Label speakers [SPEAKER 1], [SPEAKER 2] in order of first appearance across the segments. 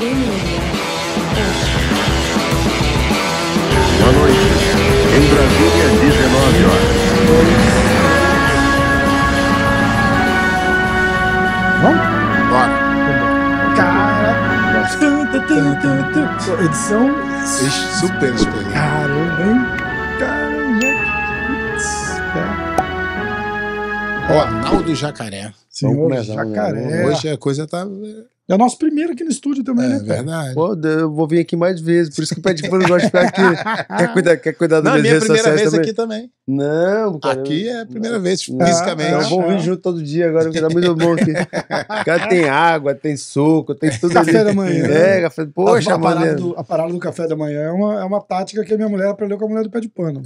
[SPEAKER 1] Boa
[SPEAKER 2] noite. Em Brasília, 19 horas.
[SPEAKER 3] Vamos? Bora. Cara. Edição. super Caramba, hein? Caramba. Ronaldo Jacaré vamos começar, né? jacaré. Hoje a coisa tá. Né?
[SPEAKER 2] É o nosso primeiro aqui no estúdio também, é, né? É verdade. Pô, eu vou vir aqui mais vezes, por isso que o Pé de Pano gosta de ficar aqui. Quer cuidar, quer cuidar das Não, minha primeira vez também. aqui também. Não, cara. Aqui é a primeira não. vez, ah, fisicamente. Ah, vamos vir junto todo dia agora, porque tá muito bom aqui. cara tem água, tem suco, tem tudo café ali. da manhã. É, café. Poxa, a, a, parada do, a
[SPEAKER 3] parada do café da manhã é uma, é uma tática que a minha mulher aprendeu com a mulher do Pé de Pano.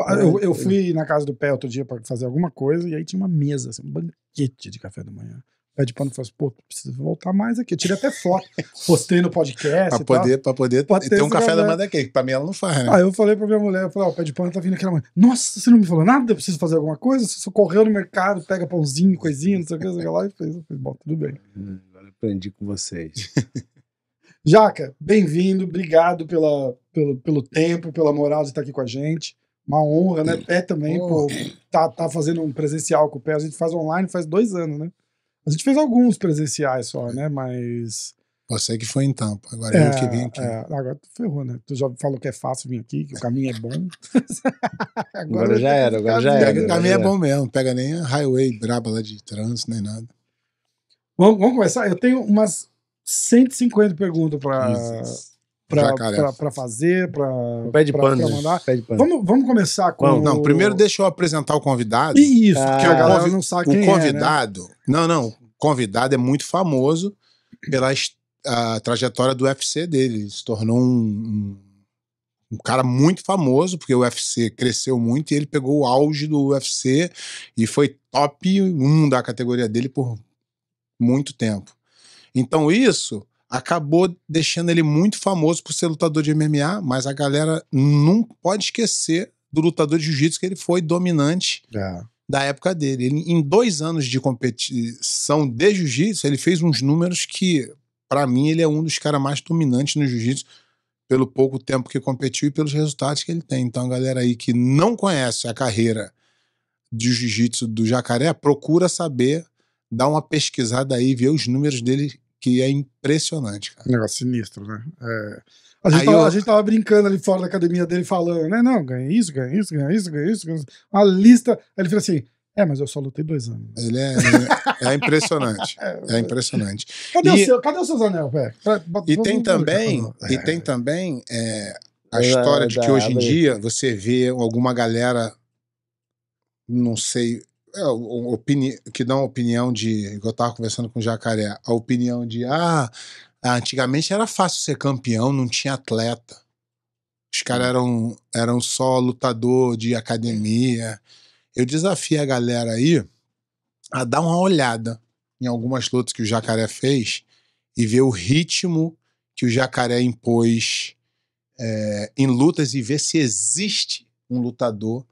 [SPEAKER 3] Ah, eu, eu, é fui na casa do pé outro dia para fazer alguma coisa e aí tinha uma mesa, assim, um banquete de café da manhã. Pé de pano falou assim, pô, preciso voltar mais aqui. Eu tirei até foto, postei no podcast. pra, poder, pra poder, pra poder ter um café da manhã aqui. que pra mim ela não faz, né? Aí eu falei pra minha mulher, eu falei, ó, oh, pé de pano tá vindo aquela manhã. Nossa, você não me falou nada? Eu preciso fazer alguma coisa? Você só correu no mercado, pega pãozinho, coisinha, não sei o que, sei lá, e fez. Eu falei, bom, tudo bem.
[SPEAKER 2] Hum, agora aprendi com vocês.
[SPEAKER 3] Jaca, bem-vindo, obrigado pela, pelo, pelo tempo, pela moral de estar aqui com a gente uma honra, né? Pé também, por pô, tá, tá fazendo um presencial com o Pé. A gente faz online faz dois anos, né? A gente fez alguns presenciais só, né? Mas. Você que foi em Tampa, agora é, eu que vim aqui. É, agora tu ferrou, né? Tu já falou que é fácil vir aqui, que o caminho é bom. agora, agora, já era, agora já era. O caminho é bom mesmo, pega nem a highway braba lá de trânsito, nem nada. Vamos, vamos começar? Eu tenho umas 150 perguntas para para fazer, para mandar. Bad vamos, vamos começar com. Não, não, primeiro
[SPEAKER 1] deixa eu apresentar o convidado. Isso, ah, que a galera não sabe quem O convidado. É, né? Não, não. O convidado é muito famoso pela a trajetória do UFC dele. Ele se tornou um, um, um cara muito famoso, porque o UFC cresceu muito e ele pegou o auge do UFC e foi top 1 da categoria dele por muito tempo. Então, isso acabou deixando ele muito famoso por ser lutador de MMA, mas a galera não pode esquecer do lutador de jiu-jitsu que ele foi dominante é. da época dele. Ele, em dois anos de competição de jiu-jitsu, ele fez uns números que, para mim, ele é um dos caras mais dominantes no jiu-jitsu pelo pouco tempo que competiu e pelos resultados que ele tem. Então, a galera aí que não conhece a carreira de jiu-jitsu do Jacaré, procura saber, dá uma pesquisada aí, ver os números dele
[SPEAKER 3] que é impressionante, cara. negócio sinistro, né? É... A, gente tava, eu... a, gente tava, brincando ali fora da academia dele falando, né? Não, ganha isso, ganha isso, ganha isso, ganha isso. Ganha isso. Uma lista. Aí ele falou assim. É, mas eu só lutei dois anos.
[SPEAKER 1] Ele é, é, é, impressionante. É, é, é impressionante.
[SPEAKER 3] Cadê, e, o seu, cadê os seus anel, velho? E tem também,
[SPEAKER 1] e tem também a história de que hoje em dia você vê alguma galera, não sei, é, opini... que dão opinião de. Eu estava conversando com o Jacaré, a opinião de ah, antigamente era fácil ser campeão, não tinha atleta. Os caras hum. eram, eram só lutador de academia. Eu desafio a galera aí a dar uma olhada em algumas lutas que o Jacaré fez e ver o ritmo que o Jacaré impôs é, em lutas e ver se existe um lutador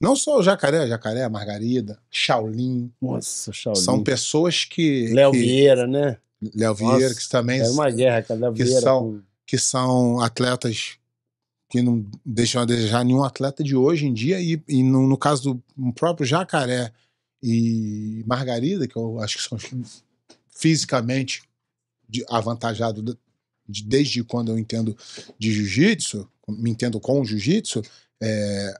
[SPEAKER 1] não só o jacaré, jacaré, a margarida, Shaolin. Nossa, Shaolin. São pessoas que. Léo Vieira, né? Léo Vieira, que também. É uma guerra, cara. Léo que Vieira. São, Que são atletas que não deixam a desejar nenhum atleta de hoje em dia. E, e no, no, caso do próprio jacaré e margarida, que eu acho que são fisicamente avantajados de, desde quando eu entendo de jiu-jitsu, me entendo com jiu-jitsu. É,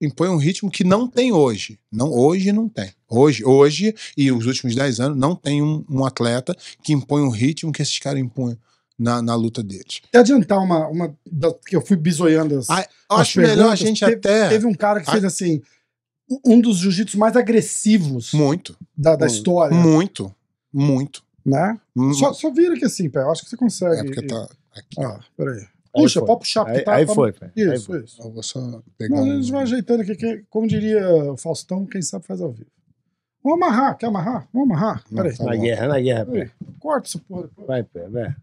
[SPEAKER 1] impõe um ritmo que não tem hoje. Não, hoje não tem. Hoje, hoje e os últimos 10 anos, não tem um, um, atleta que impõe um ritmo que esses caras impõem na, na luta deles.
[SPEAKER 3] Quer adiantar uma, uma que eu fui bisoiando as, ah, as Acho melhor a gente teve, até... Teve um cara que ah, fez assim, um dos jiu-jitsu mais agressivos... Muito. Da, da história. Muito, muito. Né? Hum. Só, só vira aqui assim, pé. Eu acho que você consegue. É porque tá aqui. Ah, peraí. Puxa, pode puxar. Aí, tá, aí, tá... Foi, pai. Isso, aí foi. Isso, Vou Só pegar Não, um... Eles vão ajeitando aqui, que, como diria o Faustão, quem sabe faz ao vivo. Vamos amarrar, quer amarrar? Vamos amarrar. Não, Peraí. Tá na guerra, na guerra, pé. Corta essa porra depois.
[SPEAKER 2] Vai, pé, vai. Pé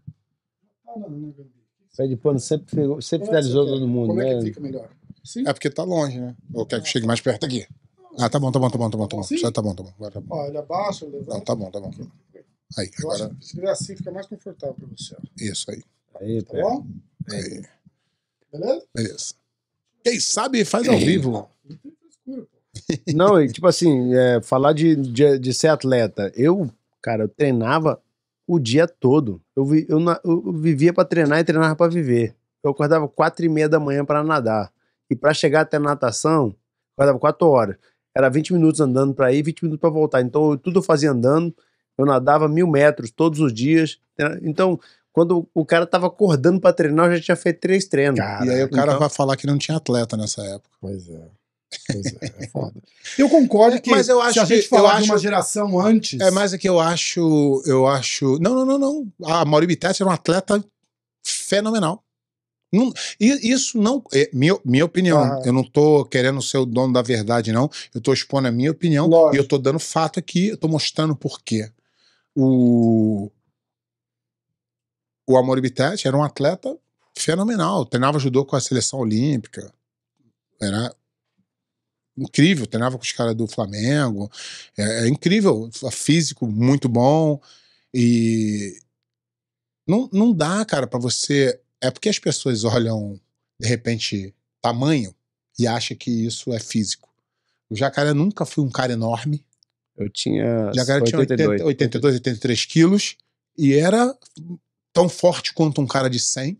[SPEAKER 2] tá de pano sempre, pegou, sempre finalizou todo
[SPEAKER 3] mundo, como né? Como é que é né? fica melhor?
[SPEAKER 1] Sim? É porque tá longe, né? Ou quer que chegue mais perto aqui? Ah, tá bom, tá bom, tá bom, tá bom, tá bom. Assim? Já tá bom, tá bom. Agora tá
[SPEAKER 3] bom. Ó, ele abaixa, levanta. Não, tá
[SPEAKER 1] bom, tá bom. Aí, agora... se
[SPEAKER 3] fizer assim, fica mais confortável pra você.
[SPEAKER 2] Isso aí. Aí, tá pé. bom?
[SPEAKER 3] É. Beleza?
[SPEAKER 2] Beleza. É Quem sabe faz ao é vivo. Não, e tipo assim, é, falar de, de, de, ser atleta. Eu, cara, eu treinava o dia todo. Eu, vi, eu, eu vivia para treinar e treinava para viver. Eu acordava quatro e meia da manhã para nadar. E para chegar até a natação, acordava quatro horas. Era 20 minutos andando para ir, 20 minutos para voltar. Então, eu, tudo eu fazia andando. Eu nadava mil metros todos os dias. Então, quando o cara tava acordando para treinar, eu já tinha feito três treinos. Cara, e aí o cara então... vai
[SPEAKER 1] falar que não tinha atleta nessa
[SPEAKER 3] época. Pois é. Pois é, é foda. eu concordo
[SPEAKER 1] que mas eu acho se a gente que, falar acho, de uma geração antes. É, mas é que eu acho. Eu acho. Não, não, não, não. A ah, Mauri Bittes era um atleta fenomenal. Não, isso não. É minha, minha opinião. Ah. Eu não estou querendo ser o dono da verdade, não. Eu estou expondo a minha opinião Lógico. e eu estou dando fato aqui, eu tô mostrando por quê. O, o Amor Bittet era um atleta fenomenal, treinava judô com a seleção olímpica, era incrível, treinava com os caras do Flamengo, é, é incrível, físico muito bom e não, não dá, cara, para você. É porque as pessoas olham de repente tamanho e acham que isso é físico. O Jacaré nunca foi um cara enorme. Eu tinha. O Jacaré 82. tinha 80, 82, 83 quilos e era tão forte quanto um cara de 100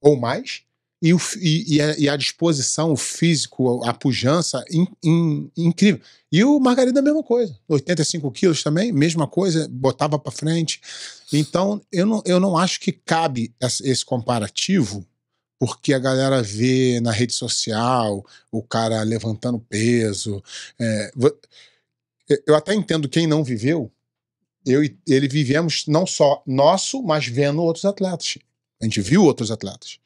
[SPEAKER 1] ou mais, e, o, e, e, a, e a, disposição, o físico, a pujança, in, in, incrível. E o Margarida, a mesma coisa. 85 quilos também, mesma coisa, botava para frente. Então, eu não, eu não acho que cabe esse comparativo porque a galera vê na rede social o cara levantando peso. É, eu até entendo quem não viveu, eu e ele vivemos não só nosso, mas vendo outros atletas. A gente viu outros atletas.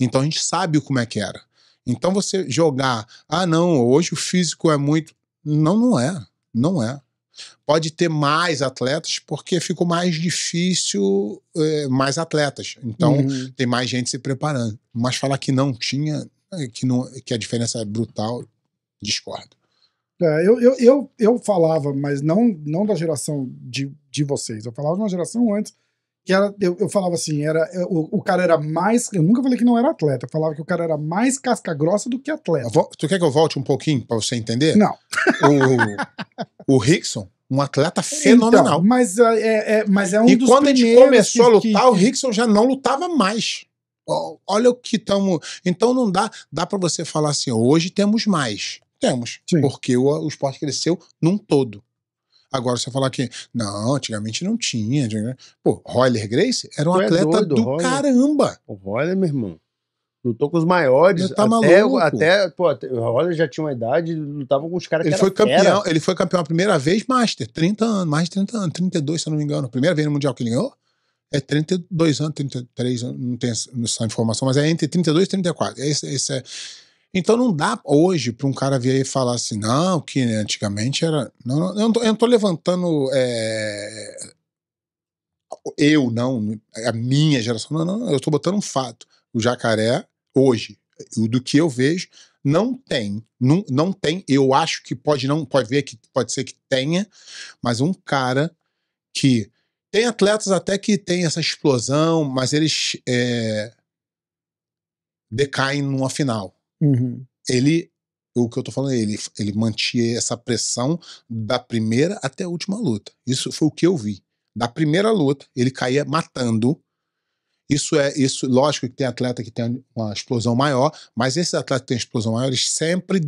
[SPEAKER 1] Então a gente sabe como é que era. Então você jogar, ah, não, hoje o físico é muito. Não, não é. Não é. Pode ter mais atletas porque ficou mais difícil é, mais atletas. Então uhum. tem mais gente se preparando. Mas falar que não
[SPEAKER 3] tinha, eh, que, não, que a diferença é brutal, discordo. É, eu, eu, eu, eu, falava, mas não, não da geração de, de vocês. Eu falava de uma geração antes, que era, eu, eu falava assim, era é, o, o cara era mais. Eu nunca falei que não era atleta, eu falava que o cara era mais casca grossa do que atleta. tu quer que eu volte um pouquinho para você entender? Não. O, o Rickson, um atleta então, fenomenal. Então, mas, é, é, é, mas é um e dos quando
[SPEAKER 1] a gente começou que, a lutar, que... o Rickson já não lutava mais. Olha o que estamos. Então não dá. Dá para você falar assim, hoje temos mais. Temos. Sim. Porque o, o esporte cresceu num todo. Agora você falar que, não, antigamente não tinha. Né?
[SPEAKER 2] Pô, Royler Grace era um tu é atleta doido, do Royler. caramba. O Royler, meu irmão, lutou com os maiores. Tá até, maluco. até, pô, o Royler já tinha uma idade, lutava com os caras que ele foi campeão fera.
[SPEAKER 1] Ele foi campeão a primeira vez, Master, 30 anos, mais de 30 anos, 32, se eu não me engano. primeira vez no Mundial que ele ganhou é 32 anos, 33 anos, não tem essa informação, mas é entre 32 e 34. Esse, esse é então não dá hoje para um cara vir e falar assim, não, que antigamente era. Não, não, eu, não tô, eu não tô levantando. É... Eu não, a minha geração. Não, não, eu estou botando um fato. O jacaré, hoje, do que eu vejo, não tem. Não, não tem. Eu acho que pode não, pode ver que pode ser que tenha, mas um cara que. Tem atletas até que tem essa explosão, mas eles é, decaem numa final Uhum. Ele, o que eu tô falando é ele, ele mantinha essa pressão da primeira até a última luta. Isso foi o que eu vi. Da primeira luta, ele caía matando. Isso é, isso, lógico que tem atleta que tem uma explosão maior, mas esses atletas que têm explosão maior, eles sempre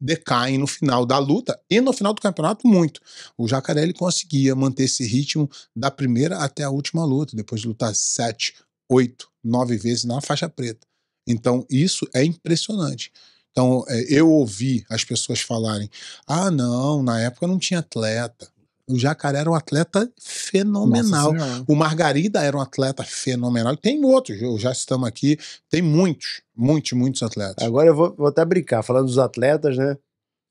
[SPEAKER 1] decaem no final da luta e no final do campeonato muito. O Jacaré ele conseguia manter esse ritmo da primeira até a última luta, depois de lutar sete, oito, nove vezes na faixa preta. Então, isso é impressionante. Então, é, eu ouvi as pessoas falarem: ah, não, na época não tinha atleta. O Jacaré era um atleta fenomenal. O Margarida era um atleta fenomenal. Tem outros, eu já estamos aqui, tem muitos, muitos,
[SPEAKER 2] muitos atletas. Agora eu vou, vou até brincar, falando dos atletas, né?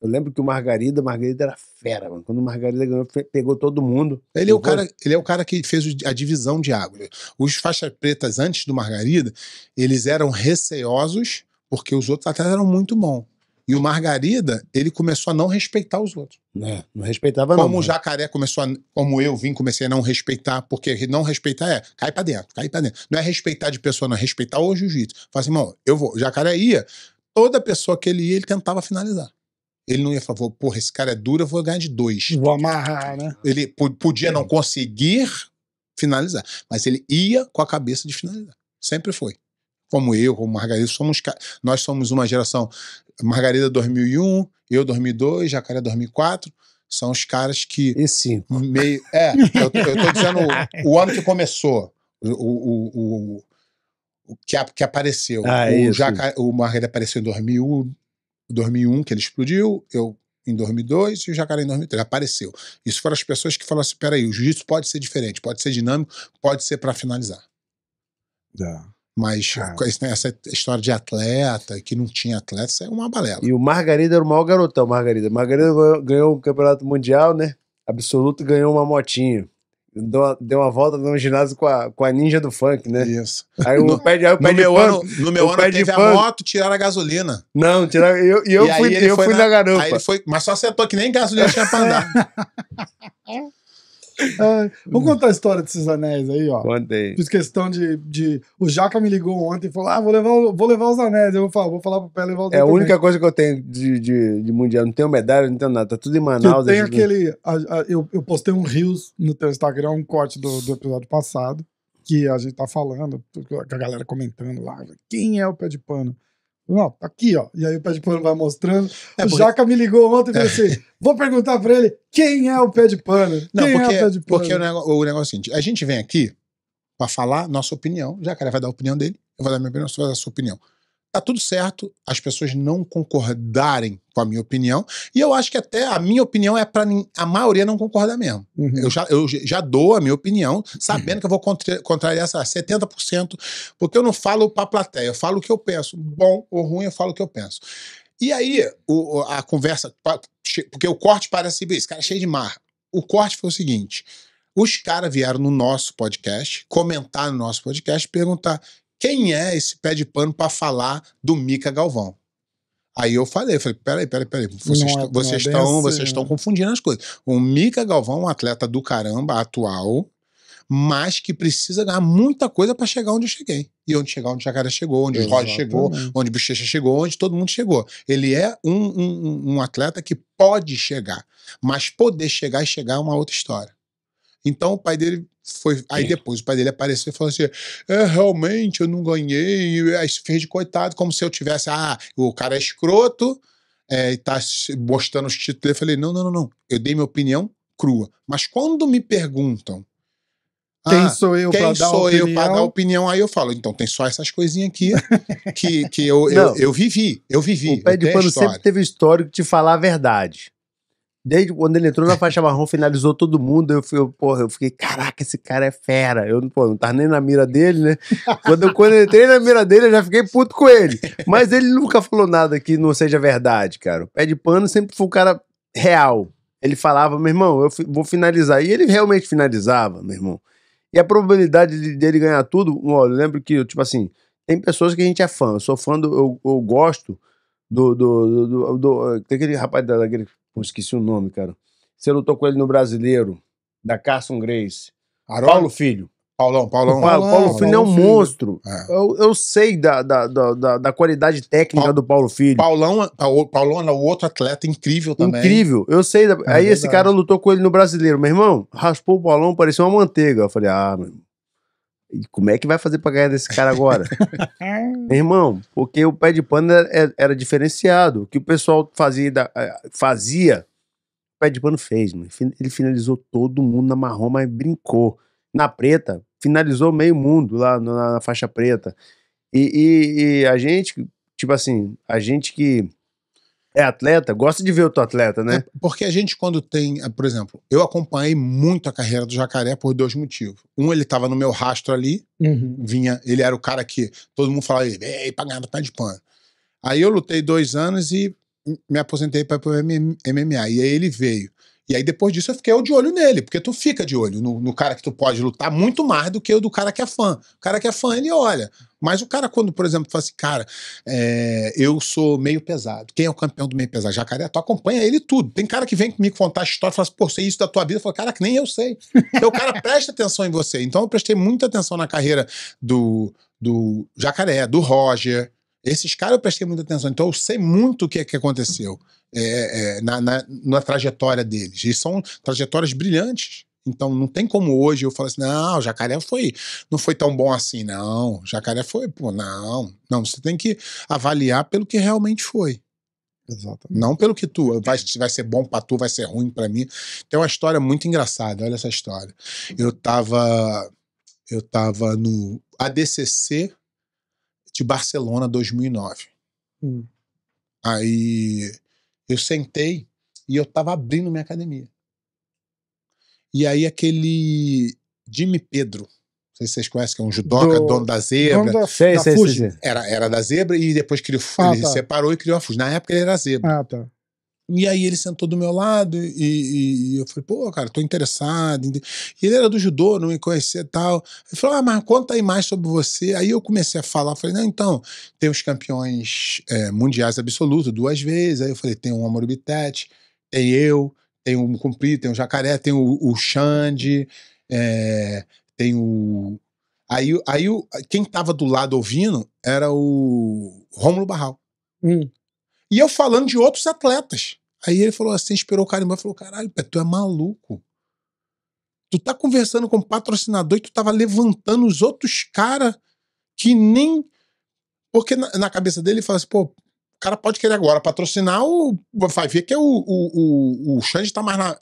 [SPEAKER 2] Eu lembro que o Margarida, Margarida era fera, mano. Quando o Margarida ganhou, pegou todo mundo. Ele é, o cara,
[SPEAKER 1] ele é o cara que fez a divisão de água. Os faixas pretas antes do Margarida, eles eram receosos porque os outros atletas eram muito bons. E o Margarida, ele começou a não respeitar os outros. É, não respeitava Como não, o né? jacaré começou a, como eu vim, comecei a não respeitar, porque não respeitar é cai pra dentro, cai pra dentro. Não é respeitar de pessoa, não, é respeitar o jiu-jitsu. Fala assim, irmão, eu vou. O jacaré ia, toda pessoa que ele ia, ele tentava finalizar. Ele não ia falar, porra, esse cara é duro, eu vou ganhar de dois. Vou amarrar, né? Ele podia é. não conseguir finalizar, mas ele ia com a cabeça de finalizar. Sempre foi. Como eu, como Margarida, somos, nós somos uma geração. Margarida 2001, eu 2002, Jacaré 2004 são os caras que. E cinco. Meio, é, eu, eu tô dizendo o, o ano que começou, o, o, o, o que, a, que apareceu. Ah, o, isso. o Margarida apareceu em 2001, 2001 que ele explodiu, eu em 2002 e o Jacaré em 2003. Apareceu. Isso foram as pessoas que falaram assim: peraí, o jiu-jitsu pode ser diferente, pode ser dinâmico, pode ser para finalizar. É. Mas é. Né, essa história de atleta, que não tinha atleta, isso é uma balela.
[SPEAKER 2] E o Margarida era o maior garotão, Margarida. Margarida ganhou o um campeonato mundial, né? Absoluto ganhou uma motinha deu, deu uma volta no ginásio com a, com a ninja do funk, né? Isso. Aí o pé de aí no meu ano, no meu ano teve a moto,
[SPEAKER 1] tiraram a gasolina.
[SPEAKER 2] Não, tiraram, eu, e eu e fui, eu fui na, na garupa. Aí ele foi,
[SPEAKER 1] mas só sentou que nem gasolina tinha pra
[SPEAKER 3] andar. É, vamos contar a história desses anéis aí, ó.
[SPEAKER 2] Contei. Fiz
[SPEAKER 3] questão de, de. O Jaca me ligou ontem e falou: ah, vou levar, vou levar os anéis. Eu vou falar, vou falar pro Pé levar os É a única
[SPEAKER 2] coisa que eu tenho de, de, de mundial. Não tenho medalha, não tenho nada. Tá tudo em Manaus. Tem aquele.
[SPEAKER 3] A, a, eu, eu postei um Rios no teu Instagram, um corte do, do episódio passado, que a gente tá falando, a galera comentando lá. Quem é o pé de pano? Não, tá aqui, ó. E aí o pé de pano vai mostrando. É o Jaca me ligou ontem e falou é. assim: vou perguntar pra ele quem é o pé de pano. Não, quem porque, é o pé de pano? Porque o negócio,
[SPEAKER 1] o negócio é o seguinte: a gente vem aqui pra falar nossa opinião. O Jacaré vai dar a opinião dele, eu vou dar a minha opinião, você vai dar a sua opinião tá tudo certo as pessoas não concordarem com a minha opinião. E eu acho que até a minha opinião é para a maioria não concordar mesmo. Uhum. Eu, já, eu já dou a minha opinião, sabendo uhum. que eu vou contra, contrariar, sei 70%, porque eu não falo para a plateia, eu falo o que eu penso. Bom ou ruim, eu falo o que eu penso. E aí, o, a conversa. Porque o corte parece esse cara, é cheio de mar. O corte foi o seguinte: os caras vieram no nosso podcast, comentar no nosso podcast, perguntar: quem é esse pé de pano para falar do Mica Galvão? Aí eu falei, falei, peraí, peraí, peraí, vocês, não, vocês, é estão, é assim, vocês né? estão confundindo as coisas. O Mica Galvão é um atleta do caramba, atual, mas que precisa ganhar muita coisa para chegar onde eu cheguei. E onde chegar onde o Jacaré chegou, onde Exatamente. o Roger chegou, onde o Bochecha chegou, onde todo mundo chegou. Ele é um, um, um atleta que pode chegar, mas poder chegar e chegar é uma outra história. Então o pai dele foi. Aí depois o pai dele apareceu e falou assim: é, realmente eu não ganhei. Aí fez de coitado, como se eu tivesse. Ah, o cara é escroto é, e tá mostrando os títulos. Eu falei: não, não, não, não. Eu dei minha opinião crua. Mas quando me perguntam.
[SPEAKER 2] Ah, quem sou eu para dar sou opinião? eu dar
[SPEAKER 1] opinião? Aí eu falo, então tem só essas coisinhas aqui que, que eu, eu, eu, vivi, eu vivi. O pé de pano sempre
[SPEAKER 2] teve o histórico de falar a verdade. Desde quando ele entrou na faixa marrom, finalizou todo mundo. Eu, fui, eu, porra, eu fiquei, caraca, esse cara é fera. Eu porra, não tava nem na mira dele, né? Quando eu, quando eu entrei na mira dele, eu já fiquei puto com ele. Mas ele nunca falou nada que não seja verdade, cara. O pé de pano sempre foi um cara real. Ele falava, meu irmão, eu vou finalizar. E ele realmente finalizava, meu irmão. E a probabilidade de, dele ganhar tudo, ó, eu lembro que, tipo assim, tem pessoas que a gente é fã. Eu sou fã do. Eu, eu gosto do do, do, do, do, Tem aquele rapaz daquele Pô, esqueci o nome, cara. Você lutou com ele no Brasileiro, da Carson Grace. Paulo Filho. Paulão, Paulão. Paulo, Paulo Filho é um Filho. monstro. É. Eu, eu, sei da, da, da, da qualidade técnica do Paulo Filho. Paulão, Paulão é outro atleta incrível também. Incrível, eu sei. Da, é aí verdade. esse cara lutou com ele no Brasileiro. Meu irmão, raspou o Paulão, parecia uma manteiga. Eu falei, ah, meu irmão como é que vai fazer pra ganhar desse cara agora? irmão, porque o pé de pano era, era diferenciado. O que o pessoal fazia, eh, fazia o pé de pano fez, mano. Ele finalizou todo mundo na marrom, mas brincou. Na preta, finalizou meio mundo lá na, na faixa preta. E, e, e, a gente, tipo assim, a gente que é atleta, gosta de ver o teu atleta, né? É porque a gente,
[SPEAKER 1] quando tem, eh, por exemplo, eu acompanhei muito a carreira do Jacaré por dois motivos. Um, ele tava no meu rastro ali, uhum. vinha, ele era o cara que todo mundo falava, ei, do pé tá de pano. Aí eu lutei dois anos e me aposentei para o MMA. E aí ele veio. E aí depois disso eu fiquei de olho nele, porque tu fica de olho no, no, cara que tu pode lutar muito mais do que o do cara que é fã. O cara que é fã, ele olha. Mas o cara, quando, por exemplo, fala assim, cara, é, eu sou meio pesado. Quem é o campeão do meio pesado? Jacaré, tu acompanha ele tudo. Tem cara que vem comigo contar história, fala assim, pô, sei isso da tua vida. Eu falo, cara, que nem eu sei. Então o cara presta atenção em você. Então eu prestei muita atenção na carreira do, do Jacaré, do Roger. Esses caras eu prestei muita atenção. Então eu sei muito o que, é que aconteceu é, é, na, na, na trajetória deles. E são trajetórias brilhantes. Então não tem como hoje eu falar assim, não, jacaré foi, não foi tão bom assim, não. Jacaré foi, pô, não. Não, você tem que avaliar pelo que realmente foi. Exatamente. Não uhum. pelo que tu vai, vai ser bom para tu, vai ser ruim para mim. Tem uma história muito engraçada, olha essa história. Eu uhum. tava eu tava no ADCC de Barcelona 2009. Hum. Aí eu sentei e eu tava abrindo minha academia. E aí aquele Jimmy Pedro, não sei se vocês conhecem, que é um judoca, Do... dono da zebra. Dono da... Sei, da sei, sei, sei, Era, era da zebra e depois criou, ah, ele tá. separou e criou a Fuji. Na época ele era zebra. Ah, tá. E aí ele sentou do meu lado e, e, e, eu falei, pô, cara, tô interessado. E ele era do judô, não me conhecia e tal. Ele falou, ah, mas conta aí mais sobre você. Aí eu comecei a falar, falei, não, então, tem os campeões é, mundiais absolutos duas vezes. Aí eu falei, tem o Amor Bittet, tem eu, tem o Mucumpi, tem o Jacaré, tem o, o Xande, é, tem o. Aí, aí o, quem tava do lado ouvindo era o Rômulo Barral. Hum. E eu falando de outros atletas. Aí ele falou assim, esperou o cara e falou: caralho, Pé, tu é maluco. Tu tá conversando com um patrocinador e tu tava levantando os outros caras que nem. Porque na, na, cabeça dele ele fala assim, pô, cara pode querer agora patrocinar o. Vai ver que é o, o, o, o Xande tá mais na,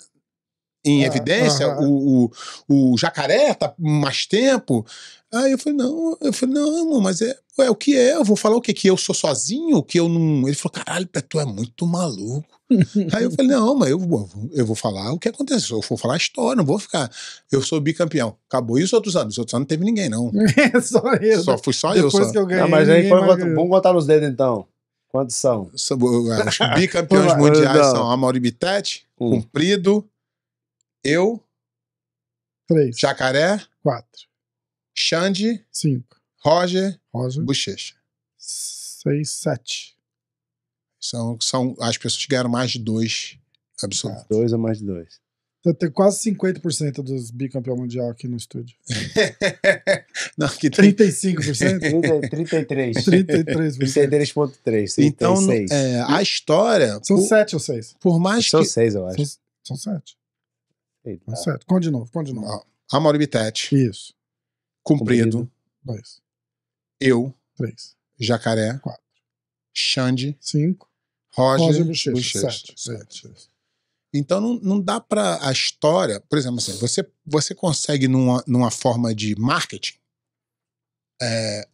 [SPEAKER 1] em ah, evidência, ah, ah, o, o, o, jacaré tá mais tempo. Aí eu falei, não, eu falei, não, mas é, ué, o que é? Eu vou falar o quê? Que eu sou sozinho? Que eu não. Ele falou, caralho, tu é, é muito maluco. Aí eu falei, não, mas eu, eu vou falar o que aconteceu, eu vou falar a história, não vou ficar. Eu sou bicampeão. Acabou. E os outros anos? Os outros anos não teve ninguém, não. É só eu. Só né? fui só Depois eu. Só. Que eu ganhei, não, mas aí foi, vamos botar nos dedos então. Quantos são? Os bicampeões mundiais são Amaury Bittet, um. Cumprido, eu, Três. Jacaré, Quatro. Xande, Cinco. Roger, Roger. Bochecha. Seis, sete. São, são as pessoas que ganharam mais de dois absolutos. Dois
[SPEAKER 3] ou mais de dois tem quase 50% dos bicampeões mundial aqui no estúdio. Não, tem... 35%? 30, 33. 33%.
[SPEAKER 1] 33,3. Então, é, a história. São por,
[SPEAKER 2] sete ou seis? Por mais são que. São seis, eu acho.
[SPEAKER 3] São, são sete. Eita. São sete. Conte de novo, conte de novo. Ó,
[SPEAKER 1] ah, Amaury Isso. Cumprido. 2. Eu. 3. Jacaré. 4. Xande. Cinco. Roger, Roger Buchecha.
[SPEAKER 3] 7.
[SPEAKER 1] Então não, não dá para a história, por exemplo, assim, você, você consegue numa, numa forma de marketing é,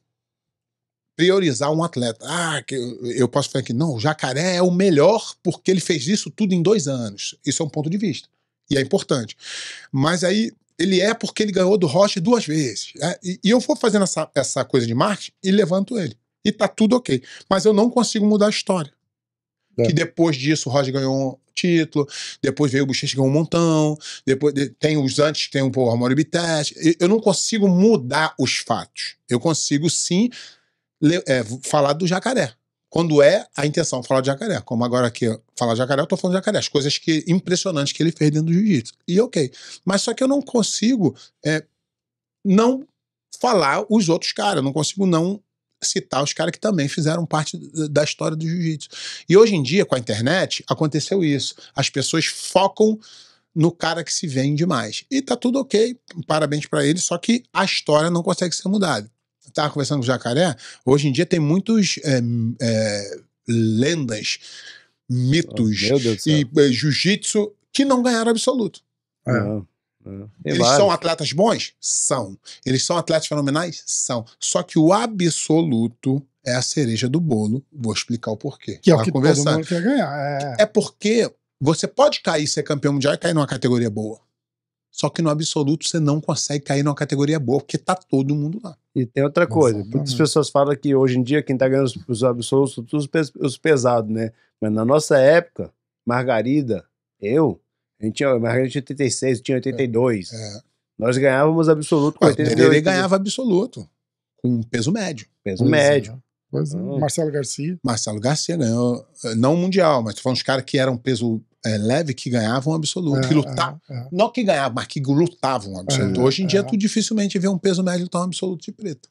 [SPEAKER 1] priorizar um atleta. Ah, que eu, posso falar que não, o Jacaré é o melhor porque ele fez isso tudo em dois anos. Isso é um ponto de vista e é importante. Mas aí ele é porque ele ganhou do Roche duas vezes. É, e, e, eu vou fazendo essa, essa coisa de marketing e levanto ele. E tá tudo ok. Mas eu não consigo mudar a história. É. Que depois disso o Roger ganhou um título, depois veio o Bochecha ganhou um montão, depois tem os antes, tem um o Amor Bittach. Eu não consigo mudar os fatos. Eu consigo sim é, falar do jacaré. Quando é a intenção falar de jacaré. Como agora aqui, falar de jacaré, eu tô falando de jacaré. As coisas que, impressionantes que ele fez dentro do jiu-jitsu. E ok. Mas só que eu não consigo é, não falar os outros caras. não consigo não citar os caras que também fizeram parte da história do jiu-jitsu. E hoje em dia, com a internet, aconteceu isso. As pessoas focam no cara que se vende mais. E tá tudo ok, parabéns para ele, só que a história não consegue ser mudada. Estava conversando com o Jacaré, hoje em dia tem muitos é, é, lendas, mitos oh, e eh, jiu-jitsu que não ganharam absoluto. É. É, Eles são atletas bons? São. Eles são atletas fenomenais? São. Só que o absoluto é a cereja do bolo. Vou explicar o porquê. Que é o que todo mundo quer ganhar. É. é porque você pode cair, ser campeão mundial e cair numa categoria boa. Só que no absoluto você não consegue cair numa categoria boa, porque
[SPEAKER 2] tá todo mundo lá. E tem outra coisa, Exatamente. muitas pessoas falam que hoje em dia quem tá ganhando os, os absolutos são os pesados, né? Mas na nossa época, Margarida, eu, a gente tinha, mas a gente tinha 86, tinha 82. É, é. Nós ganhávamos absoluto com ah, Ele ganhava
[SPEAKER 1] absoluto com peso médio.
[SPEAKER 2] Peso pois é. médio. É. Pois é. Então, Marcelo Garcia.
[SPEAKER 1] Marcelo Garcia ganhou, né? eh, não mundial, mas foram os caras que eram peso é, leve que ganhavam absoluto, é, que é, lutavam. É, não que ganhavam, mas que lutavam absoluto. Hoje em dia, tu dificilmente vê um peso médio tão absoluto de preto.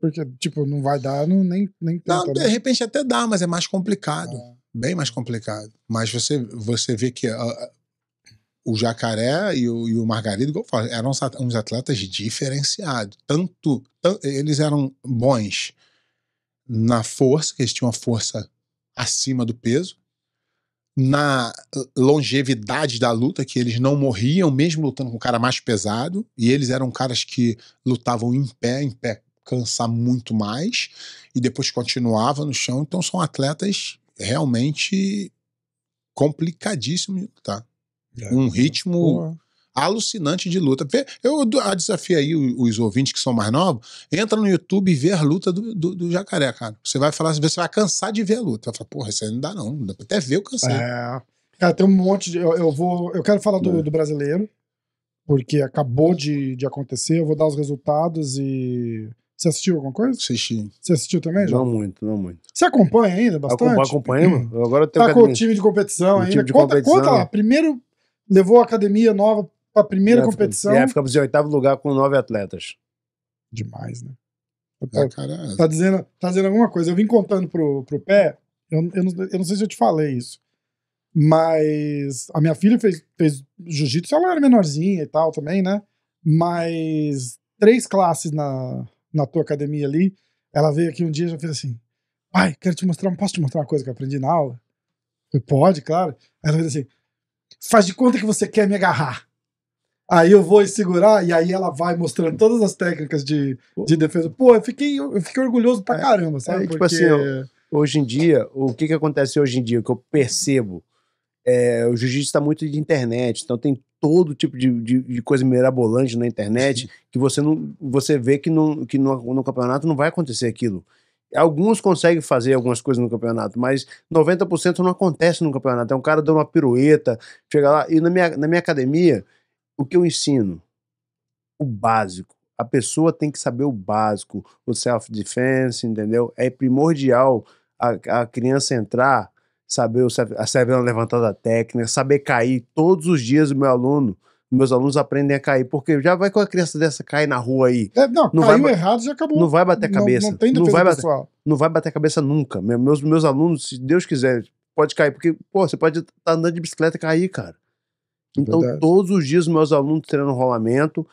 [SPEAKER 1] Porque, tipo, não vai dar, não, nem, nem tenta, Não, de né? repente até dá, mas é mais complicado. Bem mais complicado. Mas você, você vê que uh, o Jacaré e o, e o Margarido, igual eu falo, eram uns atletas diferenciados. Tanto, eles eram bons na força, que eles tinham uma força acima do peso, na longevidade da luta, que eles não morriam, mesmo lutando com um cara mais pesado, e eles eram caras que lutavam em pé, em pé cansar muito mais, e depois continuava no chão, então são atletas realmente complicadíssimos de lutar. É, um é, ritmo porra. alucinante de luta. Eu ah, desafio aí os ouvintes que são mais novos, entra no YouTube e vê a luta do, do, do jacaré, cara. Você vai falar, você vai
[SPEAKER 3] cansar de ver a luta. Vai falar, porra, isso aí não dá não. dá até ver eu cansei. É. Cara, tem um monte de. Eu, eu vou. Eu quero falar do, hum. do brasileiro, porque acabou de, de acontecer. Eu vou dar os resultados e. Você assistiu alguma coisa? Assisti. Você assistiu também, Não
[SPEAKER 2] muito, não muito. Você acompanha
[SPEAKER 3] ainda bastante? Acompanho, acompanho. Agora eu tenho tá com o time de
[SPEAKER 2] competição o ainda. Time de conta, competição. conta lá.
[SPEAKER 3] Primeiro, levou a academia nova para a primeira competição. E é, já
[SPEAKER 2] ficamos em oitavo lugar com nove atletas. Demais, né? tá,
[SPEAKER 3] tá, dizendo, tá dizendo alguma coisa. Eu vim contando pro, pro pé, eu, eu, não, eu não sei se eu te falei isso, mas a minha filha fez, fez jiu-jitsu, ela era menorzinha e tal também, né? Mas três classes na, na tua academia ali, ela veio aqui um dia e já fez assim: pai, quero te mostrar, posso te mostrar uma coisa que eu aprendi na aula? Eu, pode, claro. ela fez assim: faz de conta que você quer me agarrar. Aí eu vou segurar, e aí ela vai mostrando todas as
[SPEAKER 2] técnicas de, de defesa. Pô, eu fiquei, eu fiquei orgulhoso pra é, caramba, sabe? É, tipo Porque... assim, eu, hoje em dia, o que, que acontece hoje em dia, que eu percebo, é, o jiu-jitsu está muito de internet, então tem todo tipo de, de, de coisa mirabolante na internet que você não você vê que, não, que no, no campeonato não vai acontecer aquilo. Alguns conseguem fazer algumas coisas no campeonato, mas 90% não acontece no campeonato. É um cara dando uma pirueta, chega lá. E na minha, na minha academia, o que eu ensino? O básico. A pessoa tem que saber o básico, o self-defense, entendeu? É primordial a, a criança entrar, saber o, a saber uma levantada técnica, saber cair. Todos os dias o meu aluno, meus alunos aprendem a cair. Porque já vai com a criança dessa cair na rua aí. É, não, não caiu vai, errado já acabou. Não vai bater cabeça. Não, não tem não vai pessoal. Bater, não vai bater cabeça nunca. Meus, meus alunos, se Deus quiser, pode cair. Porque, pô, você pode estar tá andando de bicicleta e cair, cara. É então, Verdade. todos os dias, meus alunos treinam rolamento,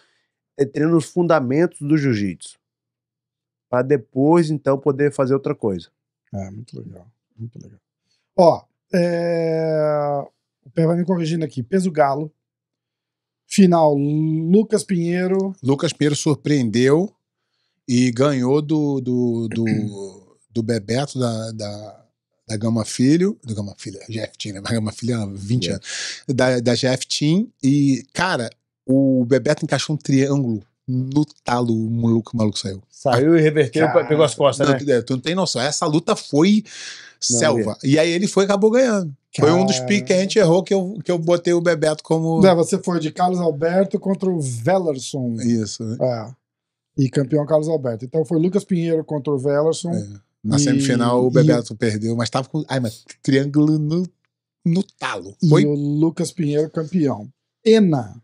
[SPEAKER 2] eh, treinam os fundamentos do jiu-jitsu. Para depois, então, poder fazer outra coisa. É, muito legal. Muito legal.
[SPEAKER 3] Ó, é... o Pé vai me corrigindo aqui. Peso galo, Final, Lucas Pinheiro.
[SPEAKER 1] Lucas Pinheiro surpreendeu e ganhou do, do, do, do Bebeto da, da, da Gama Filho. Do Gama Filho, é Jeff Team, né? Mas Gama Filho há 20 yeah. anos. Da, da Jeff Team. E, cara, o Bebeto encaixou um triângulo no talo, o maluco, o maluco saiu. Saiu e reverteu, cara, pegou as costas, não, né? Tu, é, tu não tem noção. Essa luta foi Selva.
[SPEAKER 3] E aí ele foi e acabou ganhando. Cara... Foi um dos piques que a gente errou que eu, que eu botei o Bebeto como. Não, você foi de Carlos Alberto contra o Velerson. Isso. Né? É. E campeão Carlos Alberto. Então foi Lucas Pinheiro contra o Velerson. É. Na e... semifinal o Bebeto e... perdeu, mas tava com. Ai, mas triângulo no, no talo. Foi? E o Lucas Pinheiro campeão. Ena.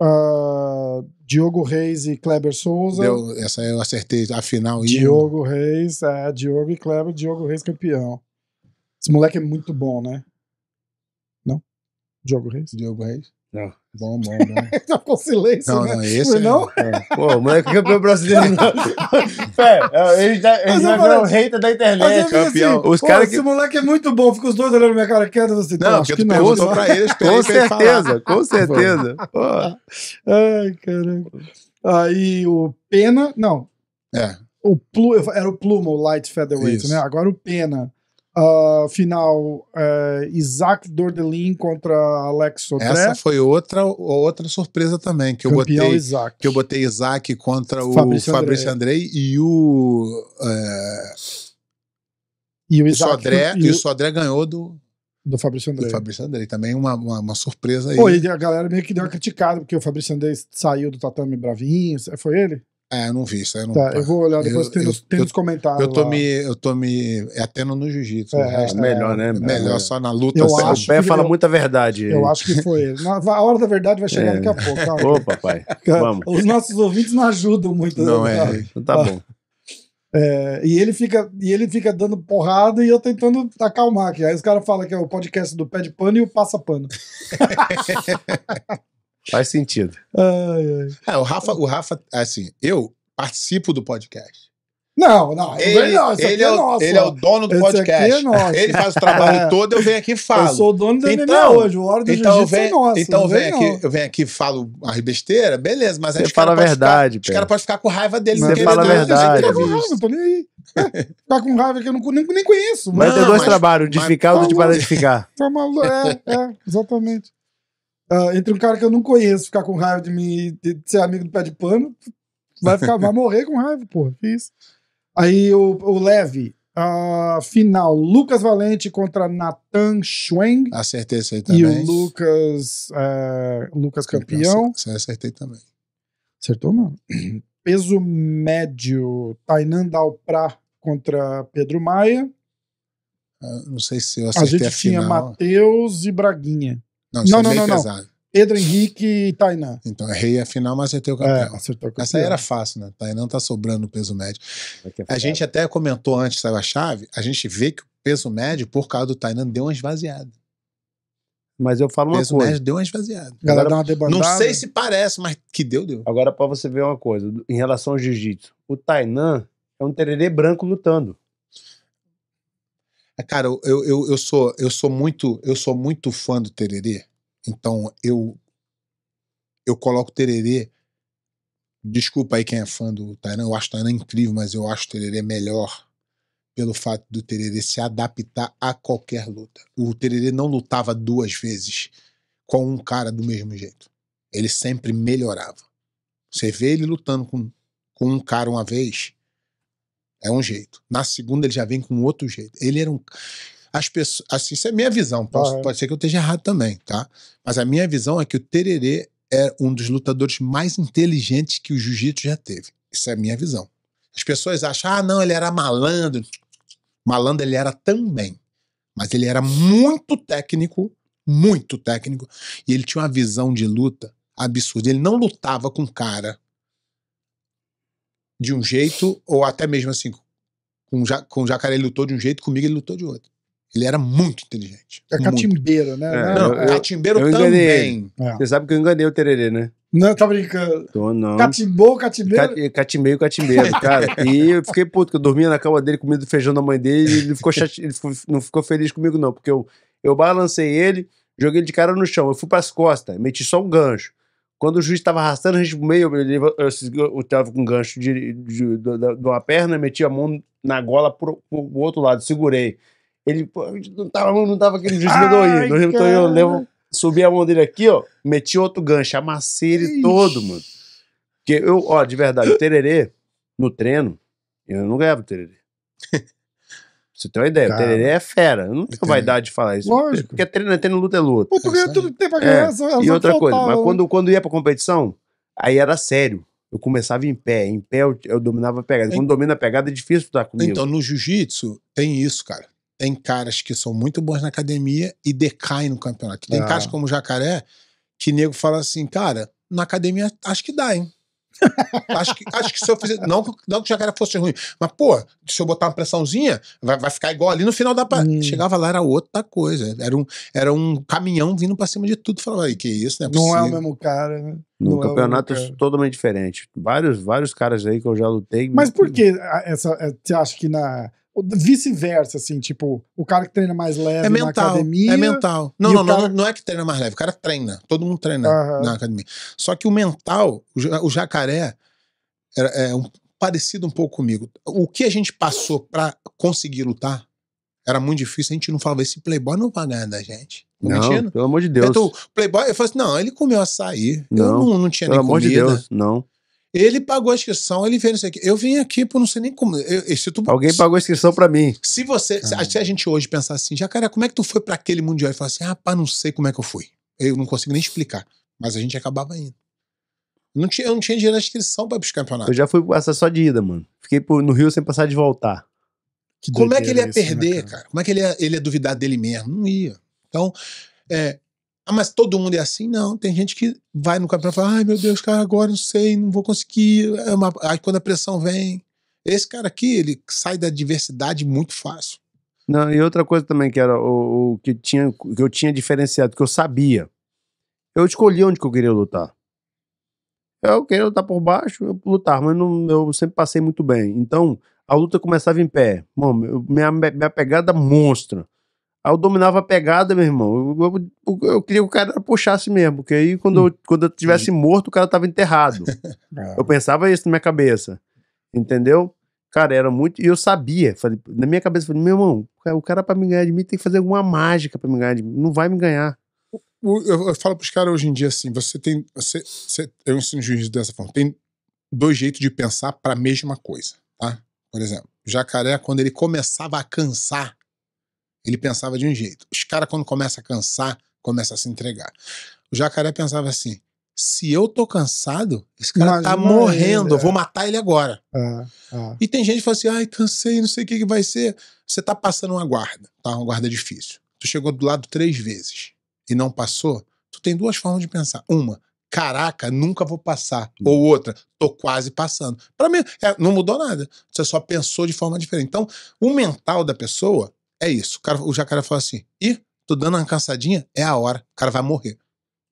[SPEAKER 3] Uh, Diogo Reis e Kleber Souza. Deu,
[SPEAKER 1] essa eu acertei a final. Diogo
[SPEAKER 3] Reis, é, Diogo e Kleber, Diogo Reis campeão. Esse moleque é muito bom, né? Não? Diogo Reis? Diogo
[SPEAKER 2] Reis? Não. Bom, bom, bom. tá com silêncio, não, né? Não, esse não. É, não? É, é. Pô, o moleque é campeão brasileiro. Pé, é, ele já, ele já virou hater da internet. Campeão. Assim, os cara que... Esse moleque
[SPEAKER 3] é muito bom. Fica os dois olhando minha cara quieto. Assim, não, porque que tu perguntou pra eles. Com certeza, com certeza. Ai, caramba. Aí o Pena... Não. É. O Plu, era o Plumo, o Light Featherweight, Isso. né? Agora o Pena Uh, final eh, Isaac Dordelin contra Alex Sotré. Essa
[SPEAKER 1] foi outra outra surpresa também que Campeão eu botei Isaac. que eu botei Isaac contra o Fabrício, Fabrício Andrei e o é, e o,
[SPEAKER 3] Isaac, o Sodré e o, Sodré ganhou do
[SPEAKER 1] do Fabrício Andrei. Do Fabrício Andrei, também uma, uma, uma surpresa aí. Pô, a
[SPEAKER 3] galera meio que deu uma criticada, porque o Fabrício Andrei saiu do tatame bravinho, foi ele? É, eu não vi isso. Aí não, tá, eu vou olhar depois, eu, tem, nos, eu, nos comentários. Eu tô, lá. me,
[SPEAKER 1] eu tô me atendo no
[SPEAKER 2] jiu-jitsu. É, é, melhor, né? Melhor é. só na luta. Eu acho o pé fala eu, muita verdade. Eu acho
[SPEAKER 3] que foi ele. a hora da verdade vai chegar é. daqui a pouco. Calma. Tá Ô,
[SPEAKER 2] papai, vamos.
[SPEAKER 3] Os nossos ouvintes não ajudam muito. Né, não, é. Tá, tá bom. É, e, ele fica, e ele fica dando porrada e eu tentando acalmar aqui. Aí os caras falam que é o podcast do pé de pano e o passa pano.
[SPEAKER 1] Faz sentido. Ai, ai. Ah, o Rafa, o Rafa, assim, eu participo do podcast.
[SPEAKER 3] Não, não, ele, não, ele, ele é, é, nosso. Ele é o dono do esse é podcast. É nosso. Ele faz o trabalho é. todo, eu venho aqui e falo. Eu sou o dono do MMA então, hoje, o hora do então jiu-jitsu é nosso.
[SPEAKER 1] Então eu venho, aqui, eu venho aqui e falo as besteiras, beleza, mas aí Você fala a verdade, ficar, Os caras podem ficar com
[SPEAKER 3] raiva dele. Você fala a verdade. Tá eu tô com raiva, tô nem aí. Ficar tá com raiva que eu não, nem, nem conheço. Mas, tem dois mas,
[SPEAKER 2] trabalhos, de mas, ficar ou de tá parar de ficar.
[SPEAKER 3] Tá maluco, é, é, exatamente. Uh, entre um cara que eu não conheço ficar com raiva de mim de ser amigo do pé de pano, vai ficar, vai morrer com raiva, pô. Isso. Aí o, o Leve, uh, final, Lucas Valente contra Nathan Schwen.
[SPEAKER 1] Acertei esse aí também. E o
[SPEAKER 3] Lucas, uh, Lucas campeão. acertei também. Acertou, mano. Peso médio, Tainan Dalprá contra Pedro Maia. Ah, não sei se eu acertei a gente a tinha Matheus e Braguinha. Não, não, é não, não, não. Pedro Henrique e Tainan. Então, errei
[SPEAKER 1] a final, mas acertei o é, campeão. É, acertou o campeão. Essa era fácil, né? Tainan tá sobrando peso médio. A gente até comentou antes, saiu a chave? A gente vê que o peso médio, por causa do Tainan, deu uma esvaziada. Mas eu falo uma peso coisa. Médio deu uma esvaziada. Galera, Agora, não sei se
[SPEAKER 2] parece, mas que deu, deu. Agora, para você ver uma coisa, em relação ao jiu-jitsu, o Tainan é um tererê branco lutando.
[SPEAKER 1] É, cara, eu, eu, eu, sou, eu sou muito eu sou muito fã do tererê. Então eu eu coloco tererê. Desculpa aí quem é fã do Tainan, eu acho o Tainan incrível, mas eu acho o tererê melhor pelo fato do tererê se adaptar a qualquer luta. O tererê não lutava duas vezes com um cara do mesmo jeito. Ele sempre melhorava. Você vê ele lutando com, com um cara uma vez, é um jeito. Na segunda ele já vem com outro jeito. Ele era um. As pessoas. Assim, isso é minha visão. Posso, uhum. Pode ser que eu esteja errado também, tá? Mas a minha visão é que o Tererê é um dos lutadores mais inteligentes que o jiu-jitsu já teve. Isso é a minha visão. As pessoas acham, ah, não, ele era malandro. Malandro ele era também. Mas ele era muito técnico, muito técnico. E ele tinha uma visão de luta absurda. Ele não lutava com o cara de um jeito, ou até mesmo assim, com, ja, com o jacaré ele lutou de um jeito, comigo ele lutou
[SPEAKER 3] de outro.
[SPEAKER 2] Ele era muito inteligente. É catimbeiro, né? É, né? não, eu, é. catimbeiro eu também. É. Você sabe que eu enganei o Tererê, né? Não, tá brincando. Tô, não. Catimbou, catimbeiro? Cat, o catimbeiro, cara. e eu fiquei puto, que eu dormia na cama dele, comendo feijão da mãe dele, e ele, ficou chate... ele não ficou feliz comigo, não, porque eu, eu balancei ele, joguei ele de cara no chão. Eu fui pras costas, meti só um gancho. Quando o juiz estava arrastando a gente pro meio, eu, estava com um gancho de, de, de, de, uma perna, meti a mão na gola pro, pro outro lado, segurei. Ele, pô, não tava, não tava aquele juiz Ai, do então Eu levo, subi a mão dele aqui, ó, meti outro gancho, amassei ele Ixi. todo, mano. Porque eu, ó, de verdade, o tererê, no treino, eu não ganhava o tererê. Você tem uma ideia, Cara. o Tererê é fera. Eu não tenho vaidade de falar isso. Lógico. Porque é treino é treino, luta é luta. Pô,
[SPEAKER 3] tu tudo pra é, ganhar. É. Só, e outra coisa, mas quando,
[SPEAKER 2] quando ia pra competição, aí era sério. Eu começava em pé. Em pé eu, eu dominava a pegada. Quando domina a pegada é difícil lutar comigo. Então, no jiu-jitsu tem isso, cara.
[SPEAKER 1] Tem caras que são muito bons na academia e decaem no campeonato. Tem ah. caras como o Jacaré que nego fala assim, cara, na academia acho que dá, hein? acho, que, acho que se eu fizer. Não, não que Jacaré fosse ruim, mas, pô, se eu botar uma pressãozinha, vai, vai ficar igual ali no final da. Pra... Hum. Chegava lá, era outra coisa. Era um, era um caminhão vindo pra cima de tudo. Falava, aí, que
[SPEAKER 2] isso, né? Não, é não é o mesmo cara, né? No não é campeonato é totalmente diferente. Vários, vários caras aí que eu já lutei. Mas, mas...
[SPEAKER 3] por que essa, é, você acha que na vice-versa, assim, tipo, o cara que treina mais leve é mental, na academia. É mental. Não, não, cara... não,
[SPEAKER 1] não é que treina mais leve, o cara treina. Todo mundo treina uhum. na academia. Só que o mental, o jacaré, é, é um, parecido um pouco comigo. O que a gente passou para conseguir lutar era muito difícil, a gente não falava, esse playboy não vai ganhar da gente. não, pelo amor de então, Deus. Então, o playboy, eu falei assim, não, ele comeu açaí. Não, eu não, não tinha pelo nem comida. Pelo amor de Deus, não. Ele pagou a inscrição, ele veio, não sei o quê. Eu vim aqui por não sei nem como. Eu, se tu,
[SPEAKER 2] Alguém pagou a inscrição para mim.
[SPEAKER 1] Se você. Ah. Se a gente hoje pensar assim, já cara, como é que tu foi para aquele mundial? E falar assim, rapaz, ah, não sei como é que eu fui. Eu não consigo nem explicar. Mas a gente acabava indo. Não tinha, eu não tinha dinheiro na inscrição para os campeonatos. Eu já
[SPEAKER 2] fui passar só de ida, mano. Fiquei por, no Rio sem passar de voltar. Que Como é que ele ia né, perder, cara?
[SPEAKER 1] cara? Como é que ele ia, ele ia duvidar dele mesmo? Não ia. Então, é, ah, mas todo mundo é assim? Não, tem gente que vai no campeonato e fala, ai meu Deus, cara, agora não sei, não vou conseguir. É uma... Aí quando a pressão vem. Esse cara aqui, ele sai da diversidade muito fácil.
[SPEAKER 2] Não, e outra coisa também que era o, o que, tinha, que eu tinha diferenciado, que eu sabia. Eu escolhi onde que eu queria lutar. Eu queria lutar por baixo, eu lutar, mas não, eu sempre passei muito bem. Então, a luta começava em pé. Mano, minha, minha pegada monstra. Aí eu dominava a pegada, meu irmão. Eu, eu, eu queria que o cara puxasse mesmo, porque aí quando, hum. eu, quando eu tivesse morto, o cara tava enterrado. Ah. eu pensava isso na minha cabeça. Entendeu? Cara, era muito. E eu sabia. Falei, na minha cabeça, falei, meu irmão, o cara pra me ganhar de mim tem que fazer alguma mágica pra me ganhar de mim. Não vai me ganhar. Eu, eu, eu falo pros caras
[SPEAKER 1] hoje em dia assim: você tem. Você, você, eu ensino juízes dessa forma. Tem dois jeitos de pensar pra mesma coisa, tá? Por exemplo, jacaré, quando ele começava a cansar, ele pensava de um jeito. Os caras, quando começa a cansar, começa a se entregar. O jacaré pensava assim: se eu tô cansado, esse cara tá Imagina tá morrendo, ele, eu vou é. matar ele agora. É, é. E tem gente que fala assim: ai, cansei, não sei o que, que vai ser. Você tá passando uma guarda, tá? Uma guarda difícil. Tu chegou do lado três vezes e não passou, tu tem duas formas de pensar. Uma, caraca, nunca vou passar. Hum. Ou outra, tô quase passando. Para mim, é, não mudou nada. Você só pensou de forma diferente. Então, o mental da pessoa é isso. O, cara, o jacaré fala assim: ih, tô dando uma cansadinha, é a hora, o cara vai morrer.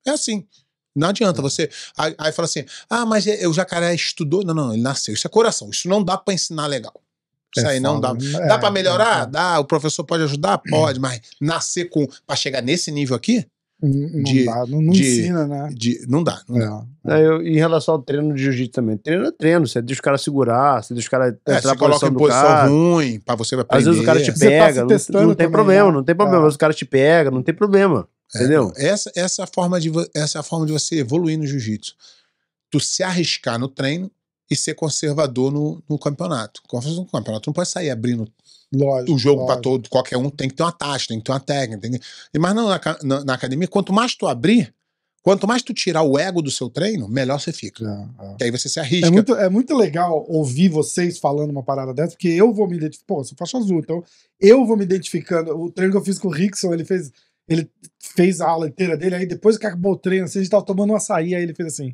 [SPEAKER 1] É assim. Não adianta você. Aí, aí fala assim: ah, mas é, é, o jacaré estudou. Não, não, ele nasceu. Isso é coração. Isso não dá para ensinar legal. Isso é aí não dá. Né? Dá para melhorar? Dá. O professor pode ajudar? Pode, mas nascer com. para chegar nesse nível aqui, não de, dá, não, não de, ensina,
[SPEAKER 2] né? De, não dá, não é, dá. É. Eu, em relação ao treino de jiu-jitsu também, treino é treino, você deixa os caras segurar, você deixa os caras é, você coloca posição em posição cara.
[SPEAKER 1] ruim, pra você vai aprender. Às vezes o cara te tá pega, tá não, não, tem também, problema, né?
[SPEAKER 2] não tem problema, é. mas o cara te pega, não tem problema, é, entendeu? Essa, essa, é a forma de,
[SPEAKER 1] essa é a forma de você evoluir no jiu-jitsu. Tu se arriscar no treino e ser conservador no, no campeonato. No campeonato não pode sair abrindo Lógico, o jogo para todo, qualquer um, tem que ter uma taxa tem que ter uma técnica. Tem que... Mas não, na, na, na, academia, quanto mais tu abrir, quanto mais tu tirar o ego do seu treino, melhor você fica. É, é. E aí você se é. É arrisca. É muito,
[SPEAKER 3] é muito legal ouvir vocês falando uma parada dessa, porque eu vou me identificar. Pô, eu sou faixa azul, então eu vou me identificando. O treino que eu fiz com o Rickson, ele fez. Ele fez a aula inteira dele, aí depois que acabou o treino, assim, a gente tava tomando um açaí, aí ele fez assim: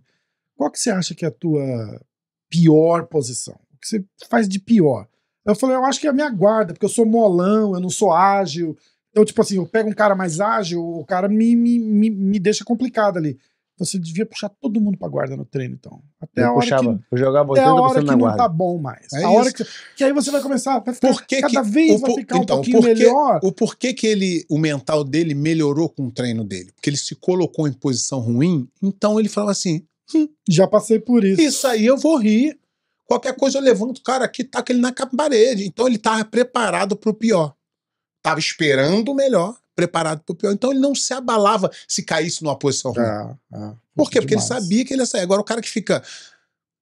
[SPEAKER 3] qual que você acha que é a tua pior posição? O que você faz de pior? Eu falei, eu acho que é a minha guarda, porque eu sou molão, eu não sou ágil. Então, tipo assim, eu pego um cara mais ágil, o cara me, me, me, me deixa complicado ali. Então, você devia puxar todo mundo pra guarda no treino, então. Até eu a hora puxava, que, eu jogava até a hora que não guarda. tá bom mais. É a isso. hora que, que aí você vai começar, a ficar, por que cada que, vez o, vai ficar então, um pouquinho porque, melhor.
[SPEAKER 1] O porquê que ele, o mental dele melhorou com o treino dele? Porque ele se colocou em posição ruim, então ele falava assim, hum, já passei por isso. Isso aí eu vou rir. Qualquer coisa eu levanto o cara aqui, taco tá ele na parede. Então ele estava preparado para o pior. Estava esperando o melhor, preparado para o pior. Então ele não se abalava se caísse numa posição é, ruim. É, é, Por quê? Demais. Porque ele sabia que ele ia sair. Agora o cara que fica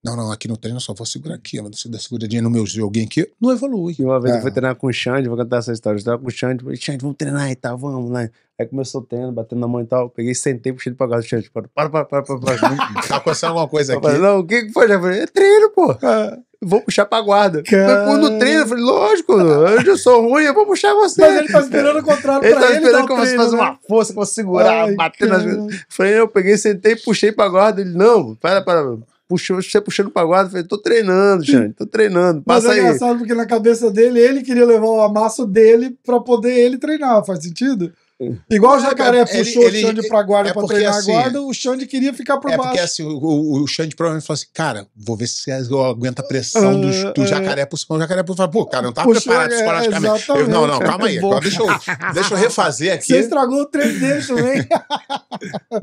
[SPEAKER 1] não, não, aqui no treino eu só vou segurar
[SPEAKER 2] aqui, ela se dá seguradinha no meu joguinho aqui, não evolui. E uma vez é. eu fui treinar com o Xande, vou contar essa história. Eu tava com o Xande, falei, Xande, vamos treinar e tal, vamos lá. Né? Aí começou o treino, batendo na mão e tal. Peguei, sentei, puxei ele pra casa do Xande. Para, para, para, para, para. tá acontecendo alguma coisa aqui. Falei, não, o que que foi? Eu falei, é treino, pô. É. vou puxar pra guarda. Car... quando no treino, eu falei, lógico, eu sou ruim, eu vou puxar você. Mas ele tá esperando o contrário ele pra tá ele. Ele tá esperando que eu você faça né? uma força pra segurar, Ai, bater nas Falei, eu peguei, sentei, puxei pra guarda. Ele, não, para, para puxou, você puxando pra guarda, falei, tô treinando, Xande, tô treinando, passa aí Mas é aí.
[SPEAKER 3] engraçado porque na cabeça dele, ele queria levar o amasso dele pra poder ele treinar, faz sentido? É. Igual o jacaré ele, é, puxou ele, o Xande pra guarda é pra treinar assim, a guarda, o Xande queria ficar por é baixo. É porque assim,
[SPEAKER 1] o, o Xande provavelmente falou assim, cara, vou ver se eu aguento a pressão do, ah, do é. jacaré por cima. O jacaré por pô, cara, não tá Puxou, preparado psicologicamente. Eu, não, não, calma aí. Agora deixa, eu, deixa eu refazer aqui. Você
[SPEAKER 3] estragou o treino dele também.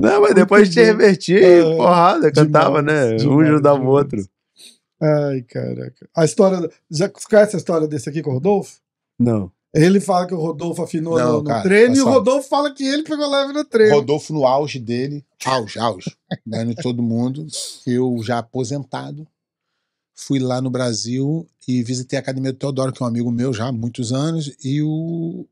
[SPEAKER 2] não, mas depois te reverti porrada, cantava, né? Um ajudava o outro. Ai,
[SPEAKER 3] caraca. A história. Já conhece a história desse aqui com o Rodolfo? Não. Ele fala que o Rodolfo afinou Não, no, no cara, treino e o Rodolfo fala que ele pegou leve no treino. Rodolfo no auge dele,
[SPEAKER 1] auge, auge, ganhando né, todo mundo. Eu já aposentado, fui lá no Brasil e visitei a Academia do Teodoro, que é um amigo meu já há muitos anos, e o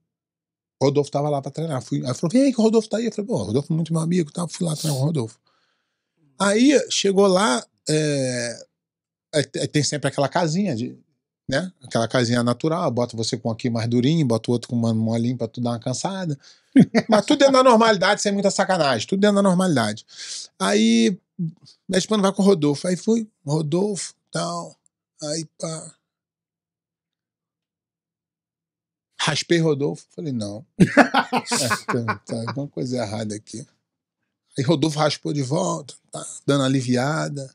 [SPEAKER 1] Rodolfo tava lá para treinar. Fui, aí falou, vem aí que o Rodolfo tá aí. Eu falei, pô, o Rodolfo é muito meu amigo, tá? fui lá treinar com o Rodolfo. Aí chegou lá, é, é, tem sempre aquela casinha de né? Aquela casinha natural, bota você com aqui mais durinho, bota o outro com um molinho pra tu dar uma cansada. Mas tudo dentro da normalidade, sem muita sacanagem, tudo dentro da normalidade. Aí, minha mano vai com o Rodolfo. Aí fui, Rodolfo, tal. Aí, pá. Raspei Rodolfo. Falei, não. É, tá, tá, alguma coisa errada aqui. Aí Rodolfo raspou de volta, tá, dando aliviada.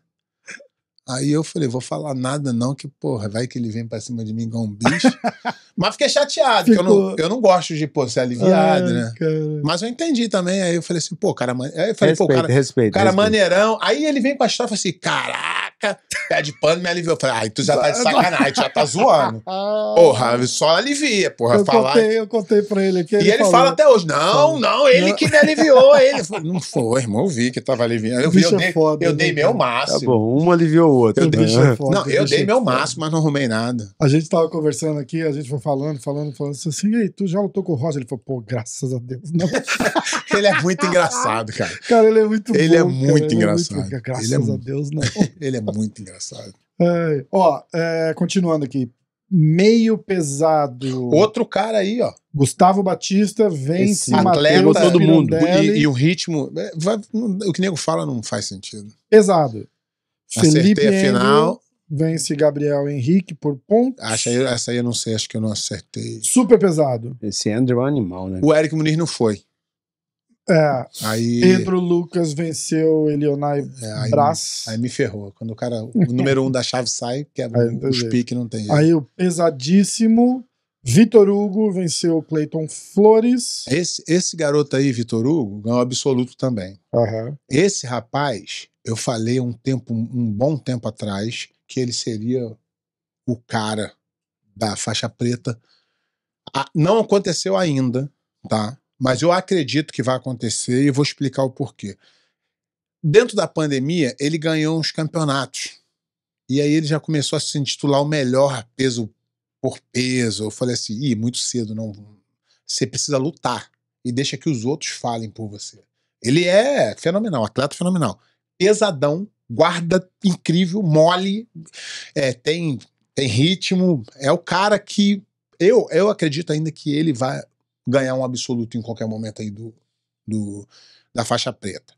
[SPEAKER 1] Aí eu falei, vou falar nada não, que porra, vai que ele vem pra cima de mim igual um bicho. Mas fiquei chateado, Ficou... eu não, eu não gosto de, pô, ser aliviado, Ai, né? Cara. Mas eu entendi também, aí eu falei assim, pô, cara... Man... Aí eu falei, respeito, pô, cara, respeito, cara respeito. maneirão. Aí ele vem com a história e assim, caralho, caraca, pé de pano me aliviou. falei, ai, tu já tá de sacanagem, já tá zoando. Ah. Porra, só alivia, porra. Eu falar. Contei,
[SPEAKER 3] eu contei pra ele aqui. e ele fala até hoje: não, não, ele que me aliviou. Ele
[SPEAKER 1] falou, não foi, irmão, eu vi que
[SPEAKER 2] tava aliviando. Eu, vi, eu, é dei, foda, eu dei meu máximo. Tá bom, um aliviou o outro. Eu dei, né? foda, não, eu dei meu máximo,
[SPEAKER 3] mas não arrumei nada. A gente tava conversando aqui, a gente foi falando, falando, falando assim, e aí, tu já lutou com o Rosa? Ele falou, pô, graças a Deus, não.
[SPEAKER 1] ele é muito engraçado, cara.
[SPEAKER 3] Cara, ele é muito ele é bom, É muito cara, engraçado. Ele é muito engraçado. Graças ele é... a
[SPEAKER 1] Deus, não. ele é muito muito engraçado.
[SPEAKER 3] É, ó, é, continuando aqui. Meio pesado. Outro cara aí, ó. Gustavo Batista vence Esse atleta, todo mundo. E, e, o
[SPEAKER 1] ritmo. É, Vai, o que
[SPEAKER 3] o nego fala não faz sentido. Pesado. Acertei Felipe a final. Vence Gabriel Henrique por pontos.
[SPEAKER 1] Acho, essa aí eu não sei, acho que eu não acertei. Super pesado. Esse
[SPEAKER 2] Andrew é um animal, né? O Eric Muniz não foi.
[SPEAKER 3] É. Aí... Pedro Lucas venceu Elionai é, aí, Brás. Aí me ferrou. Quando o cara, o número um da chave sai, quebra
[SPEAKER 1] aí, os piques, não tem jeito. Aí
[SPEAKER 3] o pesadíssimo Vitor Hugo venceu Clayton Flores.
[SPEAKER 1] Esse, esse garoto aí, Vitor Hugo, ganhou absoluto também. Uhum. Esse rapaz, eu falei um tempo, um bom tempo atrás, que ele seria o cara da faixa preta. Ah, não aconteceu ainda, tá? Mas eu acredito que vai acontecer e vou explicar o porquê. Dentro da pandemia, ele ganhou uns campeonatos. E aí ele já começou a se intitular o melhor peso por peso. Eu falei assim: ih, muito cedo, não. Você precisa lutar e deixa que os outros falem por você. Ele é fenomenal, atleta fenomenal. Pesadão, guarda incrível, mole, é, tem, tem ritmo. É o cara que eu, eu acredito ainda que ele vai ganhar um absoluto em qualquer momento aí do, do, da faixa preta.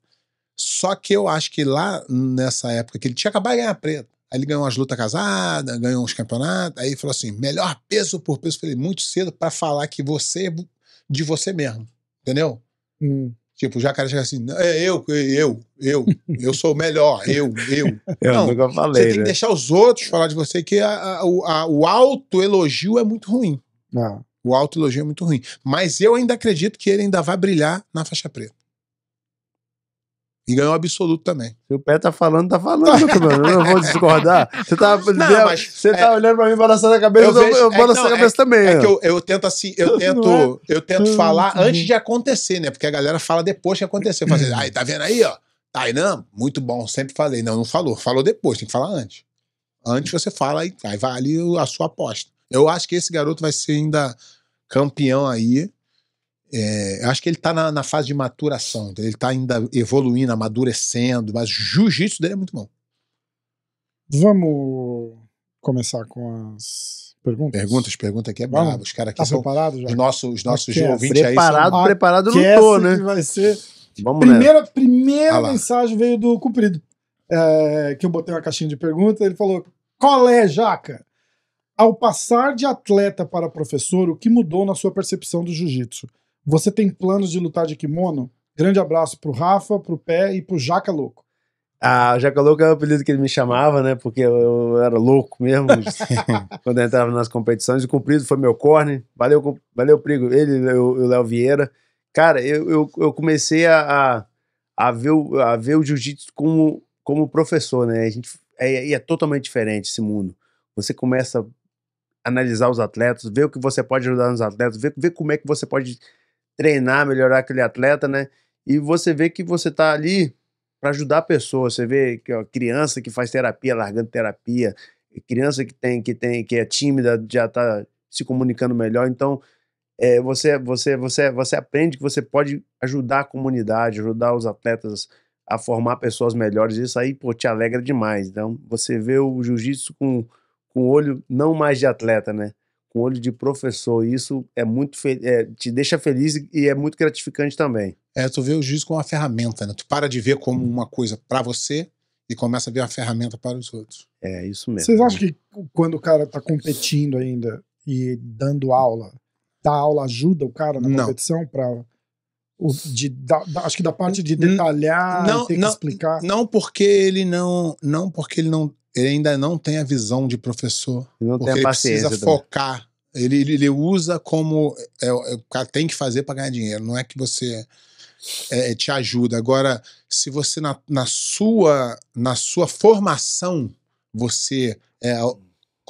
[SPEAKER 1] Só que eu acho que lá nessa época que ele tinha acabado de ganhar preto. Aí ele ganhou umas lutas casadas, ganhou uns campeonatos. Aí falou assim: melhor peso por peso. falei, muito cedo para falar que você de você mesmo. Entendeu? Hum. Tipo, já o jacaré chega assim, é eu, é eu, eu, eu sou o melhor, eu, eu. eu Não, nunca falei. Você tem né? que deixar os outros falar de você, que a, a, a, o autoelogio é muito ruim. Não. Ah. O autoelogio é muito ruim. Mas eu ainda acredito que ele ainda vai brilhar na faixa preta.
[SPEAKER 2] E ganhou absoluto também. O pé tá falando, tá falando, mano. Eu não vou discordar. Você tá, não, mas, você tá é, tá olhando pra mim balançando a cabeça, eu, vejo, é eu balanço a é cabeça é, também. É, né? que eu, eu, tento assim, eu tento, é? eu tento falar antes de
[SPEAKER 1] acontecer, né? Porque a galera fala depois que aconteceu. Fazer, aí, assim, tá vendo aí, ó? Tá aí, não, muito bom, sempre falei. Não, não falou. Falou depois, tem que falar antes. Antes você fala, aí, aí vale a sua aposta. Eu acho que esse garoto vai ser ainda campeão aí. É, acho que ele tá na, na fase de maturação, então ele tá ainda evoluindo, amadurecendo, mas jiu-jitsu dele é muito bom. Vamos começar com as perguntas? Perguntas, pergunta aqui é Vamos. Os caras aqui tá são já? os nossos, os nossos
[SPEAKER 3] Aquece. É ouvintes preparado, aí. São... Preparado, é preparado não tô, né? vai ser... Vamos primeira nessa. primeira ah mensagem veio do Cumprido, é, que eu botei uma caixinha de perguntas. ele falou, qual é, Jaca? Ao passar de atleta para professor, o que mudou na sua percepção do jiu-jitsu? Você tem planos de lutar de kimono? Grande abraço pro Rafa, pro Pé e pro
[SPEAKER 2] Jaca Louco. Ah, o Jaca Louco é o apelido que ele me chamava, né? Porque eu, era louco mesmo quando eu entrava nas competições. O Cumprido foi meu corne. Valeu, valeu Prigo. Ele e o Léo Vieira. Cara, eu, eu, eu comecei a, a, ver, a ver o jiu-jitsu como, como professor, né? A gente, é, é totalmente diferente esse mundo. Você começa analisar os atletas, ver o que você pode ajudar nos atletas, ver, ver como é que você pode treinar, melhorar aquele atleta, né? E você vê que você tá ali para ajudar a pessoa. Você vê que ó, criança que faz terapia, largando terapia, criança que tem que tem que é tímida já tá se comunicando melhor. Então, é, você você você você aprende que você pode ajudar a comunidade, ajudar os atletas a formar pessoas melhores. Isso aí, pô, te alegra demais. Então, você vê o jiu-jitsu com com olho não mais de atleta, né? Com olho de professor. E isso é muito é, te deixa feliz e é muito gratificante também.
[SPEAKER 1] É, tu vê o juiz como uma ferramenta, né? Tu
[SPEAKER 2] para de ver como
[SPEAKER 1] uhum. uma coisa para você e começa a ver uma ferramenta para os outros. É, isso mesmo. Vocês acham
[SPEAKER 3] uhum. que quando o cara tá competindo ainda e dando aula, dar aula ajuda o cara na competição para de, da, da, acho que da parte de detalhar não, ter não, que
[SPEAKER 1] explicar não porque ele não não porque ele não ele ainda não tem a visão de professor. Ele não porque tem a Ele precisa também. focar. Ele, ele, usa como. É, é, o cara tem que fazer para ganhar dinheiro. Não é que você. É, é, te ajuda. Agora, se você na, na, sua, na sua formação você é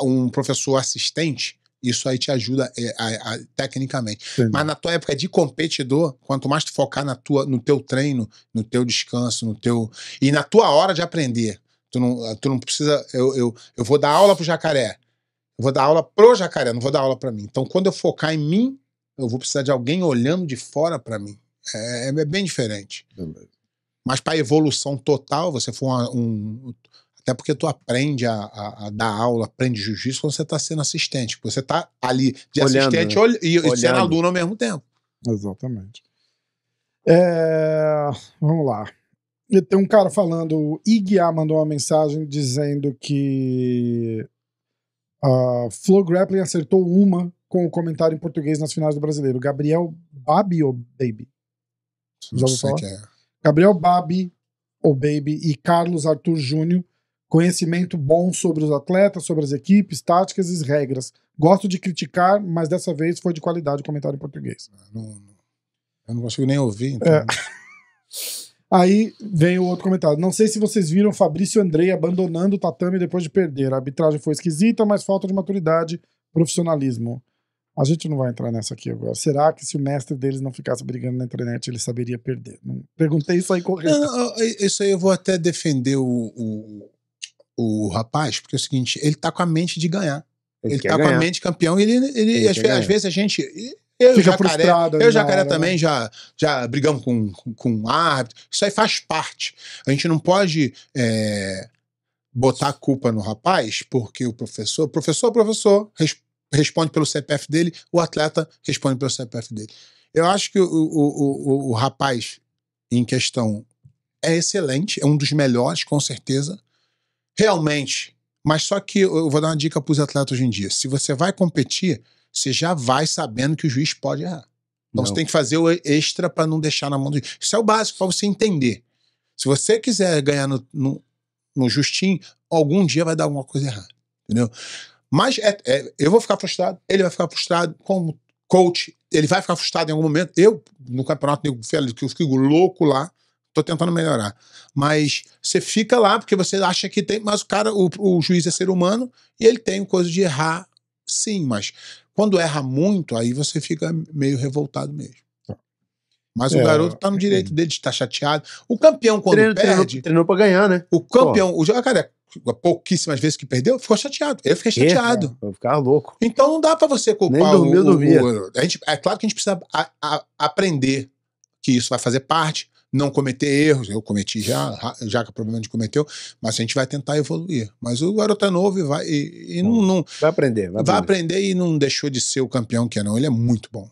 [SPEAKER 1] um professor assistente, isso aí te ajuda é, a, a, tecnicamente. Sim. Mas na tua época de competidor, quanto mais tu focar na tua, no teu treino, no teu descanso, no teu e na tua hora de aprender, Tu não, ah, tu não precisa. Eu, eu, eu vou dar aula pro jacaré. Eu vou dar aula pro jacaré, não vou dar aula para mim. Então, quando eu focar em mim, eu vou precisar de alguém olhando de fora para mim. É, é, é, bem diferente. Beleza. Mas para evolução total, você for uma, um. Até porque tu aprende a, a, a dar aula, aprende jiu-jitsu quando você está sendo assistente. Você está ali de olhando, assistente né? e, e sendo aluno ao mesmo tempo.
[SPEAKER 3] Exatamente. É, vamos lá. E tem um cara falando, o Iguiá mandou uma mensagem dizendo que a ah, Flow Grappling acertou uma com o comentário em português nas finais do brasileiro. Gabriel Babi ou Baby? Já ouviu falar? É. Gabriel Babi ou Baby e Carlos Arthur Júnior. Conhecimento bom sobre os atletas, sobre as equipes, táticas e regras. Gosto de criticar, mas dessa vez foi de qualidade o comentário em português. Ah,
[SPEAKER 1] não, eu não consigo nem ouvir, é. então. É.
[SPEAKER 3] Aí vem o outro comentário. Não sei se vocês viram Fabrício Andrei abandonando o tatame depois de perder. A arbitragem foi esquisita, mas falta de maturidade, profissionalismo. A gente não vai entrar nessa aqui agora. Será que se o mestre deles não ficasse brigando na internet, ele saberia perder? Não perguntei isso aí correto.
[SPEAKER 1] isso aí eu vou até defender o, o, o rapaz, porque é o seguinte, ele tá com a mente de ganhar. Ele, ele tá ganhar. com a mente campeão e ele, ele, ele às, vezes, às vezes a gente. Eu Fica jacaré, frustrado. Eu jacaré hora, também né? já, já brigamos com, com, com árbitro. Isso aí faz parte. A gente não pode é, botar a culpa no rapaz, porque o professor, professor, professor, res, responde pelo CPF dele, o atleta responde pelo CPF dele. Eu acho que o, o, o, o rapaz em questão é excelente, é um dos melhores, com certeza. Realmente. Mas só que eu vou dar uma dica para os atletas hoje em dia. Se você vai competir, você já vai sabendo que o juiz pode errar. Então não. você tem que fazer o extra para não deixar na mão do juiz. Isso é o básico para você entender. Se você quiser ganhar no, no, no, justinho, algum dia vai dar alguma coisa errada. Entendeu? Mas é, é, eu vou ficar frustrado, ele vai ficar frustrado, como coach, ele vai ficar frustrado em algum momento. Eu, no campeonato, eu fico louco lá, tô tentando melhorar. Mas você fica lá porque você acha que tem, mas o cara, o, o juiz é ser humano e ele tem coisa de errar Sim, mas quando erra muito, aí você fica meio revoltado mesmo. Tá. Mas é, o garoto tá no direito é. dele de estar tá chateado. O campeão, quando perde. Treinou, treinou pra ganhar, né? O campeão, Porra. o ah, cara é pouquíssimas vezes que perdeu, ficou chateado. Eu fiquei é, chateado. eu ficava louco. Então não dá para você culpar Nem dormia, o, dormia. O, o, a gente, É claro que a gente precisa a, a, aprender que isso vai fazer parte não cometer erros. Eu cometi já, já que o problema de cometeu, mas a gente vai tentar evoluir. Mas o garoto é novo e vai. E, e não, não, vai aprender. Vai, vai aprender. e não deixou de ser o campeão que é, não. Ele é muito bom.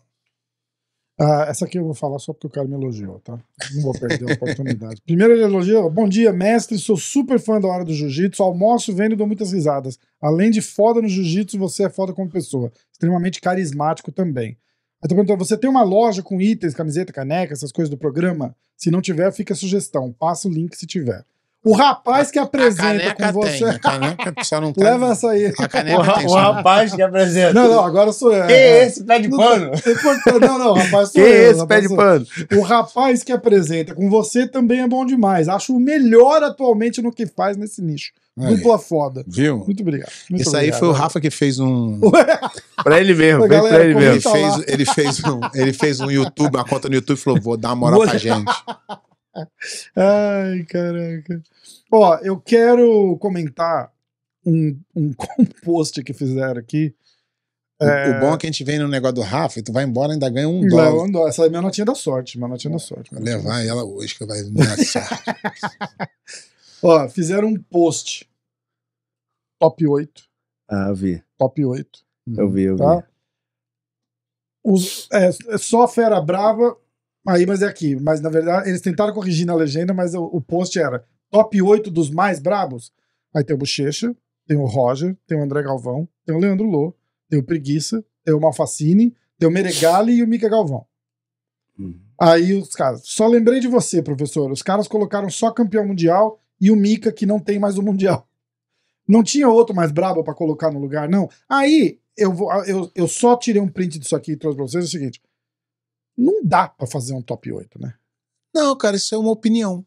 [SPEAKER 3] Ah, essa aqui eu vou falar só porque o cara me elogiou, tá? Não vou perder a oportunidade. Primeiro ele elogiou. Bom dia, mestre. Sou super fã da hora do jiu-jitsu. Almoço, vendo e dou muitas risadas. Além de foda no jiu-jitsu, você é foda como pessoa. Extremamente carismático também. Aí tô você tem uma loja com itens, camiseta, caneca, essas coisas do programa? Se não tiver, fica a sugestão. Passa o link se tiver. O rapaz que apresenta com você. Tem, a caneca só não tem. Tá Leva essa aí. A o, tem, o tá. rapaz que apresenta. Não, não, agora sou eu. Que é, é. esse pé de pano? Não, não, rapaz sou que eu. esse pé de pano? O rapaz que apresenta com você também é bom demais. Acho o melhor atualmente no que faz nesse nicho. Dupla foda. Viu? Muito obrigado. Muito Isso obrigado. aí foi o Rafa
[SPEAKER 1] que fez um. pra ele mesmo, galera, pra ele mesmo. ele fez, ele, fez um, ele fez um YouTube, uma conta no YouTube e falou: vou dar uma moral pra gente.
[SPEAKER 3] Ai, caraca. Ó, eu quero comentar um, um post que fizeram aqui. O, é... o, bom é que a gente vem no negócio do Rafa, e tu vai embora ainda ganha um dólar. um dólar. Essa é minha notinha da sorte, minha notinha da é, sorte. Vou levar ela hoje que vai me dar sorte. Ó, fizeram um post. Top 8. Ah, eu vi. Top 8. Eu vi, eu tá? vi. Os, é, é só Fera Brava, aí, mas é aqui. Mas na verdade, eles tentaram corrigir na legenda, mas o, o post era top 8 dos mais bravos Aí tem o Bochecha, tem o Roger, tem o André Galvão, tem o Leandro Lô, tem o Preguiça, tem o malfacini tem o Meregali e o Mica Galvão. Uhum. Aí os caras, só lembrei de você, professor. Os caras colocaram só campeão mundial e o Mika, que não tem mais o Mundial. Não tinha outro mais brabo para colocar no lugar, não. Aí, eu, vou, eu, eu só tirei um print disso aqui e trouxe pra vocês é o seguinte. Não dá para fazer um top 8, né? Não, cara, isso é uma opinião.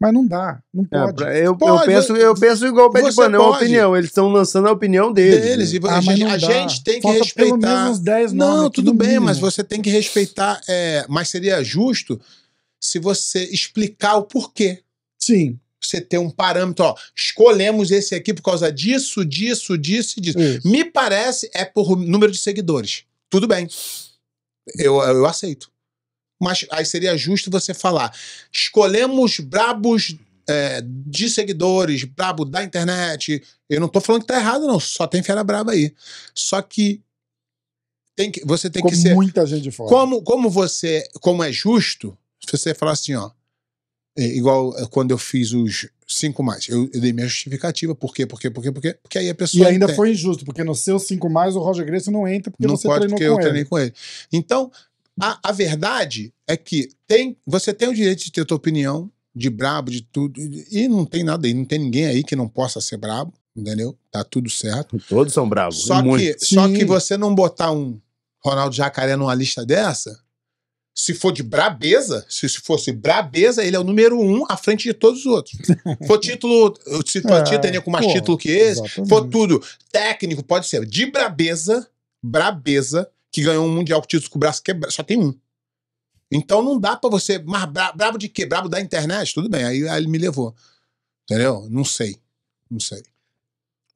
[SPEAKER 3] Mas não dá, não
[SPEAKER 2] é, pode. É, eu, pode, eu, penso, eu penso igual o Pet Pan, é uma opinião. Eles estão lançando a opinião deles. deles né? ah, a, gente, a gente tem Falta que respeitar. Pelo menos 10 não, tudo bem, mínimo. mas você tem
[SPEAKER 1] que respeitar. É, mas seria justo se você explicar o porquê. Sim. Você ter um parâmetro, ó, escolhemos esse aqui por causa disso, disso, disso e disso. Isso. Me parece é por número de seguidores. Tudo bem. Eu, eu aceito. Mas aí seria justo você falar: escolhemos brabos é, de seguidores, brabo da internet. Eu não tô falando que tá errado, não. Só tem fera braba aí. Só que tem que, você tem que ser. muita gente fora. Como, como você, como é justo, se você falar assim, ó, é, igual eh, quando eu fiz os cinco mais. Eu, eu, dei minha justificativa. Por quê? Por quê? Por quê? Porque aí a pessoa. E ainda entende. foi
[SPEAKER 3] injusto, porque no seu cinco mais o Roger Grace não entra porque não você pode, treinou porque com eu ele. treinei
[SPEAKER 1] com ele. Então, a, a verdade é que tem, você tem o direito de ter sua opinião, de brabo, de tudo. E não tem nada aí, não tem ninguém aí que não possa ser brabo, entendeu? Tá tudo certo.
[SPEAKER 2] Todos são bravos. Só, que, só que
[SPEAKER 1] você não botar um Ronaldo Jacaré numa lista dessa, se for de brabeza, se fosse brabeza, ele é o número um à frente de todos os outros. for título, se for é, título, é com mais porra, título que esse, exatamente. for tudo técnico, pode ser de brabeza, brabeza, que ganhou um mundial com título com o braço quebrado, só tem um. Então não dá para você, mas bra, brabo de quê? Brabo da internet? Tudo bem, aí, aí ele me levou. Entendeu? Não sei, não sei.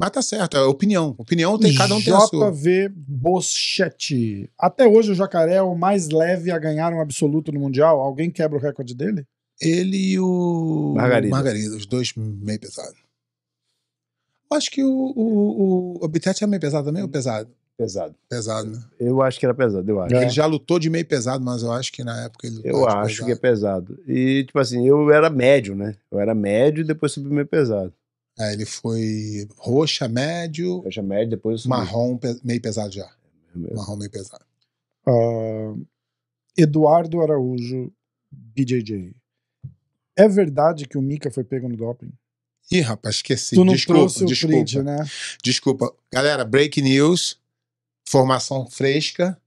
[SPEAKER 1] Mas tá certo, é opinião. Opinião tem cada um tem a sua.
[SPEAKER 3] JV Boschetti. Até hoje o jacaré é o mais leve a ganhar um absoluto no Mundial. Alguém quebra o recorde dele? Ele e o Margarida, Margarida
[SPEAKER 1] os dois meio pesados. Acho que o, o, o, o Bittet é meio pesado também ou pesado?
[SPEAKER 2] Pesado. Pesado, né? Eu acho que era pesado, eu acho. É. Ele já
[SPEAKER 1] lutou de meio pesado, mas eu acho que na época ele Eu acho
[SPEAKER 2] pesado. que é pesado. E, tipo assim, eu era médio, né? Eu era médio e depois subi meio pesado. É, ele foi roxa, médio.
[SPEAKER 1] Roxa,
[SPEAKER 3] médio, depois. Marrom, meio pesado já. É marrom, meio pesado. Uh, Eduardo Araújo, BJJ. É verdade que o Mika foi pego no doping? Ih,
[SPEAKER 1] rapaz, esqueci. Tu não desculpa, trouxe o desculpa. Print, né? Desculpa. Galera, break news, formação fresca.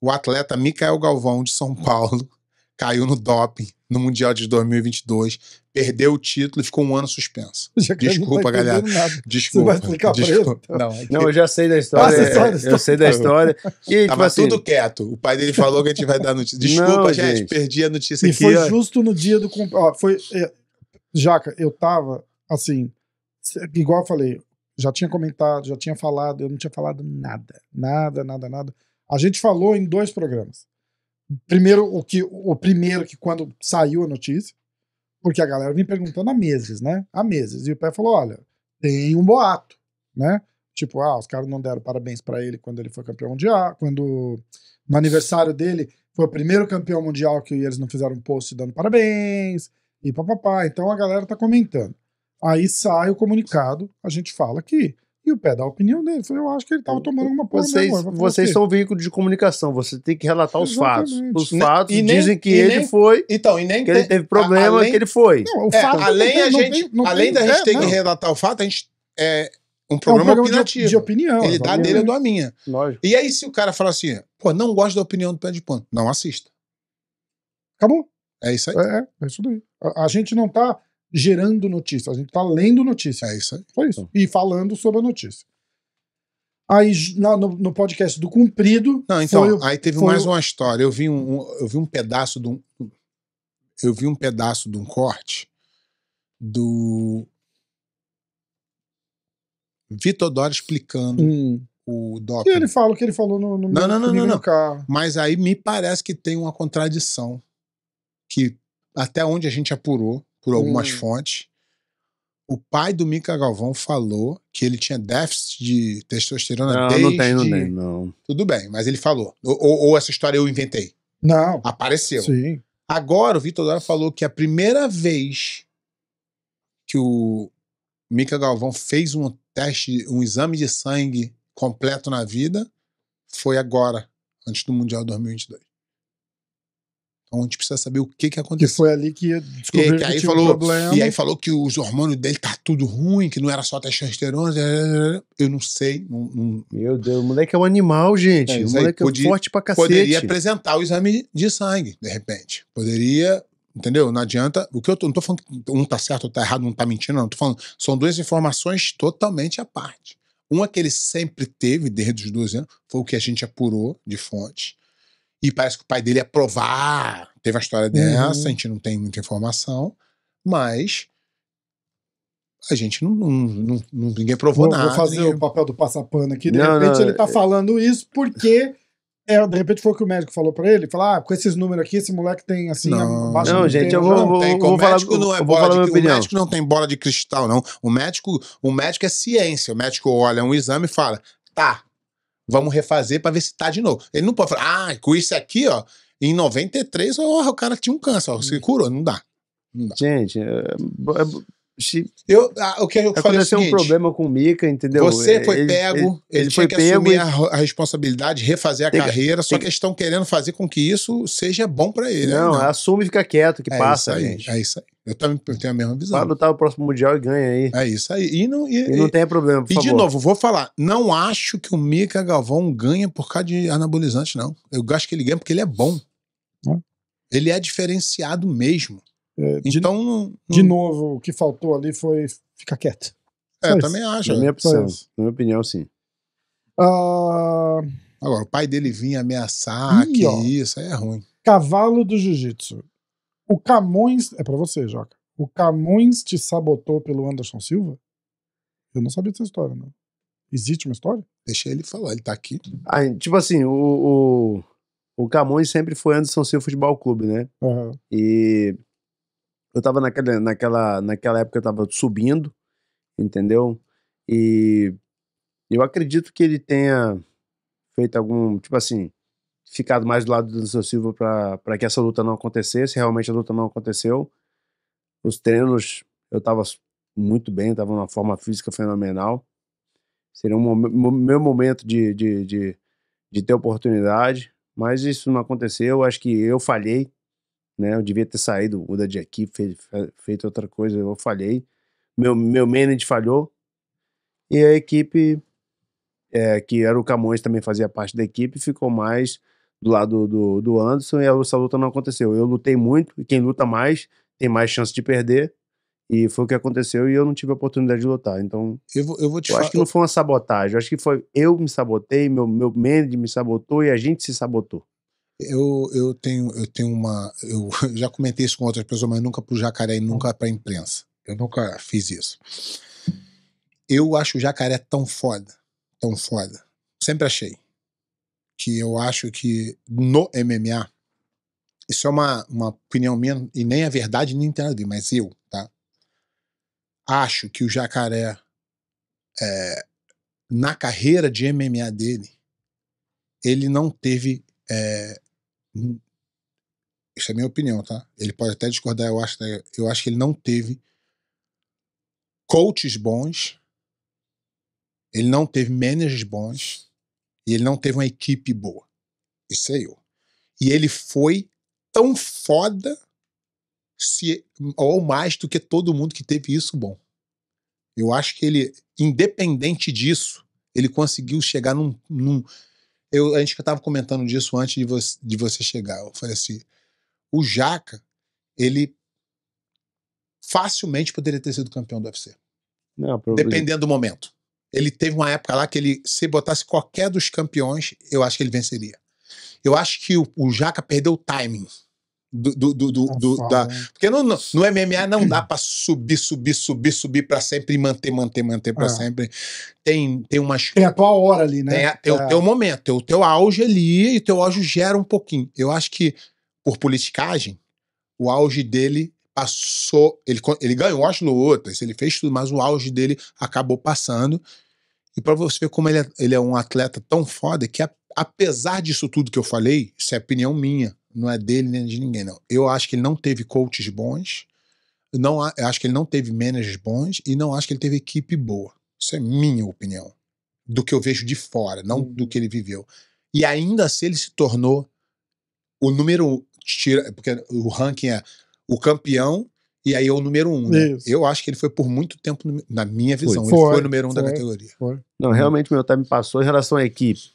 [SPEAKER 1] O atleta Micael Galvão de São Paulo caiu no doping no Mundial de 2022, perdeu o título e ficou um ano suspenso. Desculpa, tá galera. Desculpa. Você vai desculpa. Então? não, é
[SPEAKER 2] não, eu já sei da história. história. É, eu sei da história. E, Tava tipo assim, tudo quieto. O pai dele falou que a gente vai dar notícia. Desculpa, não, gente, gente, perdi
[SPEAKER 3] a notícia e aqui. E foi ó. justo no dia do... foi... É, Jaca, eu tava, assim, igual eu falei, já tinha comentado, já tinha falado, eu não tinha falado nada. Nada, nada, nada. A gente falou em dois programas. Primeiro, o, que, o primeiro que quando saiu a notícia, porque a galera vem perguntando há meses, né? Há meses. E o pé falou: olha, tem um boato, né? Tipo, ah, os caras não deram parabéns para ele quando ele foi campeão mundial, quando no aniversário dele foi o primeiro campeão mundial que eles não fizeram post dando parabéns e papapá. Então a galera tá comentando. Aí sai o comunicado, a gente fala que e o pé dá opinião dele. Eu acho que ele estava tomando alguma posição. Vocês, vocês são
[SPEAKER 2] veículo de comunicação, você tem que relatar os fatos. Os fatos nem, dizem que ele nem, foi. Então, e nem que ele teve problema, além, que ele foi. Não, é, é além, tem, além da gente é, ter que relatar
[SPEAKER 1] o fato, a gente. É, um programa, é um programa opinativo. De, de opinião. Ele dá dele, ou dou a minha. Lógico. E aí, se o cara falar assim, pô, não gosto da opinião do pé de ponto, não
[SPEAKER 3] assista. Acabou. É isso aí. É, é, é isso daí. A, a gente não tá gerando notícia, a gente está lendo notícia. É isso aí. Foi isso. E falando sobre a notícia. Aí na, no, no, podcast do Cumprido. Não, então, aí teve mais
[SPEAKER 1] uma história. Eu vi um, um, eu vi um pedaço de um. Eu vi um pedaço de um corte do. Vitor Dória explicando hum. o doping. E ele
[SPEAKER 3] fala o que ele falou no, no não, meu, não, não, não, não. carro.
[SPEAKER 1] Mas aí me parece que tem uma contradição que até onde a gente apurou por algumas hum. fontes. O pai do Mica Galvão falou que ele tinha déficit de testosterona não, desde... Não, tem, não tem, não. Tudo bem, mas ele falou. Ou, ou essa história eu inventei? Não. Apareceu. Sim. Agora o Vitor Dora falou que a primeira vez que o Mica Galvão fez um teste, um exame de sangue completo na vida, foi agora, antes do Mundial 2022. Então a gente precisa saber o que que aconteceu. Que foi ali é que descobriu que, aí falou, um problema. E aí falou que os hormônios dele tá tudo ruim, que não era só testosterona. Eu não sei. Não, não... Meu Deus, o moleque é um animal, gente. É, o moleque é podia, é forte pra cacete. Poderia apresentar o exame de sangue, de repente. Poderia... Entendeu? Não adianta. O que eu tô, não tô falando que um tá certo, outro tá errado, um tá mentindo, não. Tô falando. São duas informações totalmente à parte. Uma é que ele sempre teve desde os 12 anos, foi o que a gente apurou de fonte. E parece que o pai dele ia é provar. Teve uma história dessa, uhum. a gente não tem muita informação, mas a gente não, não, não ninguém provou vou, nada. Vou fazer o
[SPEAKER 3] papel do passapano aqui. De não, repente não, ele tá é... falando isso porque é, de repente foi o que o médico falou pra ele, falar, ah, com esses números aqui, esse moleque tem assim, não, Não, gente, eu vou, não vou, tem, vou, o falar, médico não é bola de, o
[SPEAKER 1] médico não tem bola de cristal, não. O médico, o médico é ciência. O médico olha um exame e fala: "Tá, Vamos refazer para ver se tá de novo. Ele não pode falar, ah, com isso aqui, ó, em 93, oh, o cara tinha um câncer, ó, se hum. curou, não dá. Não dá. Gente, é, é, se eu, ah, o que eu falei é um problema
[SPEAKER 2] com o Mika, entendeu? Você é, foi ele, pego, ele, ele, ele foi que pego assumir e...
[SPEAKER 1] a, responsabilidade, refazer a tem carreira, só que eles estão querendo fazer com que isso seja bom para ele. Né? Não, não, assume e fica quieto, que é passa. aí, gente. É isso aí. Eu também tenho a mesma
[SPEAKER 2] visão. Vai lutar o próximo Mundial e ganha aí. É isso aí. E não, e, e não tem problema, por E favor. de novo,
[SPEAKER 1] vou falar, não acho que o Mika Galvão ganha por causa de anabolizante, não. Eu acho que ele ganha porque ele é bom.
[SPEAKER 3] Hum. Ele é diferenciado mesmo. É, de, então, de novo, o que faltou ali foi ficar quieto.
[SPEAKER 2] É, também acho. Na é. minha, opção, na minha opinião, sim.
[SPEAKER 3] Uh... Agora, o pai dele vinha ameaçar, Ih, que ó, isso, aí é ruim. Cavalo do Jiu-Jitsu. O Camões. É para você, Joca. O Camões te sabotou pelo Anderson Silva? Eu não sabia dessa história, não. Existe uma história? Deixa ele falar, ele tá aqui.
[SPEAKER 2] tipo assim, o, o, o Camões sempre foi Anderson Silva Futebol Clube, né? Uhum. E eu tava naquela, naquela, naquela época eu tava subindo, entendeu? E eu acredito que ele tenha feito algum, tipo assim, ficado mais do lado do seu Silva para que essa luta não acontecesse, realmente a luta não aconteceu. Os treinos, eu tava muito bem, tava numa forma física fenomenal. Seria um meu momento de, de, de, de ter oportunidade, mas isso não aconteceu, acho que eu falhei, né? Eu devia ter saído, mudar de equipe, fe, feito outra coisa, eu falhei. Meu, meu manager falhou. E a equipe, é, que era o Camões, também fazia parte da equipe, ficou mais do lado do, do Anderson e essa luta não aconteceu. Eu lutei muito e quem luta mais tem mais chance de perder. E foi o que aconteceu e eu não tive a oportunidade de lutar. Então, eu, vou, eu, vou te eu acho que não foi uma sabotagem. Eu acho que foi eu me sabotei, meu, meu manager me sabotou e a gente se sabotou. Eu,
[SPEAKER 1] eu tenho eu tenho uma eu já comentei isso com outras pessoas, mas nunca para o jacaré e nunca para a imprensa. Eu nunca fiz isso. Eu acho o jacaré tão foda, tão foda. Sempre achei que eu acho que no MMA isso é uma, uma opinião minha e nem é verdade nem tem nada a mas eu, tá? Acho que o jacaré é, na carreira de MMA dele ele não teve é, Uhum. Isso é minha opinião, tá? Ele pode até discordar, eu acho, né? eu acho que ele não teve coaches bons, ele não teve managers bons e ele não teve uma equipe boa. Isso é eu. E ele foi tão foda se, ou mais do que todo mundo que teve isso bom. Eu acho que ele, independente disso, ele conseguiu chegar num, num eu, a gente estava comentando disso antes de você, de você chegar. Eu falei assim: o Jaca, ele facilmente poderia ter sido campeão do UFC. Não, dependendo do momento. Ele teve uma época lá que ele, se botasse qualquer dos campeões, eu acho que ele venceria. Eu acho que o, o Jaca perdeu o timing. Do, do, do, do da... É. Porque no, no, MMA não dá para subir, subir, subir, subir para sempre e manter, manter, manter para é. sempre. Tem, tem uma Tem a tua
[SPEAKER 3] hora ali, né? Tem, a, tem é. o
[SPEAKER 1] teu momento, tem o teu auge ali e teu auge gera um pouquinho. Eu acho que, por politicagem, o auge dele passou. Ele, ele ganhou as lutas, ele fez tudo, mas o auge dele acabou passando. E para você ver como ele é, ele é um atleta tão foda que, a, apesar disso tudo que eu falei, isso é opinião minha não é dele nem de ninguém, não. Eu acho que ele não teve coaches bons, não acho que ele não teve managers bons e não acho que ele teve equipe boa. Isso é minha opinião. Do que eu vejo de fora, não do uhum. que ele viveu. E ainda assim ele se tornou o número. Tira, porque o ranking é o campeão e aí é o número um, né? Eu acho que ele foi por muito tempo, na minha visão, foi. ele foi, o número um foi. da categoria.
[SPEAKER 2] Não, realmente o meu time passou em relação à equipe.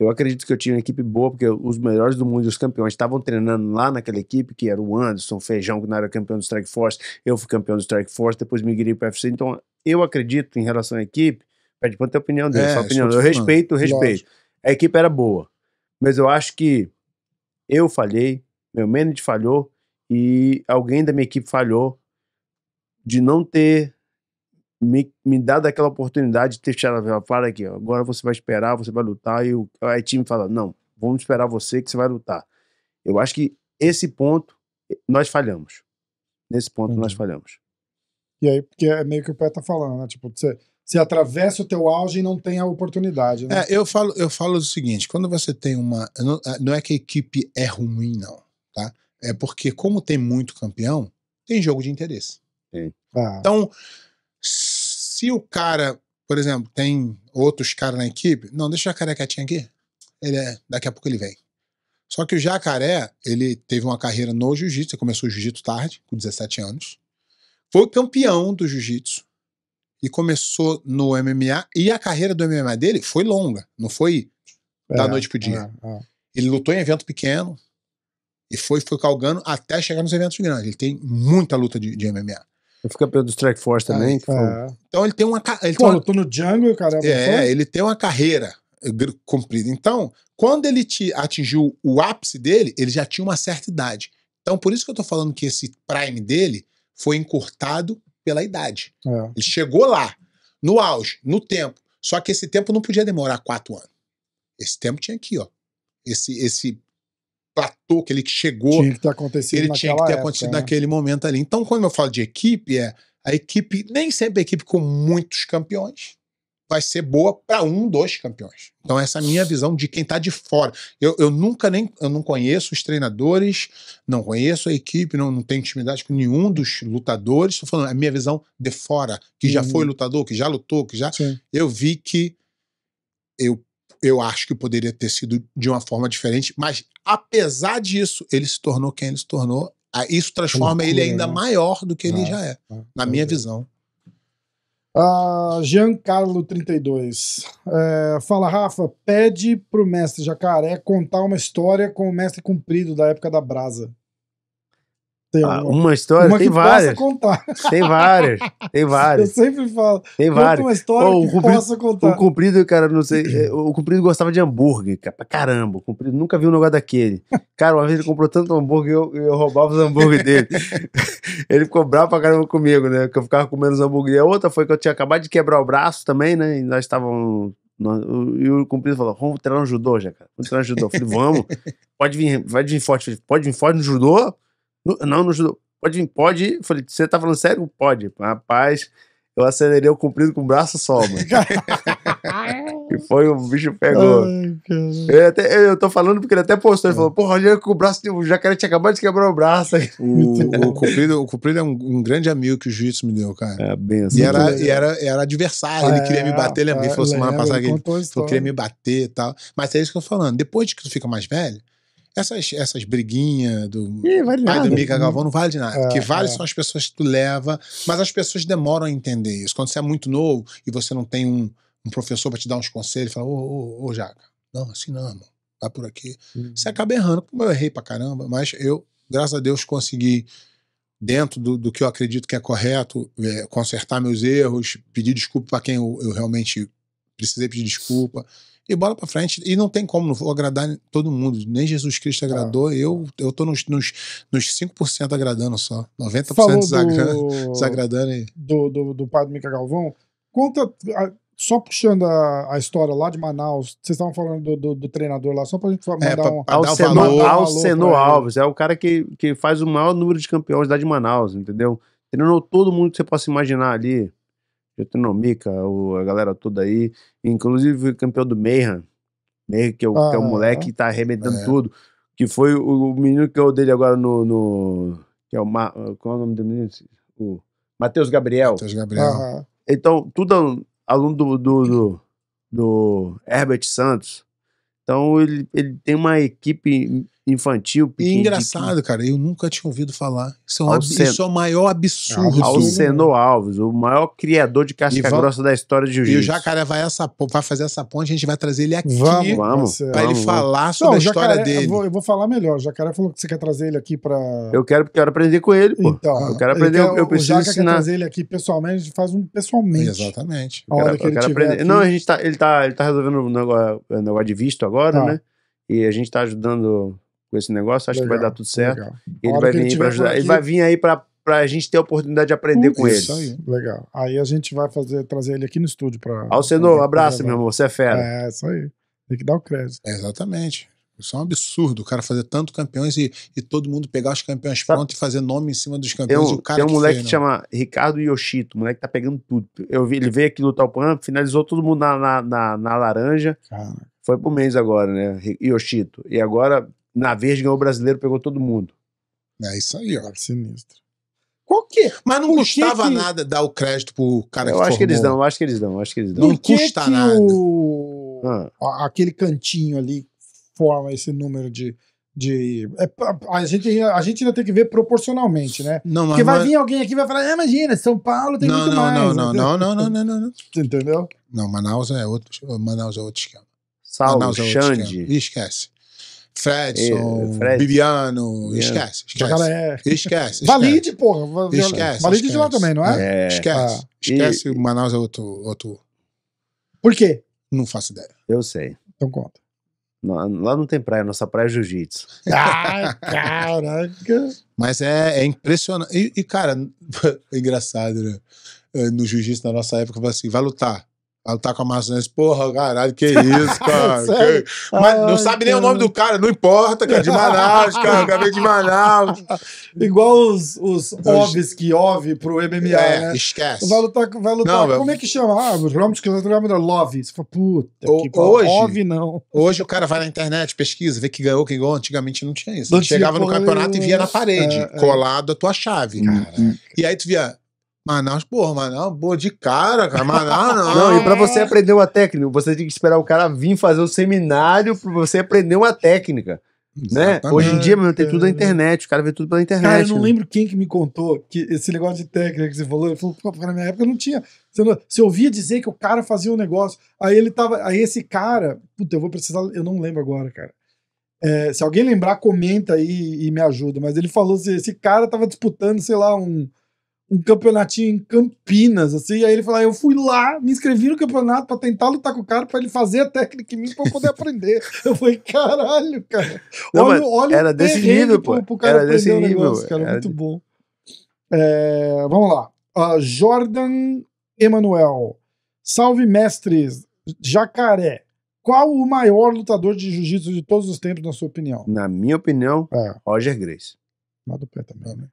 [SPEAKER 2] Eu acredito que eu tinha uma equipe boa, porque os melhores do mundo e os campeões estavam treinando lá naquela equipe, que era o Anderson, Feijão, que não era campeão do Strike Force, eu fui campeão do Strike Force, depois migrei para o UFC. Então, eu acredito em relação à equipe, pede para ter a opinião dele, é, opinião. Eu respeito, respeito. Lógico. A equipe era boa, mas eu acho que eu falhei, meu manager falhou e alguém da minha equipe falhou de não ter me, me dá aquela oportunidade de ter tirado a para aqui, ó, agora você vai esperar, você vai lutar, e o aí time fala, não, vamos esperar você que você vai lutar. Eu acho que esse ponto nós falhamos. Nesse ponto Entendi. nós falhamos.
[SPEAKER 3] E aí, porque é meio que o Pé tá falando, né? Tipo, você, você atravessa o teu auge e não tem a oportunidade, né? É,
[SPEAKER 1] eu falo, eu falo o seguinte, quando você tem uma... Não, é, não é que a equipe é ruim, não, tá? É porque como tem muito campeão, tem jogo de interesse. Ah. Então, se o cara, por exemplo, tem outros caras na equipe, não, deixa o jacaré quietinho aqui. Ele é, daqui a pouco ele vem. Só que o jacaré, ele teve uma carreira no jiu-jitsu, ele começou o jiu-jitsu tarde, com 17 anos. Foi campeão do jiu-jitsu e começou no MMA. E a carreira do MMA dele foi longa, não foi
[SPEAKER 3] da é, noite pro dia. É, é.
[SPEAKER 1] Ele lutou em evento pequeno e foi, foi calgando até chegar nos eventos grandes. Ele tem muita luta de, de MMA. Ele foi campeão do Strike
[SPEAKER 2] Force ah,
[SPEAKER 3] também. Ah, Então ele tem uma. Ele Pô, uma... eu tô no Jungle, cara. É, ele
[SPEAKER 1] tem uma carreira eh, cumprida. Então, quando ele atingiu o ápice dele, ele já tinha uma certa idade. Então, por isso que eu tô falando que esse prime dele foi encurtado pela idade. É. Ele chegou lá, no auge, no tempo. Só que esse tempo não podia demorar quatro anos. Esse tempo tinha aqui, ó. Esse, esse tratou, que ele chegou. Tinha que ter acontecido Ele tinha que ter época, acontecido né? naquele momento ali. Então, quando eu falo de equipe, é a equipe, nem sempre a equipe com muitos campeões vai ser boa para um dos campeões. Então, essa é a minha visão de quem está de fora. Eu, eu nunca nem eu não conheço os treinadores, não conheço a equipe, não, não tenho intimidade com nenhum dos lutadores. Estou falando é a minha visão de fora, que já uhum. foi lutador, que já lutou, que já. Sim. Eu vi que eu eu acho que poderia ter sido de uma forma diferente, mas apesar disso, ele se tornou quem ele se tornou. Ah, isso transforma ele ainda né? maior
[SPEAKER 3] do que ele é, já é, é na minha visão. Jean Carlo 32. É, fala, Rafa, pede pro mestre Jacaré contar uma história com o mestre cumprido da época da Brasa.
[SPEAKER 2] Tem ah, uma, ah, uma história, uma tem várias. contar.
[SPEAKER 3] Tem várias, tem várias. Eu sempre falo. Tem várias. uma história oh, que cumprido, possa contar. O
[SPEAKER 2] Cumprido, cara, não sei. É, o Cumprido gostava de hambúrguer, cara, pra caramba. O Cumprido nunca viu um negócio daquele. Cara, uma vez ele comprou tanto hambúrguer eu, eu roubava os hambúrguer dele. ele ficou bravo pra caramba comigo, né? Que eu ficava comendo os hambúrguer. E a outra foi que eu tinha acabado de quebrar o braço também, né? E nós estávamos e o cumprido falou: vamos treinar no judô já, cara. Vamos treinar no judô. Eu falei, vamos. Pode vir, vai vir forte. Falei, pode vir forte no judô? Não, não ajudou. Pode, pode. falei, você tá falando sério? Pode. Rapaz, eu acelerei o comprido com o braço só, mano. e foi, o bicho pegou. Ai, eu, até, eu, tô falando porque ele até postou, ele ah. falou, porra, olha com o braço, o jacaré tinha acabado de quebrar o braço.
[SPEAKER 1] O, o comprido, o cumprido é um, um, grande amigo que o juiz me
[SPEAKER 2] deu, cara. É, benção. Assim. E era, e
[SPEAKER 1] era, era adversário, ah, ele queria é, me bater, assim, é, lembra? ele falou semana passada que ele queria me bater e tal. Mas é isso que eu tô falando, depois que tu fica mais velho, essas, essas briguinhas do Ih, vale pai nada. do Mica Galvão não vale de nada. É, que vale é. são as pessoas que tu leva, mas as pessoas demoram a entender isso. Quando você é muito novo e você não tem um, um professor para te dar uns conselhos, fala, ô, ô, ô, Jaca, não, assim não, mano. Vai tá por aqui. Uhum. Você acaba errando, como eu errei pra caramba, mas eu, graças a Deus, consegui dentro do, do, que eu acredito que é correto, é, consertar meus erros, pedir desculpa para quem eu, eu, realmente precisei pedir desculpa e bola para frente. E não tem como, não vou agradar todo mundo. Nem Jesus Cristo agradou. Ah. Eu, eu tô nos, nos, nos 5% agradando só. 90% Falou desagradando. Do, desagradando e...
[SPEAKER 3] do, do, do padre Mica Galvão. Conta, só puxando a, a, história lá de Manaus, vocês estavam falando do, do, do, treinador lá, só pra gente é, mandar é, pra, um. Alceno, um valor, Alceno Alves,
[SPEAKER 2] é o cara que, que faz o maior número de campeões da de Manaus, entendeu? Treinou todo mundo que você possa imaginar ali. Geotonomica, a galera toda aí. Inclusive o campeão do Meira, Meira que é o, ah, que é o moleque que tá arrebentando é. tudo. Que foi o, o, menino que eu o dele agora no. no que é o. Ma, qual é o nome do menino? O Matheus Gabriel. Matheus Gabriel. Ah, então, tudo aluno do, do, do, do Herbert Santos. Então ele, ele tem uma equipe infantil. Pequeno, e é engraçado,
[SPEAKER 1] cara, eu nunca tinha ouvido falar. Isso é, um Alceno... ab... Isso é o maior absurdo. Alceno
[SPEAKER 2] Alves, o maior criador de casca vamos... grossa da história de jiu-jitsu. E o Jacaré
[SPEAKER 1] vai, essa... vai fazer essa ponte, a gente
[SPEAKER 2] vai trazer ele aqui. Vamos, vamos. Pra ele vamos. falar sobre Não, a história jacaré, dele. Eu vou,
[SPEAKER 3] eu vou, falar melhor. O Jacaré falou que você quer trazer ele aqui pra...
[SPEAKER 2] Eu quero, porque eu quero aprender com ele, pô. Então, eu quero então, aprender, então, eu, eu preciso o Jaca ensinar. quer trazer ele aqui
[SPEAKER 3] pessoalmente, a gente faz um pessoalmente. Exatamente. A hora eu quero, que ele quero aprender. Aqui. Não, a
[SPEAKER 2] gente tá, ele tá, ele tá resolvendo um negócio, um negócio de visto agora, tá. né? E a gente está ajudando com esse negócio. Acho legal, que vai dar tudo certo. Ele vai, vir para ajudar, aqui... ele vai vir aí para para a gente ter a oportunidade de aprender Putz, com eles ele. Isso aí, legal.
[SPEAKER 3] Aí a gente vai fazer,
[SPEAKER 2] trazer ele aqui no estúdio para. Alcenor, pra... abraço, meu amor, você é fera. É,
[SPEAKER 3] isso aí. Tem que dar o crédito. É, exatamente.
[SPEAKER 1] Isso é um absurdo, o cara fazer tanto campeões e, e todo mundo pegar os campeões Sabe? prontos e fazer nome em cima dos campeões. Tem um, o cara tem um que moleque que né?
[SPEAKER 2] chama Ricardo Yoshito, o moleque tá pegando tudo. Eu vi, ele veio aqui no Talpan, finalizou todo mundo na, na, na, na laranja. Cara. Foi pro mês agora, né? Yoshito. E agora na verde ganhou o brasileiro, pegou todo mundo. É isso aí, ó. Sinistro.
[SPEAKER 1] Qual que? Mas não Por custava que... nada
[SPEAKER 2] dar o crédito pro cara eu que Eu acho que eles dão, eu acho que eles dão, acho que eles dão. não que
[SPEAKER 3] custa que nada. O... Ah. Aquele cantinho ali forma esse número de de é, a, gente, a gente ainda tem que ver proporcionalmente, né? Não, mas, Porque vai é- vir alguém aqui e vai falar, ah, imagina, São Paulo tem não, muito não, mais. Não, não, não, não, não, não,
[SPEAKER 1] não, não. Entendeu? Não, Manaus é outro, Manaus é outro esquema. Salve, Manaus é outro Xande. Esquema. Esquece. Fredson, é, Fred. Bibiano, esquece, esquece. Esquece, esquece. Valide,
[SPEAKER 3] porra. É- esquece. Valide esquece. de lá também, não é? é. Esquece. Ah. Esquece,
[SPEAKER 2] e... Manaus é outro, outro. Por quê? Não faço ideia. Eu sei. Então conta. Lá não tem praia, nossa praia é jiu-jitsu.
[SPEAKER 3] Ah,
[SPEAKER 1] caraca!
[SPEAKER 2] Mas é, é impressionante. E, e cara, é engraçado, né?
[SPEAKER 1] Eh, no jiu-jitsu, na nossa época, eu falei assim: vai lutar. Ela tá com a maçaneta, porra, caralho, que
[SPEAKER 2] isso, cara.
[SPEAKER 3] que... Mas Ai, não sabe nem o nome do cara, não importa, cara, é de Manaus, cara, acabei de Manaus. Igual os, os ovs que ove pro MMA, é, né? esquece. Vai lutar, vai lutar, não, como eu... é que chama? Ah, os nomes que eu lembro love. Você fala, puta, o, que hoje, ove não. Hoje o cara
[SPEAKER 1] vai na internet, pesquisa, vê que ganhou, que ganhou, antigamente não tinha isso. Não chegava no campeonato eu... e via na parede, é, é. colado é. a tua chave, cara. Hum, hum. E aí tu via, Manaus, porra, Manaus, boa de cara, cara. Manaus não. não, e pra você
[SPEAKER 2] aprender uma técnica, você tem que esperar o cara vir fazer o um seminário pra você aprender uma técnica. Né? Hoje em dia, mano, tem tudo na internet, o cara vê tudo pela internet. Cara, eu não né? lembro
[SPEAKER 3] quem que me contou que esse negócio de técnica que você falou, ele falou, pô, na minha época não tinha. Você, não, você ouvia dizer que o cara fazia um negócio, aí ele tava. Aí esse cara, puta, eu vou precisar, eu não lembro agora, cara. É, se alguém lembrar, comenta aí e me ajuda. Mas ele falou assim: esse cara tava disputando, sei lá, um um campeonatinho em Campinas, assim, e aí ele falou, ah, eu fui lá, me inscrevi no campeonato para tentar lutar com o cara, para ele fazer a técnica em mim para eu poder aprender. Eu falei, caralho, cara. Não, olha, olha era desse nível, pô. Pro, cara era desse nível, negócio, cara, era muito de... bom. É, vamos lá. Uh, Jordan Emanuel. Salve, mestres. Jacaré. Qual o maior lutador de jiu-jitsu de todos os tempos, na sua opinião?
[SPEAKER 2] Na minha opinião, é. Roger Grace. Lá do pé também, né?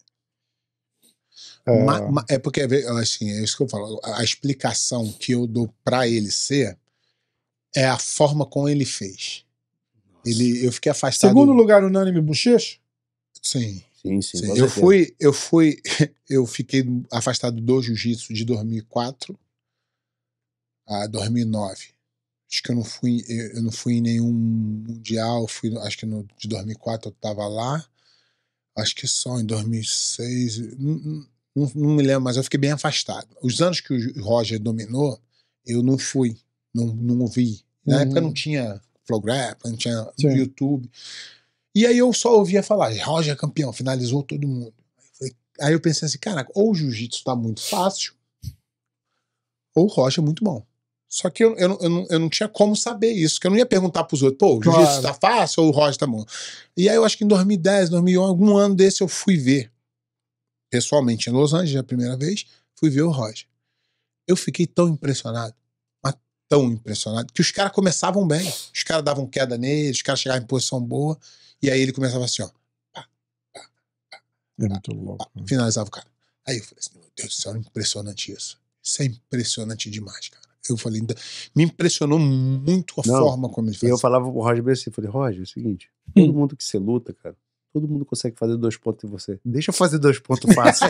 [SPEAKER 2] É... Ma, ma, é porque, assim,
[SPEAKER 1] é isso que eu falo. A explicação que eu dou para ele ser é a forma como ele fez. Ele, eu fiquei afastado. Segundo lugar unânime, Bochecha? Sim.
[SPEAKER 2] Sim, sim. sim. Eu fui,
[SPEAKER 1] eu fui, eu fiquei afastado do jiu-jitsu de 2004 a 2009. Acho que eu não fui, eu não fui em nenhum mundial, fui, acho que no, de 2004 eu estava lá acho que só em 2006, não, não, não, me lembro, mas eu fiquei bem afastado. Os anos que o Roger dominou, eu não fui, não, não ouvi. Na uhum. época não tinha Flowgraph, não tinha Sim. YouTube. E aí eu só ouvia falar, Roger é campeão, finalizou todo mundo. Aí eu pensei assim, caraca, ou o jiu-jitsu tá muito fácil, ou o Roger é muito bom. Só que eu, eu, eu, não, eu não tinha como saber isso, que eu não ia perguntar pros outros, pô, o claro. jiu-jitsu tá fácil ou o Roger tá bom? E aí eu acho que em 2010, 2011, algum ano desse eu fui ver, pessoalmente em Los Angeles, a primeira vez, fui ver o Roger. Eu fiquei tão impressionado, mas tão impressionado, que os caras começavam bem, os caras davam queda nele, os caras chegavam em posição boa, e aí ele começava assim, ó. Pá, pá, pá, é muito louco. Né? Finalizava o cara. Aí eu falei assim, meu Deus do céu, é impressionante isso. Isso é impressionante demais, cara eu falei, me impressionou muito a não, forma
[SPEAKER 2] como ele faz. Eu falava pro Roger assim, falei, Roger, é o seguinte, hum. todo mundo que você luta, cara, todo mundo consegue fazer dois pontos em você. Deixa eu fazer dois pontos fácil.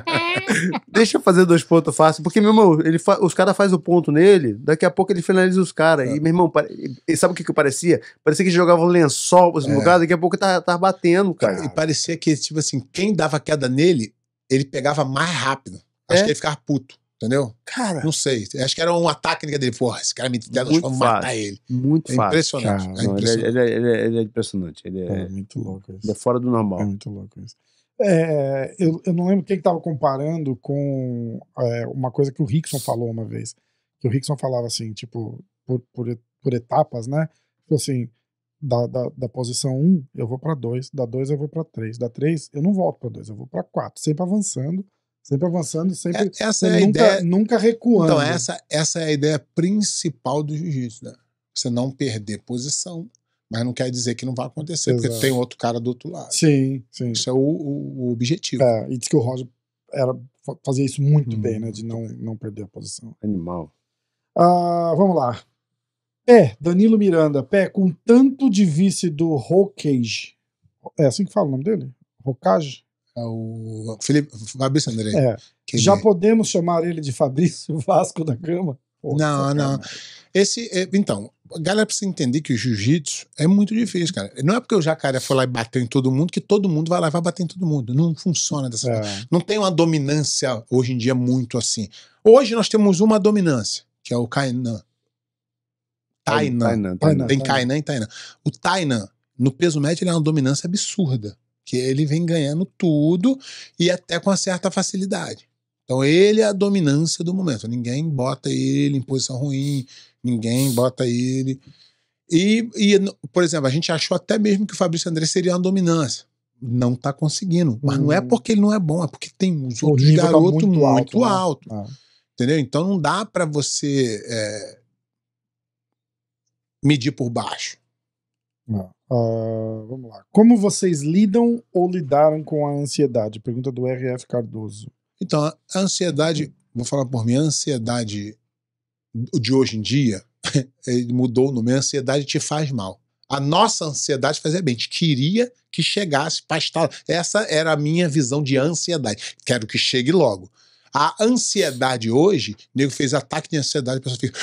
[SPEAKER 2] Deixa eu fazer dois pontos fácil. Porque, meu irmão, ele fa... os caras fazem o ponto nele, daqui a pouco ele finaliza os caras. É. E, meu irmão, pare... e sabe o que, que parecia? Parecia que jogava um lençol pra é. lugar, daqui a pouco tava, tá, tava tá batendo, cara. E parecia que, tipo assim, quem dava queda nele, ele pegava mais rápido. Acho é. que ele ficava
[SPEAKER 1] puto. Entendeu? Cara. Não sei. Acho que era uma técnica dele. Porra, esse cara me dá nós vamos matar ele.
[SPEAKER 3] Muito é fácil. Impressionante. Cara, é não, impressionante.
[SPEAKER 2] Ele, é, ele, ele é impressionante. Ele é, é-, é, é, muito louco isso. Ele é fora do normal. É muito louco isso.
[SPEAKER 3] É, eu, eu não lembro quem estava comparando com uma coisa que o Rickson falou uma vez. Que o Rickson falava assim, tipo, por, por, por etapas, né? Tipo assim, da, da, da posição 1, eu vou para 2, da 2 eu vou para 3, da 3 eu não volto para 2, eu vou para 4, sempre avançando Sempre avançando, sempre. É, essa né, é a nunca, ideia. Nunca recuando. Então, essa,
[SPEAKER 1] essa é a ideia principal do jiu-jitsu, né? Você não perder posição, mas não quer dizer que não vai acontecer, Exato. porque tem outro cara do outro lado.
[SPEAKER 3] Sim, sim. Isso é o, o, o objetivo. É, e diz que o Roger era, fazia isso muito hum, bem, né? De não, não perder a posição. Animal. Ah, vamos lá. Pé, Danilo Miranda, pé com tanto de vice do Rockage. É assim que fala o nome dele? Rockage. É o Felipe, Fabrício Andrei. É, já é. podemos chamar ele de Fabrício Vasco da Gama? não, não. Esse, é, então,
[SPEAKER 1] a galera precisa entender que o jiu-jitsu é muito difícil, cara. Não é porque o jacaré foi lá e bateu em todo mundo que todo mundo vai lá e vai bater em todo mundo. Não funciona dessa é. forma. Não tem uma dominância hoje em dia muito assim. Hoje nós temos uma dominância, que é o Kainan. Tainan. Tem Kainan e Tainan. O Tainan, no peso médio, ele é uma dominância absurda que ele vem ganhando tudo e até com certa facilidade. Então ele é a dominância do momento. Ninguém bota ele em posição ruim, ninguém bota ele. E, e por exemplo, a gente achou até mesmo que o Fabrício André seria uma dominância. Não está conseguindo. Mas hum. não é hum. porque ele não é bom, é porque tem os outros tá garotos tá muito, muito, alto. alto né? é. Entendeu? Então não dá para você é,
[SPEAKER 3] medir por baixo. Não. É. Uh, vamos lá. Como vocês lidam ou lidaram com a ansiedade? Pergunta do RF Cardoso. Então, a ansiedade, vou falar por mim, a ansiedade de hoje em dia, mudou o
[SPEAKER 1] nome, a ansiedade te faz mal. A nossa ansiedade fazia bem, a gente queria que chegasse, estar. Essa era a minha visão de ansiedade. Quero que chegue logo. A ansiedade hoje, o nego fez ataque de ansiedade, a pessoa fica.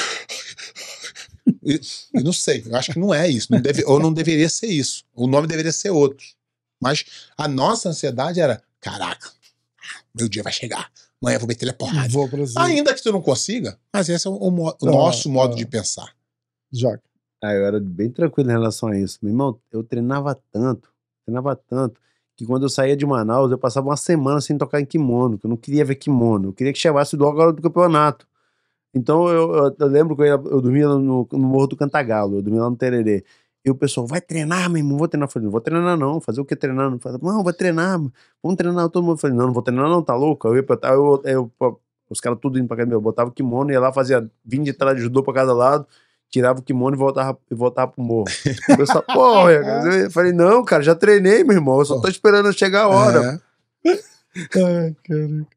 [SPEAKER 1] Eu não sei, eu acho que não é isso. Não deve, ou não deveria ser isso. O nome deveria ser outro. Mas a nossa ansiedade era: caraca, meu dia vai chegar. Amanhã eu vou meter a porrada.
[SPEAKER 2] Vou Ainda
[SPEAKER 1] que tu não consiga, mas esse é o, o, o ah, nosso modo ah. de pensar.
[SPEAKER 2] Joga. Ah, eu era bem tranquilo em relação a isso. Meu irmão, eu treinava tanto, treinava tanto, que quando eu saía de Manaus, eu passava uma semana sem tocar em kimono, que eu não queria ver kimono. Eu queria que chegasse logo a hora do campeonato. Então eu, eu, eu lembro que eu, eu dormia no, no Morro do Cantagalo, eu dormia lá no Tererê. E o pessoal, vai treinar, meu irmão, vou treinar. Eu falei, não vou treinar não, fazer o que treinar? Não, falei, não vou treinar, vamos treinar todo mundo. Eu falei, não, não vou treinar não, tá louco? Eu ia pra, eu, eu, os caras tudo indo pra casa, meu, botava o kimono, ia lá, fazia 20 entradas de judô pra cada lado, tirava o kimono e voltava, e voltava pro morro. O pessoal, porra, eu falei, não, cara, já treinei, meu irmão, eu só tô esperando chegar a hora. É.
[SPEAKER 3] Ai, caraca.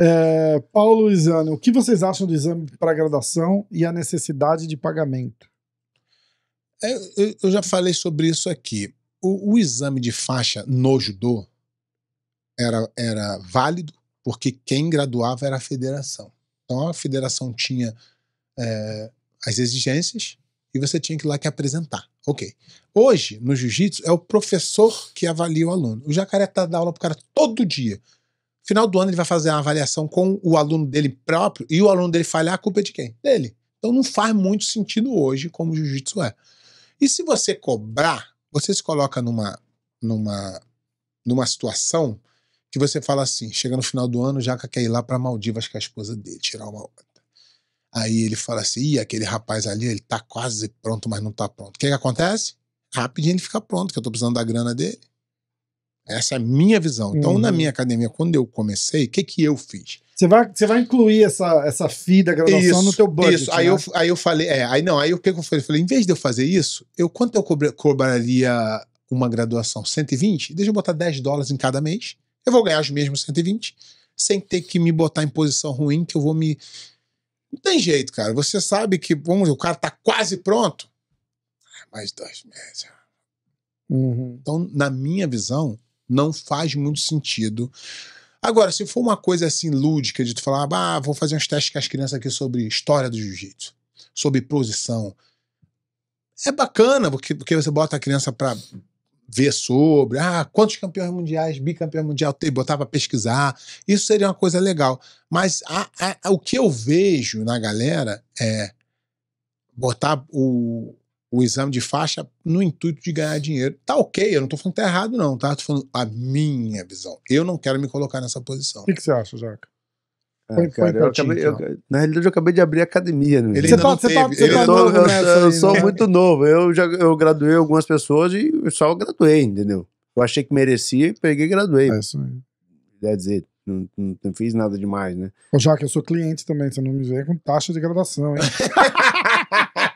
[SPEAKER 3] É, Paulo Isano, o que vocês acham do exame para graduação e a necessidade de pagamento?
[SPEAKER 1] É, eu, já falei sobre isso aqui. O, o, exame de faixa no judô era, era válido porque quem graduava era a federação. Então a federação tinha é, as exigências e você tinha que ir lá que apresentar. Ok. Hoje, no jiu-jitsu, é o professor que avalia o aluno. O jacaré tá dando aula pro cara todo dia. Final do ano ele vai fazer uma avaliação com o aluno dele próprio e o aluno dele falhar, a culpa é de quem? Dele. Então não faz muito sentido hoje como o jiu-jitsu é. E se você cobrar, você se coloca numa, numa, numa situação que você fala assim, chega no final do ano, Jaca quer ir lá para Maldivas com a esposa dele, tirar uma onda. Aí ele fala assim, Ih, aquele rapaz ali, ele tá quase pronto, mas não tá pronto. O que, que acontece? Rapidinho ele fica pronto, que eu tô precisando da grana dele. Essa é a minha visão. Então, uhum. na minha academia, quando eu comecei, o que, que eu fiz? Você vai, você vai incluir
[SPEAKER 3] essa, essa FII da graduação isso, no teu budget. Isso, aí, né? eu,
[SPEAKER 1] aí eu falei, é, aí não, aí o que, que eu falei? Eu falei, em vez de eu fazer isso, eu quanto eu cobraria uma graduação? 120? Deixa eu botar 10 dólares em cada mês. Eu vou ganhar os mesmos 120, sem ter que me botar em posição ruim, que eu vou me. Não tem jeito, cara. Você sabe que, vamos o cara tá quase pronto. Mais dois meses. Uhum. Então, na minha visão, não faz muito sentido. Agora, se for uma coisa assim lúdica de tu falar, ah, vou fazer uns testes com as crianças aqui sobre história do jiu-jitsu, sobre posição. É bacana, porque, porque você bota a criança para ver sobre, ah, quantos campeões mundiais, bicampeão mundial tem, botar para pesquisar. Isso seria uma coisa legal. Mas a, a, a, o que eu vejo na galera é botar o, o exame de faixa no intuito de ganhar dinheiro. Tá ok, eu não tô falando que tá errado, não, tá? Tô falando a minha visão. Eu não quero me colocar nessa posição. O que, que você acha, Jaca?
[SPEAKER 2] Ah, cara, eu acabei, eu, então. na realidade, eu acabei de abrir academia. Né? Ele você tá, você tá, você tá novo eu, sou muito novo. Eu já eu graduei algumas pessoas e só eu graduei, entendeu? Eu achei que merecia e peguei e graduei. É isso aí. Quer dizer, não, não, não, fiz nada demais, né?
[SPEAKER 3] Ô, Jaque, eu sou cliente também, você não me vê com taxa de graduação, hein?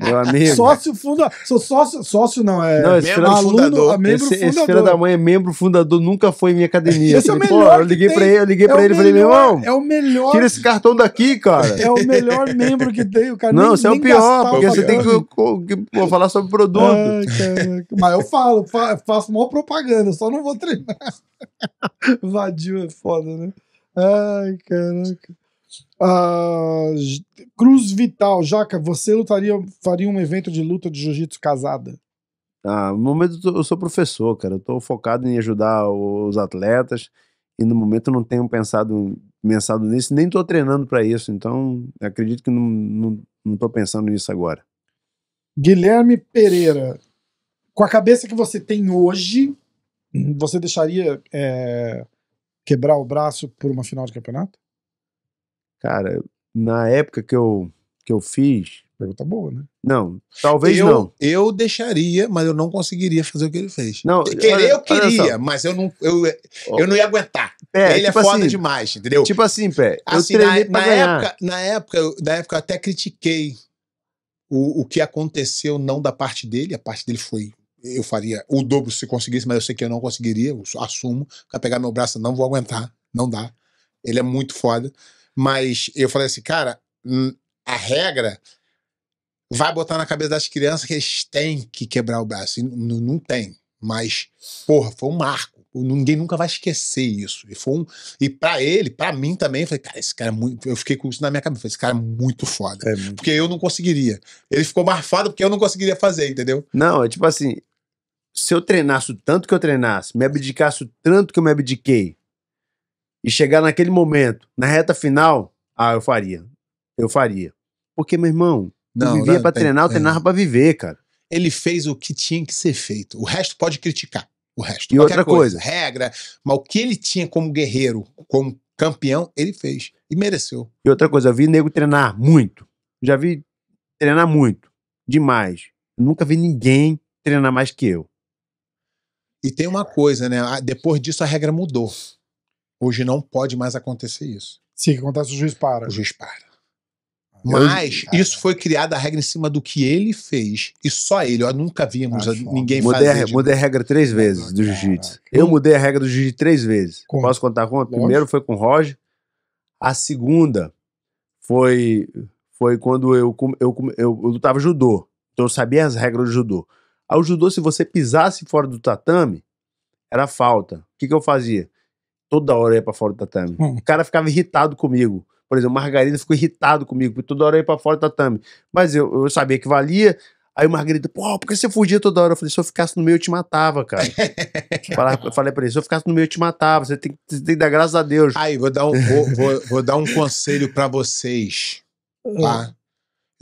[SPEAKER 3] Meu amigo. Sócio fundador. Sou sócio, sócio não, é. Não, esse membro é aluno, fundador. É membro esse, fundador. esse filho da
[SPEAKER 2] mãe é membro fundador, nunca foi em minha academia. Esse é o melhor eu liguei pra é ele, eu liguei é ele e falei, meu irmão. É o
[SPEAKER 3] melhor. Tira esse cartão
[SPEAKER 2] daqui, cara. É o
[SPEAKER 3] melhor membro que tem, o cara. Não, você é o pior, porque você tem que,
[SPEAKER 2] falar sobre produto.
[SPEAKER 3] Mas eu falo, faço maior propaganda, só não vou treinar. Vadio é foda, né? Ai, caraca. Uh, Cruz Vital, Jaca, você lutaria, faria um evento de luta de jiu-jitsu casada?
[SPEAKER 2] Ah, no momento eu sou professor, cara. Eu tô focado em ajudar os atletas e no momento eu não tenho pensado, pensado nisso, nem tô treinando para isso. Então, acredito que não, não, não tô pensando nisso agora. Guilherme Pereira, com a cabeça que você tem hoje, você deixaria
[SPEAKER 3] é, quebrar o braço por uma final de campeonato?
[SPEAKER 2] Cara, na época que eu, que eu fiz. Pergunta boa, né? Não, talvez eu, não.
[SPEAKER 1] Eu deixaria, mas eu não conseguiria fazer o que ele fez. Não, Querer olha, eu queria, mas eu não, eu, eu não ia aguentar. Pé, ele é tipo é foda assim, demais,
[SPEAKER 2] entendeu? Tipo assim, pé. Assim, eu na, na época,
[SPEAKER 1] na época, eu, na época eu até critiquei o, o que aconteceu não da parte dele, a parte dele foi eu faria o dobro se conseguisse, mas eu sei que eu não conseguiria, eu assumo, para pegar meu braço não vou aguentar, não dá. Ele é muito foda. Mas eu falei assim, cara, a regra vai botar na cabeça das crianças que eles têm que quebrar o braço. não, não tem. Mas, porra, foi um marco. Ninguém nunca vai esquecer isso. E foi um. E pra ele, pra mim também, eu falei, cara, esse cara é muito. Eu fiquei com
[SPEAKER 2] isso na minha cabeça. Esse cara é muito foda. É muito... Porque eu não conseguiria. Ele ficou marfado porque eu não conseguiria fazer, entendeu? Não, é tipo assim. Se eu treinasse o tanto que eu treinasse, me abdicasse o tanto que eu me abdiquei, e chegar naquele momento, na reta final, ah, eu faria. Eu faria. Porque, meu irmão, não, eu vivia não, pra tem, treinar, eu treinava pra viver, cara.
[SPEAKER 1] Ele fez o que tinha que ser feito. O resto pode criticar. O resto. E outra coisa. coisa. Regra.
[SPEAKER 2] Mas o que ele tinha como guerreiro, como campeão, ele fez. E mereceu. E outra coisa, eu vi nego treinar muito. Já vi treinar muito. Demais. nunca vi ninguém treinar mais que eu. E tem uma coisa, né? Depois
[SPEAKER 1] disso a regra mudou. Hoje não pode mais acontecer isso. Se acontece, o juiz para. O juiz para. Mas ah, isso é. foi criada a regra em cima do que ele fez. E só ele. Eu nunca vimos ah, ninguém mudei fazer. A, de... Mudei
[SPEAKER 2] a regra três ah, vezes do jiu-jitsu. Eu mudei a regra do jiu-jitsu três vezes. Posso contar quanto? Primeiro foi com o Roger. A segunda foi, foi quando eu, eu, eu, eu lutava judô. Então eu sabia as regras do judô. Ao judô, se você pisasse fora do tatame, era falta. O que, que eu fazia? Toda hora eu ia pra fora do tatame. Hum. O cara ficava irritado comigo. Por exemplo, o Margarida ficou irritado comigo, porque toda hora eu ia pra fora do tatame. Mas eu, eu sabia que valia. Aí o Margarida, pô, por que você fugia toda hora? Eu falei, se eu ficasse no meio, eu te matava, cara. eu falei pra ele, se eu ficasse no meio, eu te matava. Você tem, você tem que dar graças a Deus. Aí, vou dar um, vou, vou, vou dar um conselho para
[SPEAKER 1] vocês. Hum. Tá?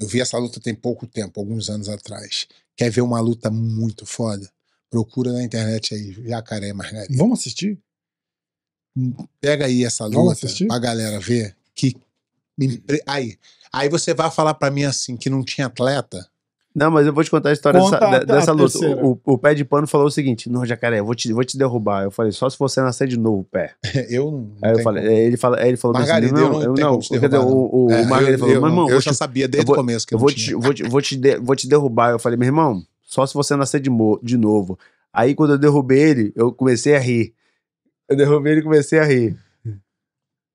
[SPEAKER 1] Eu vi essa luta tem pouco tempo, alguns anos atrás. Quer ver uma luta muito foda? Procura na internet aí, Jacaré Margarida. Vamos assistir? pega aí essa luta pra galera ver que. Aí, aí você vai falar para mim assim que não tinha atleta. Não, mas eu vou te contar a história Conta dessa, a, dessa a luta.
[SPEAKER 2] O, o, pé de pano falou o seguinte: Não, jacaré, eu vou te, vou te derrubar. Eu falei: Só se você nascer de novo, pé.
[SPEAKER 1] eu não. Aí, eu falei,
[SPEAKER 2] ele, fala, ele falou: Margarida, assim, não, eu não. Eu, não derrubar, eu, o, o, é, o Margarida falou: Meu irmão, eu já te, sabia desde o começo que eu vou te, vou, te, vou, te de, vou te derrubar. Eu falei: Meu irmão, só se você nascer de, de novo. Aí quando eu derrubei ele, eu comecei a rir. Eu derrubei ele e comecei a rir.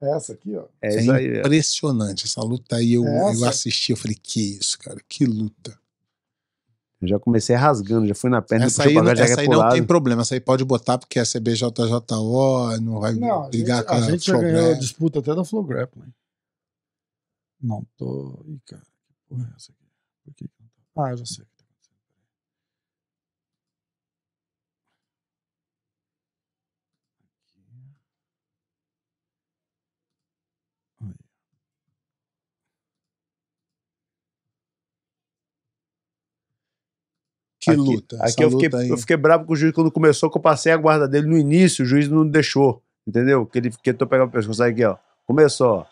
[SPEAKER 3] Essa aqui, ó. É, é
[SPEAKER 2] impressionante essa luta aí. Eu, eu assisti, eu falei, que isso, cara, que luta. Eu já comecei rasgando, já fui na perna. Essa aí, não, essa aí não tem
[SPEAKER 1] problema, essa aí pode botar porque é CBJJO,
[SPEAKER 3] não vai não, brigar gente, com a, a gente já ganhou disputa até da Flow Grappling. Não tô... Ih, cara, que porra é essa aqui? Tá? Ah, eu já sei.
[SPEAKER 2] Que aqui, luta. Aqui eu luta fiquei, aí. eu fiquei bravo com o juiz quando começou, que eu passei a guarda dele no início, o juiz não deixou. Entendeu? Que ele tô pegar o pescoço aqui, ó. Começou, ó.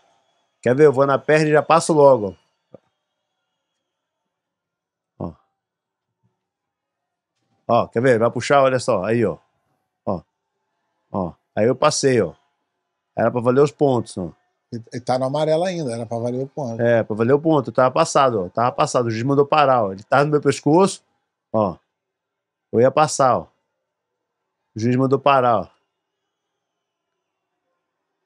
[SPEAKER 2] Quer ver? Eu vou na perna e já passo logo. Ó. Ó, quer ver? Vai puxar, olha só. Aí, ó. Ó. Ó. Aí eu passei, ó. Era pra valer os pontos, ó. E tá no amarelo ainda, era pra valer o ponto. É, pra valer o ponto. Eu tava passado, ó. Tava passado. O juiz mandou parar, ó. Ele tava no meu pescoço. Ó. Eu ia passar, ó. O juiz mandou parar, ó.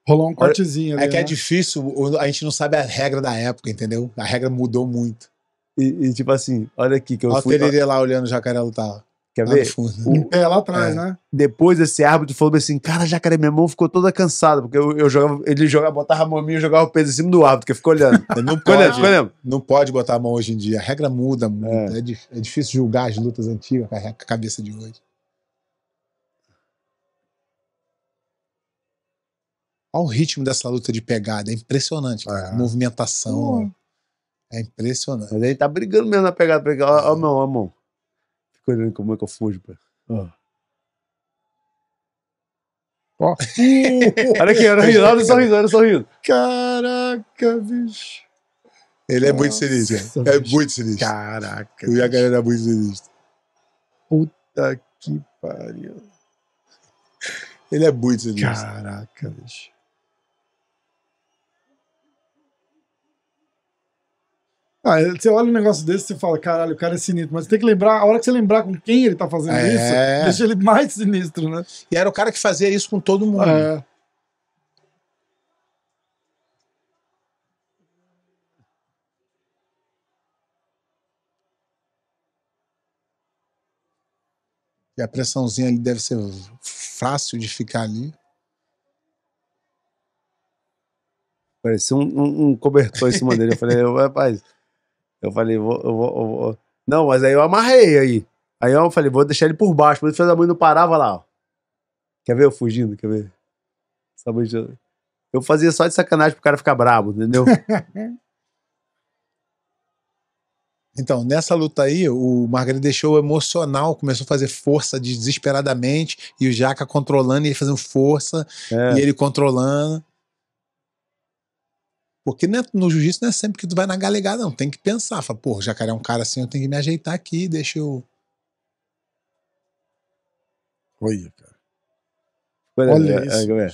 [SPEAKER 3] Rolou um cortezinho é ali, É que né? é
[SPEAKER 2] difícil, a gente não sabe a regra da época, entendeu? A regra mudou muito. E, e tipo assim, olha aqui que eu olha fui... Olha o lá olhando o jacaré lutar. Quer lá ver? Fundo, né? o, em pé lá atrás, é. né? Depois esse árbitro falou assim: cara, jacaré, minha mão ficou toda cansada, porque eu, eu jogava, ele jogava, botava a mão minha e jogava o peso em cima do árbitro, porque ficou olhando. não, pode, olhando, olhando.
[SPEAKER 1] não pode botar a mão hoje em dia. A regra muda muito. É, é, é difícil julgar as lutas antigas com a cabeça de hoje. Olha o ritmo dessa luta de pegada, é impressionante, cara. É.
[SPEAKER 2] Movimentação. É impressionante. Mas ele tá brigando mesmo na pegada. Olha a mão, a mão coisa como é que eu fujo, pá. Oh. olha aqui, olha rindo, olha sorrindo, olha sorrindo.
[SPEAKER 3] Caraca, bicho. Ele é muito sinistro. É muito sinistro. Caraca. e a galera é muito sinistro. Puta que pariu. Ele é muito sinistro. Caraca, bicho. Ah, é, você olha um negócio desse e fala, caralho, o cara é sinistro. Mas tem que lembrar, a hora que você lembrar com quem ele tá fazendo é. isso, deixa ele mais sinistro, né? E era o cara que fazia isso com todo mundo. É.
[SPEAKER 1] E a pressãozinha ali deve ser fácil de ficar ali.
[SPEAKER 2] Parecia um, um, um cobertor em cima dele. Eu falei, rapaz. Eu falei, vou, eu vou, eu vou. Não, mas aí eu amarrei aí. Aí eu falei, vou deixar ele por baixo. Mas fez a mãe não parava lá, ó. Quer ver eu fugindo? Quer ver? Eu fazia só de sacanagem pro cara ficar brabo, entendeu?
[SPEAKER 1] Então, nessa luta aí, o Margarida deixou o emocional, começou a fazer força desesperadamente, e o Jaca controlando, e ele fazendo força, é. e ele controlando. Porque é, no jiu-jitsu não é sempre que tu vai na galegada, não. Tem que pensar. Fala, pô, jacaré é um cara assim, eu tenho que me ajeitar aqui, deixa eu.
[SPEAKER 3] Olha, cara. Olha,
[SPEAKER 1] Olha isso. Olha,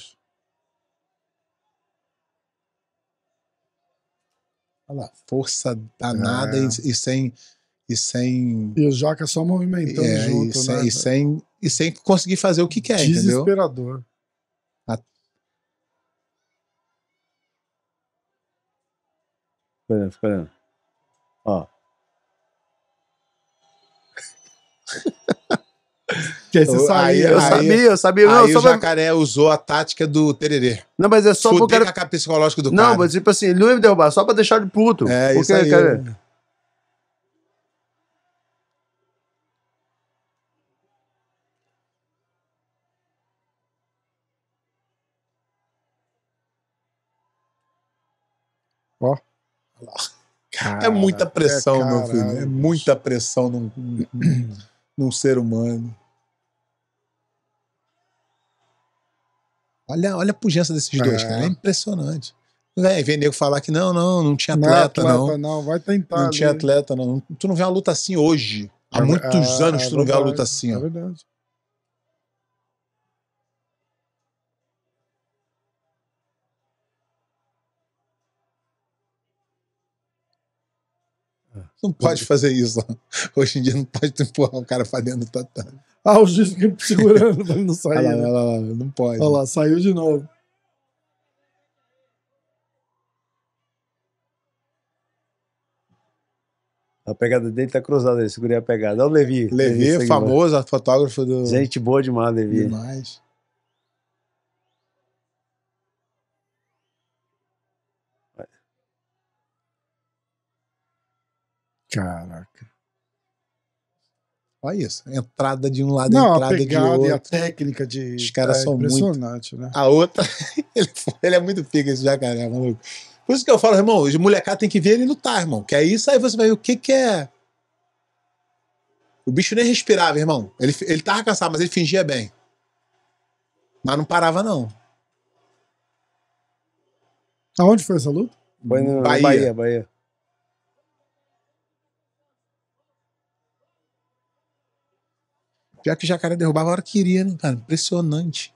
[SPEAKER 1] Olha lá, força danada é. e, e, sem. E sem. E o Joca só movimentando é, junto, e sem, né? E sem, e sem conseguir fazer o que quer, Desesperador. entendeu? Desesperador.
[SPEAKER 2] Fica olhando, fica olhando. Ó. aí, eu sabia, eu sabia. Não, aí o jacaré
[SPEAKER 1] pra... usou a tática do tererê. Não, mas é só Fudei porque... Era... a capa
[SPEAKER 2] psicológica do não, cara. Não, mas tipo assim, ele não ia me derrubar, só pra deixar de puto. É, porque, isso aí. Cara...
[SPEAKER 3] Ó. É
[SPEAKER 1] cara, é muita pressão, é meu filho. É muita pressão num, num, num ser humano. Olha, olha a pujança desses é. dois, cara. É impressionante. Véi, vem nego falar que não, não, não tinha é atleta, não. atleta, não.
[SPEAKER 3] não, vai tentar. Não tinha atleta,
[SPEAKER 1] não. Tu não vê uma luta assim hoje. Há é muitos anos tu não vê uma luta assim. É verdade. Não pode fazer isso. Hoje em dia não pode empurrar um cara pra dentro do tatame.
[SPEAKER 3] Ah, o juiz fica segurando pra ele não sair. Né? Olha
[SPEAKER 1] lá, olha lá, não pode. Olha
[SPEAKER 2] lá, saiu de novo. A pegada dele tá cruzada, ele segurei a pegada. Olha o Levi. Levi, Levi famoso fotógrafo do. Gente boa demais, Levi. Demais.
[SPEAKER 3] Caraca.
[SPEAKER 1] Olha isso. Entrada de um lado, Não, entrada a de outro. E a
[SPEAKER 3] técnica de. Os caras é são impressionante, muito. né?
[SPEAKER 1] A outra. ele, ele, é muito pica esse jacaré, maluco. Por isso que eu falo, irmão, os molecada tem que ver ele lutar, irmão. Que aí você vai ver o que, que é. O bicho nem respirava, irmão. Ele, ele tava cansado, mas ele fingia bem. Mas não parava,
[SPEAKER 2] não.
[SPEAKER 3] Aonde foi essa luta?
[SPEAKER 2] Foi no Bahia, Bahia. Bahia.
[SPEAKER 1] Pior que o jacaré derrubava a hora que iria, né, cara? Impressionante.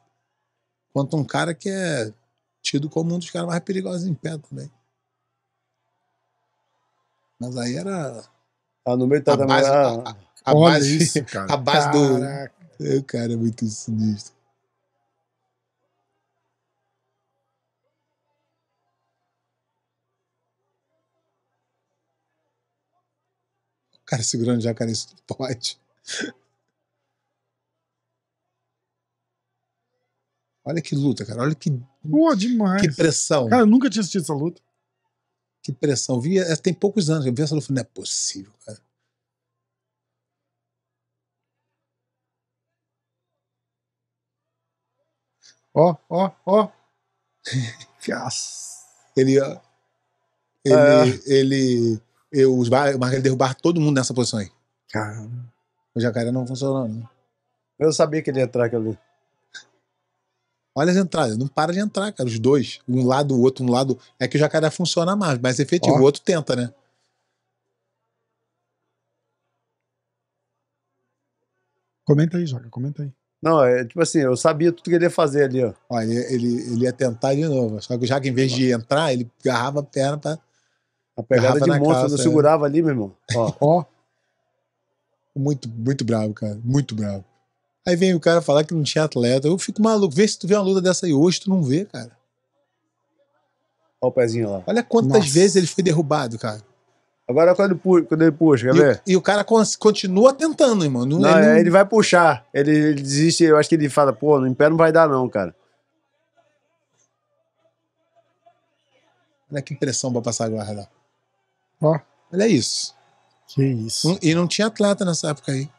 [SPEAKER 1] Quanto um cara que é tido como um dos caras mais perigosos em pé também.
[SPEAKER 2] Mas aí era. Ah, no meio tá a base, a, a, base, isso, cara. A base Caraca.
[SPEAKER 1] do. O cara é muito sinistro. O cara segurando jacaré, isso não pode. Olha que luta, cara. Olha que.
[SPEAKER 3] Pô, demais. Que pressão. Cara, eu nunca tinha assistido essa luta.
[SPEAKER 1] Que pressão. Vi, é, tem poucos anos. Eu vi essa luta. Não é possível, cara. Ó, ó, ó. Ele, ó. Ele, é. ele. Eu, os bar, o derrubar todo mundo nessa posição aí. Caramba. O jacaré não funcionou, não. Eu sabia que ele ia entrar ali. Olha as entradas, não para de entrar, cara. Os dois, um lado, o outro, um lado. É que o jacaré funciona mais, mais
[SPEAKER 2] efetivo. Ó. O outro tenta,
[SPEAKER 3] né? Comenta aí, Joca, comenta aí.
[SPEAKER 2] Não, é tipo assim, eu sabia tudo que ele ia fazer ali,
[SPEAKER 1] ó. ó ele, ele, ele ia tentar de novo. Só que o Jaca, em vez de entrar, ele agarrava a perna pra. A pegada de monstro, calça, eu é. segurava
[SPEAKER 2] é. ali, meu irmão. Ó. ó. Muito,
[SPEAKER 1] muito bravo, cara. Muito bravo. Aí vem o cara falar que não tinha atleta. Eu fico maluco. Vê se tu vê uma luta dessa aí hoje, tu não vê, cara.
[SPEAKER 2] Olha o pezinho lá.
[SPEAKER 1] Olha quantas Nossa. vezes ele
[SPEAKER 2] foi derrubado, cara. Agora quando, quando ele puxa, quer e, ver? E o cara continua tentando, irmão. Não, não, ele, é é, não... ele vai puxar. Ele, ele, desiste. Eu acho que ele fala, pô, no pé não vai dar, não, cara.
[SPEAKER 1] Olha que pressão pra passar a guarda. Ó. Olha isso. Que isso. E não tinha atleta nessa época aí.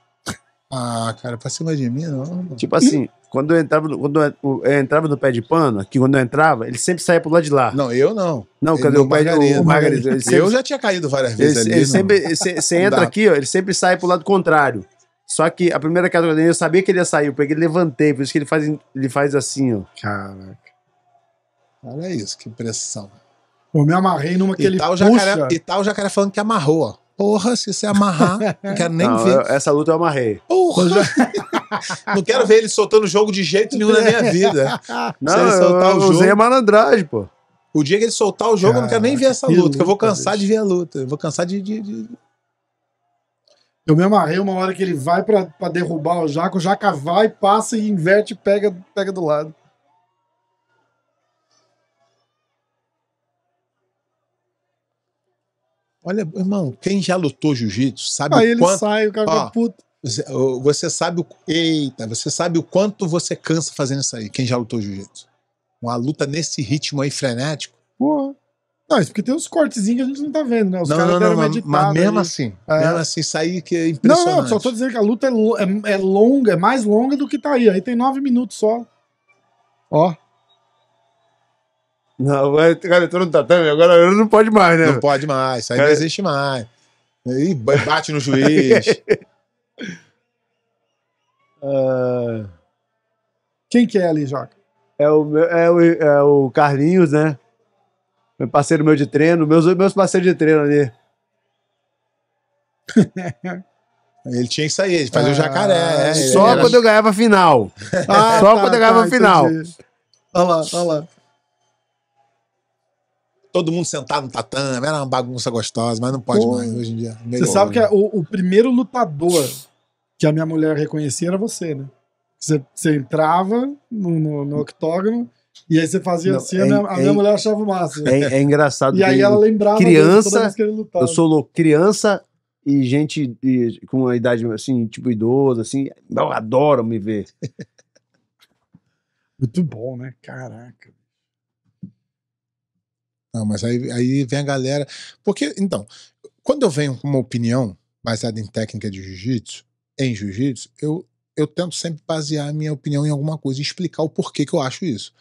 [SPEAKER 1] Ah, cara, pra cima de mim, não. Tipo assim,
[SPEAKER 2] quando eu entrava, no, quando eu entrava no pé de pano, que quando eu entrava, ele sempre saía pro lado de lá. Não, eu não. Não, ele, cadê o pé né? do Margarida? Eu já tinha caído
[SPEAKER 1] várias vezes ele, ali. Ele sempre, você entra aqui,
[SPEAKER 2] ó, ele sempre sai pro lado contrário. Só que a primeira queda eu sabia que ele ia sair, eu peguei e levantei, por isso que ele faz, ele faz assim, ó. Caraca. Olha isso, que pressão.
[SPEAKER 3] Eu me amarrei numa que e ele
[SPEAKER 2] tal, puxa. Jacaré, e
[SPEAKER 1] tal jacaré falando que amarrou, ó. Porra, se você amarrar, não quero nem não, ver. Eu,
[SPEAKER 2] essa luta eu amarrei.
[SPEAKER 1] Porra! Já... não
[SPEAKER 2] quero ver ele soltando o jogo de jeito
[SPEAKER 1] nenhum na minha vida. Não, se ele soltar eu, o jogo. Usei a malandragem, pô. O dia que ele soltar o jogo, eu não quero nem ver essa luta, que eu vou cansar
[SPEAKER 3] de ver a luta. Eu vou cansar de, de, de... Eu me amarrei uma hora que ele vai para derrubar o Jaco, o Jaca vai, passa e inverte e pega, pega do lado.
[SPEAKER 1] Olha, irmão, quem já lutou jiu-jitsu sabe Aí o quanto... Aí ele sai, o cara fica puto. Você sabe o... Eita, você sabe o quanto você cansa fazendo isso aí, quem já lutou jiu-jitsu. Uma luta nesse ritmo aí frenético. Porra. Não, isso porque tem uns cortezinhos que a gente não tá
[SPEAKER 3] vendo, né? Os não, caras não, não, não mas, mas mesmo assim, é. mesmo assim,
[SPEAKER 1] sair que é impressionante. Não, não, só tô
[SPEAKER 3] dizendo que a luta é, é, é longa, é mais longa do que tá aí. Aí tem nove minutos só.
[SPEAKER 2] Ó. Não, o cara, entrou no tatame, tá, tá agora não pode mais, né?
[SPEAKER 1] Não pode mais, isso aí cara... não existe mais. E bate no juiz.
[SPEAKER 2] uh... Quem que é ali, Joca? É o, meu, é, o, é o Carlinhos, né? Meu parceiro meu de treino, meus, meus parceiros de treino ali. Ele tinha que sair,
[SPEAKER 1] ele fazia ah, o jacaré. É, só quando eu ganhava
[SPEAKER 2] final. Ah, só tá, quando eu ganhava tá, final. Entendi.
[SPEAKER 1] Olha lá, olha lá todo mundo sentado no tatame,
[SPEAKER 3] era uma bagunça gostosa, mas não pode Pô, mais hoje em dia. Melhor, você sabe que né? é o, o, primeiro lutador que a minha mulher reconhecia era você, né? Você, você entrava no, no, no, octógono
[SPEAKER 2] e aí você fazia não, assim, é, a, é minha, é, a minha mulher
[SPEAKER 3] achava o máximo. É, é engraçado. E aí ela lembrava criança, Eu sou
[SPEAKER 2] louco, criança e gente e, com uma idade assim, tipo idosa, assim, adoram me ver. Muito bom,
[SPEAKER 3] né? Caraca.
[SPEAKER 2] Não, mas aí, aí vem a galera.
[SPEAKER 1] Porque, então, quando eu venho com uma opinião baseada em técnica de jiu-jitsu, em jiu-jitsu, eu, eu tento sempre basear a minha opinião em alguma coisa e explicar o porquê que eu acho isso.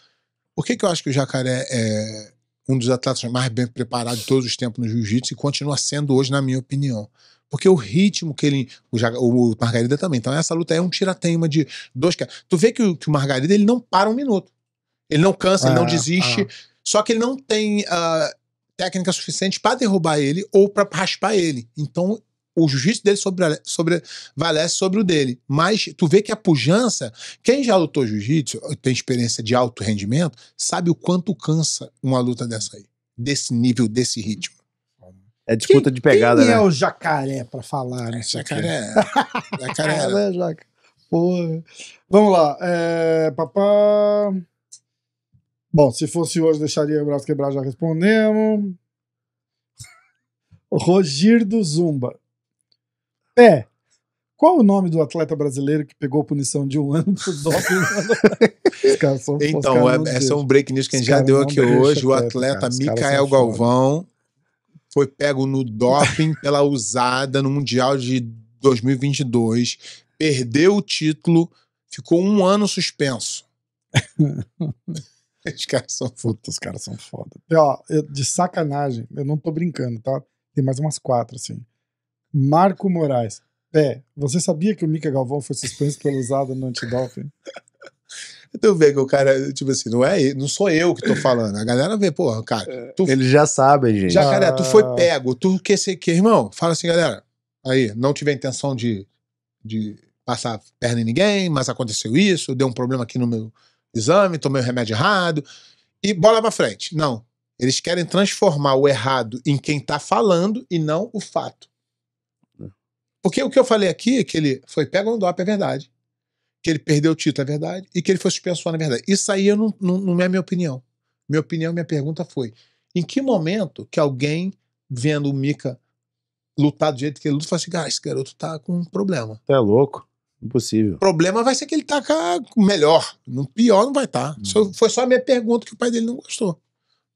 [SPEAKER 1] Por que, que eu acho que o jacaré é um dos atletas mais bem preparados de todos os tempos no jiu-jitsu e continua sendo hoje, na minha opinião? Porque o ritmo que ele. O, o Margarida também. Então, essa luta é um tiratema de dois. caras. É. Tu vê que o, que o Margarida ele não para um minuto. Ele não cansa, ah, ele não ah, desiste. Ah. Só que ele não tem uh, técnica suficiente para derrubar ele ou para raspar ele. Então o jiu-jitsu dele sobre, sobre, sobre o dele. Mas tu vê que a pujança, quem já lutou jiu-jitsu, tem experiência de alto rendimento, sabe o quanto cansa uma luta dessa aí, desse nível, desse ritmo.
[SPEAKER 3] É disputa
[SPEAKER 2] quem, de pegada, quem né? é o
[SPEAKER 3] jacaré para falar, é, é, né? Jacaré. jacaré. Porra. Vamos lá. É, papá... Bom, se fosse hoje, deixaria o braço quebrar, já respondemos. Rogir do Zumba. Pé. Qual o nome do atleta brasileiro que pegou punição de um ano por doping? são, então, é, essa é um break news que a gente já deu aqui hoje. O atleta Mikael Galvão
[SPEAKER 1] foi pego no doping pela usada no Mundial de 2022. Perdeu o título, ficou um ano suspenso.
[SPEAKER 3] Os caras são foda. os caras são foda. E, ó, eu, de sacanagem, eu não tô brincando, tá? Tem mais umas quatro, assim. Marco Moraes. Pé, você sabia que o Mika Galvão foi suspenso pelo usado no antidoping?
[SPEAKER 1] Então vê que o cara, tipo assim, não é, não sou eu que tô falando. A galera vê, pô, cara. É.
[SPEAKER 3] Tu, Eles já sabem, gente. Já, cara, tu
[SPEAKER 1] foi ah. pego. Tu que esse que, irmão, fala assim, galera. Aí, não tive a intenção de, de passar perna em ninguém, mas aconteceu isso, deu um problema aqui no meu, exame, tomei o remédio errado e bola para frente. Não. Eles querem transformar o errado em quem está falando e não o fato. É. Porque o que eu falei aqui é que ele foi pego no DOP, é verdade. Que ele perdeu o título, é verdade. E que ele foi suspenso, é verdade. Isso aí eu não, não, não é minha opinião. Minha opinião, minha pergunta foi: em que momento que alguém vendo o Mika lutar do jeito que ele luta, fala assim, ah, esse garoto tá com um problema.
[SPEAKER 2] É louco. Impossível. O
[SPEAKER 1] problema vai ser que ele tá melhor. No pior não vai estar. Tá. Uhum. Foi só a minha pergunta que o pai dele não gostou.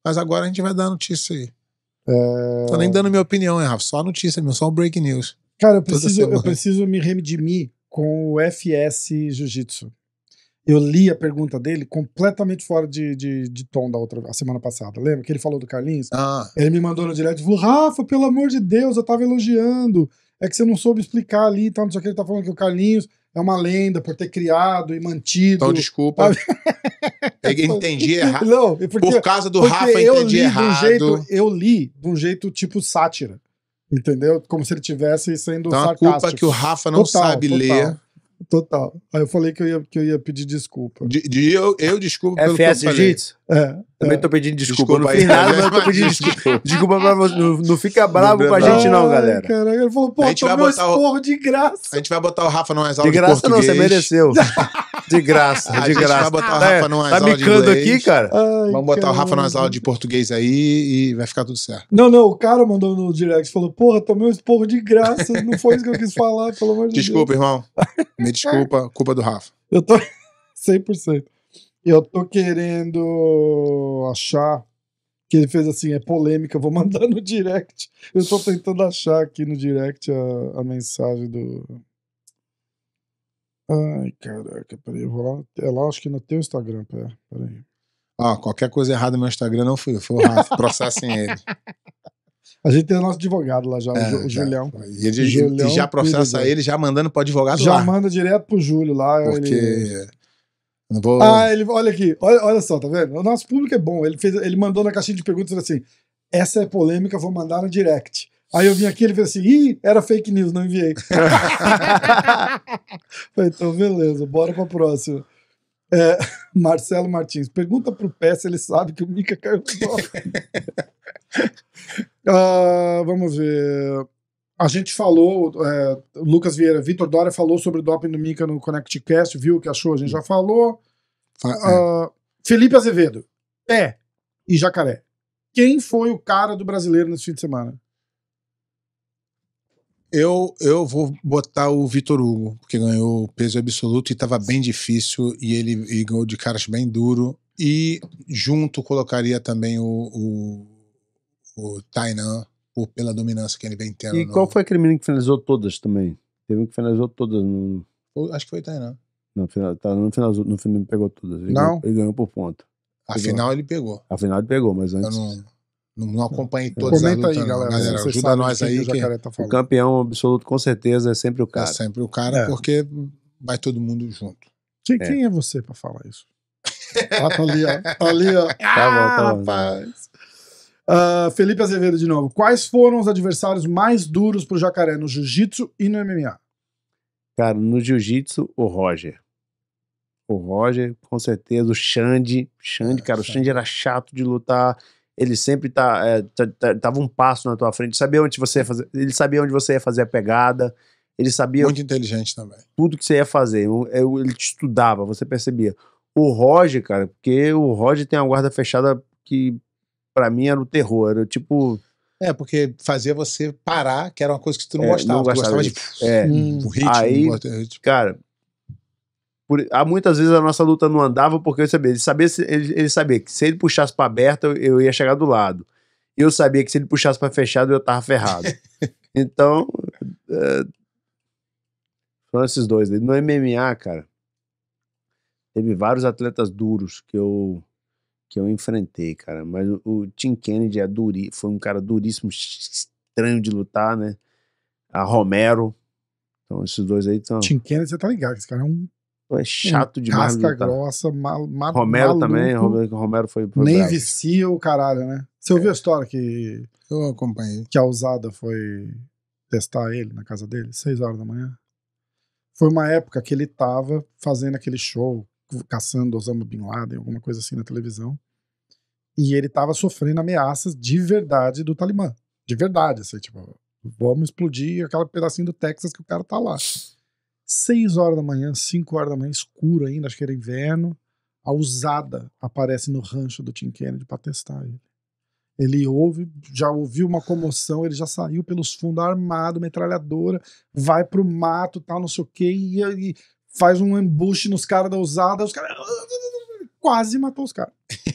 [SPEAKER 1] Mas agora a gente vai dar a notícia aí.
[SPEAKER 2] É...
[SPEAKER 3] Tô nem dando minha opinião, hein, Rafa? Só a notícia, meu, só o break news. Cara, eu preciso, eu preciso me remedir com o FS Jiu-Jitsu. Eu li a pergunta dele completamente fora de, de, de tom da outra a semana passada. Lembra que ele falou do Carlinhos? Ah. Ele me mandou no direct e falou: Rafa, pelo amor de Deus, eu tava elogiando é que você não soube explicar ali e tal, não sei o que. Ele tá falando que o Carlinhos é uma lenda por ter criado e mantido. Então, desculpa.
[SPEAKER 1] eu entendi errado. Não, porque, por causa do Rafa, eu entendi li errado. De um jeito,
[SPEAKER 3] eu li de um jeito tipo sátira. Entendeu? Como se ele tivesse sendo então, sarcástico. A culpa é que o Rafa não total, sabe total. ler. Total. Aí eu falei que eu ia, que eu ia pedir desculpa.
[SPEAKER 1] De, de eu, eu desculpa pelo
[SPEAKER 3] FS que eu falei. É,
[SPEAKER 2] Também é. tô pedindo desculpa. desculpa não fiz nada, mas tô pedindo desculpa. desculpa pra você. Não, não fica bravo não com a gente, não, galera. Cara, ele falou, pô, tomei um esporro de graça. A gente vai botar o
[SPEAKER 1] Rafa numa aula de De graça de não, você mereceu.
[SPEAKER 2] De graça, de graça. vai botar o tá Rafa numa tá, tá micando
[SPEAKER 1] aqui, cara? Ai, Vamos botar caramba. o Rafa numa aula de português aí e vai ficar tudo certo.
[SPEAKER 3] Não, não, o cara mandou no direct, falou, porra, tomei um esporro de graça, não foi isso que eu quis falar, pelo amor de Deus. Desculpa, irmão. Me desculpa, culpa do Rafa. Eu tô 100%. Eu tô querendo achar que ele fez assim, é polêmica, vou mandar no direct. Eu tô tentando achar aqui no direct a, a mensagem do. Ai, caraca, peraí, eu vou lá. É lá, acho que no teu Instagram, peraí. Ah, qualquer coisa errada no meu Instagram não fui eu, foi o Rafa. Processem ele. A gente tem o nosso advogado lá já, é, o Julião. E, ele, Julião, e já processa ele,
[SPEAKER 1] já mandando pro advogado já lá. Já
[SPEAKER 3] manda direto pro Júlio lá. Porque... Ele... Não vou... Ah, ele, olha aqui, olha, olha só, tá vendo? O nosso público é bom. Ele, fez, ele mandou na caixinha de perguntas assim: essa é polêmica, vou mandar no direct. Aí eu vim aqui, ele fez assim, ih, era fake news, não enviei. então beleza, bora pra próxima. É, Marcelo Martins, pergunta pro Pé se ele sabe que o Mica caiu no Uh, vamos ver. A gente falou, é, Lucas Vieira, Vitor Dória falou sobre o doping do Mica no ConnectCast, viu o que achou? A gente já falou.
[SPEAKER 2] Uh,
[SPEAKER 3] Felipe Azevedo, pé e jacaré. Quem foi o cara do brasileiro nesse fim de semana?
[SPEAKER 1] Eu, eu vou botar o Vitor Hugo, porque ganhou peso absoluto e estava bem difícil, e ele ganhou de caras bem duro. E junto colocaria também o, o o Tainan por, pela dominância que ele vem tendo. E no... qual
[SPEAKER 2] foi aquele menino que finalizou todas também? Teve um que finalizou todas no.
[SPEAKER 1] Acho que foi o Tainan.
[SPEAKER 2] No final, tá, no final, no final ele pegou todas. Ele não. Ganhou, ele ganhou por ponto. Afinal ele pegou. Afinal ele pegou, mas antes. Eu não,
[SPEAKER 1] não, não acompanhei é. todas Comenta as lutas, aí,
[SPEAKER 3] galera. galera
[SPEAKER 2] ajuda nós aí. Que que tá o campeão absoluto, com certeza, é sempre o é cara. É sempre o
[SPEAKER 3] cara, é. porque vai todo mundo junto. Quem é, quem é você para falar isso? ah, tá ali, ó. Tá ali, ó. Tá bom, tá bom. Ah, rapaz. Ah, Felipe Azevedo de novo. Quais foram os adversários mais duros pro Jacaré no jiu-jitsu e no MMA? Cara,
[SPEAKER 2] no jiu-jitsu, o Roger. O Roger, com certeza. O Xande. Xande, é, cara, o Xande era chato de lutar. Ele sempre tá, é, tá, tá, tava um passo na tua frente. Sabia onde você ia fazer. Ele sabia onde você ia fazer a pegada. Ele sabia. Muito inteligente também. Tudo que você ia fazer. Ele te estudava, você percebia. O Roger, cara, porque o Roger tem a guarda fechada que para mim era o terror. Era tipo. É,
[SPEAKER 1] porque fazia você
[SPEAKER 2] parar,
[SPEAKER 1] que era uma coisa que tu não é, gostava. Não gostava, tu gostava de é. hum, o ritmo. Aí, ritmo.
[SPEAKER 2] É, tipo cara, por, há muitas vezes a nossa luta não andava porque eu sabia. Ele sabia, ele, ele sabia que se ele puxasse para aberta, eu, eu, ia chegar do lado. Eu sabia que se ele puxasse para fechado, eu tava ferrado. então, é, esses dois. No MMA, cara, teve vários atletas duros que eu que eu enfrentei, cara. Mas o, Tim Kennedy é duri, foi um cara duríssimo, estranho de lutar, né? A Romero. Então, esses dois aí estão. Tim
[SPEAKER 3] Kennedy, você tá ligado, esse cara é um.
[SPEAKER 2] É chato um demais. Casca lutar.
[SPEAKER 3] grossa, mal, mal, Romero maluco. também,
[SPEAKER 2] Romero, Romero foi. foi Nem
[SPEAKER 3] vicia o caralho, né? Você ouviu é. a história que. Eu acompanhei. Que a usada foi testar ele na casa dele, seis horas da manhã. Foi uma época que ele tava fazendo aquele show caçando Osama Bin Laden, alguma coisa assim na televisão. E ele estava sofrendo ameaças de verdade do Talibã. De verdade, assim, tipo, vamos explodir aquele pedacinho do Texas que o cara tá lá. Seis horas da manhã, cinco horas da manhã, escuro ainda, acho que era inverno. A usada aparece no rancho do Tim Kennedy para testar ele. Ele ouve, já ouviu uma comoção, ele já saiu pelos fundos armado, metralhadora, vai pro mato, tal, não sei o quê, e, e faz um ambush nos caras da usada, os caras. Quase matou os caras.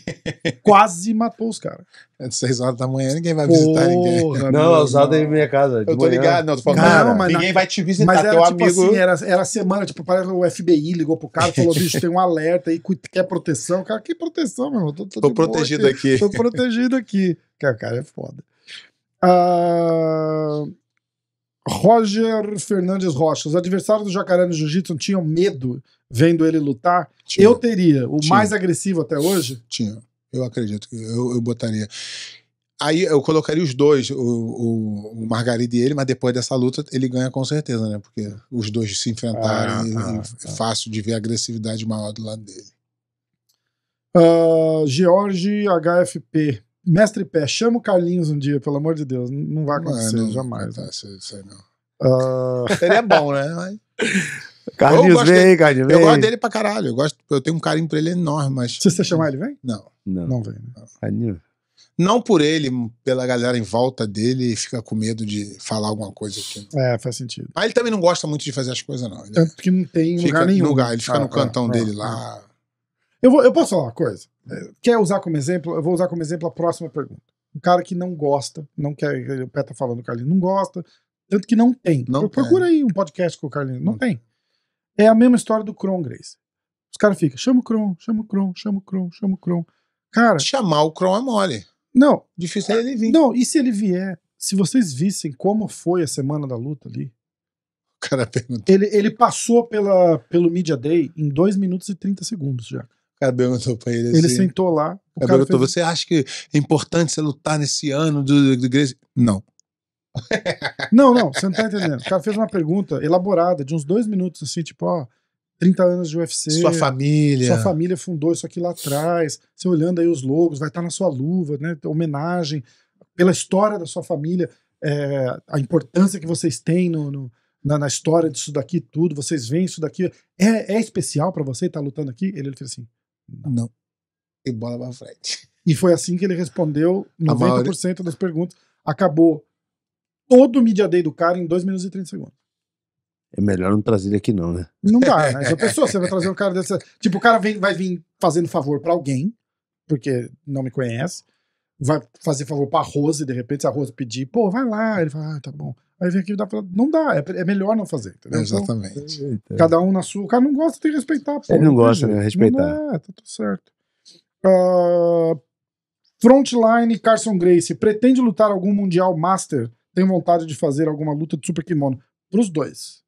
[SPEAKER 3] Quase matou os caras. É de 6 horas da manhã, ninguém vai Porra, visitar ninguém. Não, a usada é
[SPEAKER 2] em minha casa. Eu tô manhã. ligado, não, tô falando, cara, cara ninguém vai te visitar, mas era, teu tipo amigo. Assim, era,
[SPEAKER 3] era semana, tipo, parece o FBI ligou pro cara, falou: bicho, tem um alerta aí, quer proteção. Cara, que proteção, meu irmão? Tô, tô, tô protegido aqui. aqui. Tô protegido aqui. Cara, cara é foda. Ah. Uh... Roger Fernandes Rocha. Os adversários do Jacaré no Jiu-Jitsu tinham medo vendo ele lutar? Tinha. Eu teria. O tinha. mais agressivo até hoje? Tinha. Eu acredito que eu, eu botaria.
[SPEAKER 1] Aí eu colocaria os dois, o, o, o e ele, mas depois dessa luta ele ganha com certeza, né? Porque os dois se
[SPEAKER 3] enfrentaram ah, e, ah, é ah. fácil de ver a agressividade maior do lado dele. Uh, George HFP. Mestre Pé, chama o Carlinhos um dia, pelo amor de Deus. Não vai acontecer, não, não, jamais. Não, né? isso, isso aí não. Uh... é
[SPEAKER 1] bom, né? Carlinhos vem, Carlinhos vem. Eu gosto dele pra caralho. Eu, gosto, eu tenho um carinho pra ele enorme, mas. Se você chamar, ele vem? Não. Não, não vem. Né? Carlinhos. Não por ele, pela galera em volta dele fica com medo de falar alguma coisa aqui.
[SPEAKER 3] É, faz sentido. Mas
[SPEAKER 1] ele também não gosta muito de fazer as coisas, não.
[SPEAKER 3] Ele Tanto é que não tem fica lugar nenhum. Né? Lugar, ele fica ah, no é, cantão ah, dele ah, lá. Eu, vou, eu posso falar uma coisa? É, quer usar como exemplo? Eu vou usar como exemplo a próxima pergunta. Um cara que não gosta, não quer. O Pé tá falando que Carlinho não gosta, tanto que não tem. Não Procura aí um podcast com o Carlinhos. Não, não tem. É a mesma história do Kron, Grace. Os caras ficam, chama o Kron, chama o Kron, chama o Kron, chama o Kron. Cara. Chamar o Kron é mole. Não. Difícil é ele vir. Não, e se ele vier? Se vocês vissem como foi a semana da luta ali. O cara perguntou. Ele, ele passou pela, pelo Media Day em 2 minutos e 30 segundos já cara perguntou pra ele assim. Ele sentou lá. O cara, cara perguntou: fez... você acha que é
[SPEAKER 1] importante você lutar nesse ano do, do igreja? Não.
[SPEAKER 3] não, não, você não tá entendendo. O cara fez uma pergunta elaborada, de uns dois minutos, assim, tipo, ó, 30 anos de UFC. Sua família. Sua família fundou isso aqui lá atrás. Você olhando aí os logos, vai estar tá na sua luva, né? Homenagem pela história da sua família, é, a importância que vocês têm no, no na, na, história disso daqui, tudo. Vocês veem isso daqui. É, é especial para você estar tá lutando aqui? Ele, ele fez assim: não. E bola pra frente. E foi assim que ele respondeu 90% maioria... das perguntas. Acabou todo o Media Day do cara em 2 minutos e 30 segundos.
[SPEAKER 2] É melhor não trazer ele aqui, não, né?
[SPEAKER 3] Não dá, né? Já pensou, você vai trazer um cara dessa. Tipo, o cara vem, vai vir fazendo favor para alguém, porque não me conhece. Vai fazer favor pra Rose, de repente, se a Rose pedir, pô, vai lá. Ele fala, ah, tá bom. Aí vem aqui e dá pra... não dá, é, é melhor não fazer, entendeu? Então, Exatamente. Então, cada um na sua. O cara não gosta, tem que respeitar. Pô, Ele não, não gosta, né? Respeitar. Não é, tá tudo certo. Uh, frontline Carson Grace, pretende lutar algum Mundial Master? Tem vontade de fazer alguma luta de super kimono? Pros dois.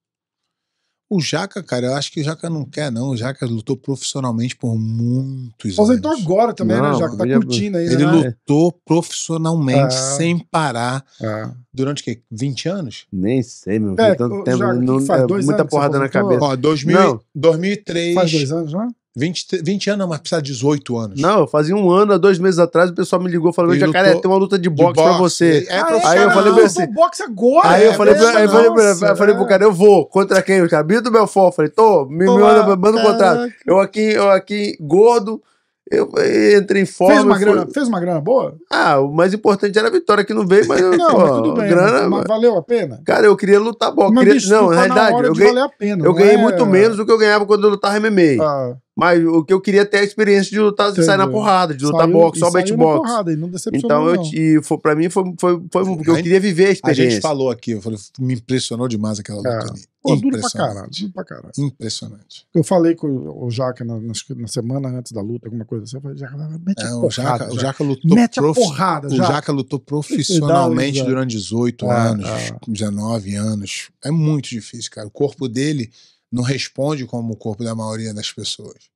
[SPEAKER 3] O
[SPEAKER 1] Jaca, cara, eu acho que o Jaca não quer, não. O Jaca lutou profissionalmente por muitos Mas tá anos. Então agora também, né, não, né? Jaca tá já... É curtindo aí, Ele né? lutou profissionalmente, ah, sem parar. Ah. Durante o quê? 20 anos? Nem sei, meu. É, tanto o, tempo. Jaca, não, faz, é, muita tá porrada na cabeça.
[SPEAKER 3] Ó,
[SPEAKER 2] 2000, não. 2003. Faz dois anos já? 20, 20 anos, mas precisa de 18 anos. Não, eu fazia um ano, há dois meses atrás, o pessoal me ligou e falou: Jacaré, lutou... tem uma luta de boxe, de boxe. pra você. É, é pra aí cara, eu falei não, assim.
[SPEAKER 3] boxe agora. Aí eu é, falei, pra, aí é, falei, pra, eu
[SPEAKER 2] falei pro cara: eu vou. Contra quem? O cabelo do Belfort. falei: tô, me, me manda, manda um contrato. Eu aqui, eu aqui, gordo. Eu entrei em forma. Fez uma, grana, foi... fez
[SPEAKER 3] uma grana boa?
[SPEAKER 2] Ah, o mais importante era a vitória, que não veio, mas. não, pô, mas tudo bem. Grana, mas
[SPEAKER 3] valeu a pena?
[SPEAKER 2] Cara, eu queria lutar boxe. Queria... Não, na realidade, eu ganhei, eu ganhei é... muito menos do que eu ganhava quando eu lutava MMA. Ah. Mas o que eu queria é ter a experiência de lutar, de sair na porrada, de lutar saiu, boxe, só beatbox. Porrada,
[SPEAKER 3] e não então, eu, não.
[SPEAKER 2] E foi, pra mim, foi, foi, foi porque eu queria viver a experiência. A gente falou aqui, eu falei, me impressionou demais aquela luta cara, ah. ali. Pô, duro pra caralho,
[SPEAKER 3] duro Impressionante. Eu falei com o Jaca na, na semana antes da luta, alguma coisa assim, eu falei, Jaca, mete é, a porrada. O Jaca, O Jaca lutou mete prof... porrada, O Jaca, lutou profissionalmente durante
[SPEAKER 1] 18 ah, anos, ah. 19 anos. É muito difícil, cara. O corpo dele
[SPEAKER 3] não responde como o corpo da maioria das pessoas.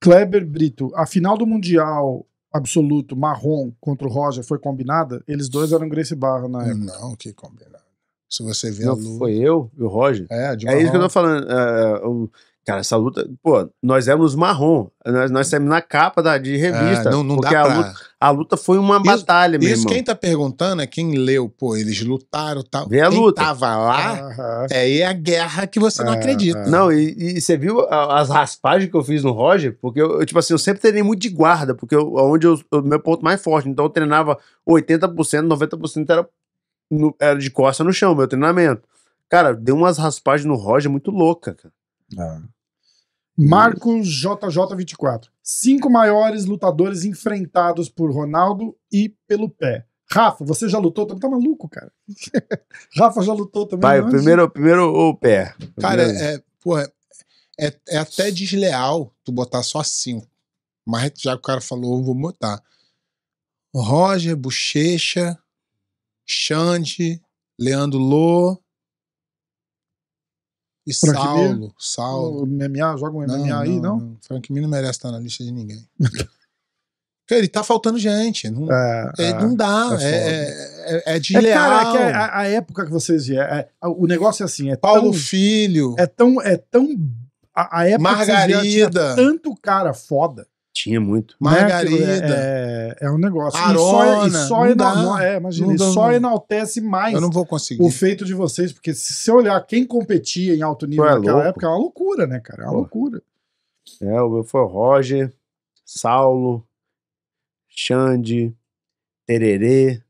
[SPEAKER 3] Kleber Brito, a final do Mundial absoluto marrom contra o Roger foi combinada? Eles dois eram Grace Barra na época. Não, que combinado.
[SPEAKER 2] Se você vê não, a luta. Foi eu e o Roger? É, de marrom. É isso que eu tô falando. É, é, Cara, essa luta, pô, nós éramos marrom, nós, nós saímos na capa da, de é, revista. não, não porque dá a, pra... luta, a luta foi uma isso, batalha mesmo. Isso irmão. quem
[SPEAKER 1] tá perguntando
[SPEAKER 2] é quem leu, pô, eles lutaram
[SPEAKER 1] tal. Vê a quem luta. tava lá, ah,
[SPEAKER 2] é a guerra que você não é, acredita. É. Não, e, e, você viu as raspagens que eu fiz no Roger? Porque eu, eu tipo assim, eu sempre treinei muito de guarda, porque eu, onde eu, o meu ponto mais forte. Então eu treinava 80%, 90% era, no, era de costa no chão, meu treinamento. Cara, deu umas raspagens no Roger muito louca, cara. Ah.
[SPEAKER 3] Marcos JJ24. Cinco maiores lutadores enfrentados por Ronaldo e pelo pé. Rafa, você já lutou também? Tá
[SPEAKER 2] maluco, cara.
[SPEAKER 3] Rafa já lutou também. Vai, primeiro,
[SPEAKER 2] primeiro o pé. Cara, é, é,
[SPEAKER 1] porra, é, é, até desleal tu botar só cinco. Mas já que o cara falou, eu vou botar. Roger, Bochecha, Xande, Leandro Lô, e Frank Saulo, Saulo. O MMA, joga um MMA não, aí, não? não? Frank Mino não merece estar na lista de ninguém.
[SPEAKER 3] ele tá faltando gente. Não,
[SPEAKER 1] é, é, é. não dá. É é, é, é, é de é,
[SPEAKER 3] leal. Cara, é a, a, época que vocês vieram. o negócio é assim. É Paulo tão, Filho. É tão. É tão a, a época Margarida. Que vocês vieram, tanto cara foda.
[SPEAKER 2] Tinha muito. Né, Margarida. É,
[SPEAKER 3] é, é, um negócio. Arona, e só, e só é, imagina, só enaltece mais eu não vou conseguir. o feito de vocês, porque se você olhar quem competia em alto nível é naquela louco. época, é uma loucura, né, cara? É uma Pô. loucura.
[SPEAKER 2] É, o meu foi o Roger, Saulo, Xande, Tererê,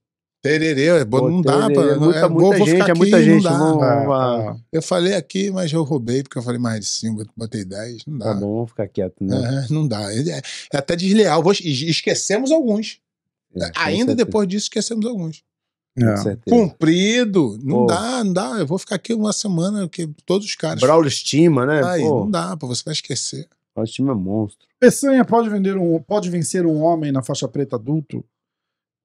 [SPEAKER 2] Tererê, é Pô, não dá tererê, é Muita, é, muita vou, gente, ficar é muita gente. Dá, vamos, ah, vamos tá.
[SPEAKER 1] eu falei aqui, mas eu roubei, porque eu falei mais de 5, botei 10. Não dá. Tá bom, ficar quieto, né? É, não dá. É, é até desleal. Vou, esquecemos alguns. É, Ainda depois disso, esquecemos alguns.
[SPEAKER 2] Cumprido, não Pô. dá,
[SPEAKER 1] não dá. Eu vou ficar aqui uma semana, porque todos os caras. Braulio
[SPEAKER 2] estima, né? Aí, Pô. não dá, pra você vai esquecer. O time é monstro.
[SPEAKER 3] Peçanha pode, vender um, pode vencer um homem na faixa preta adulto?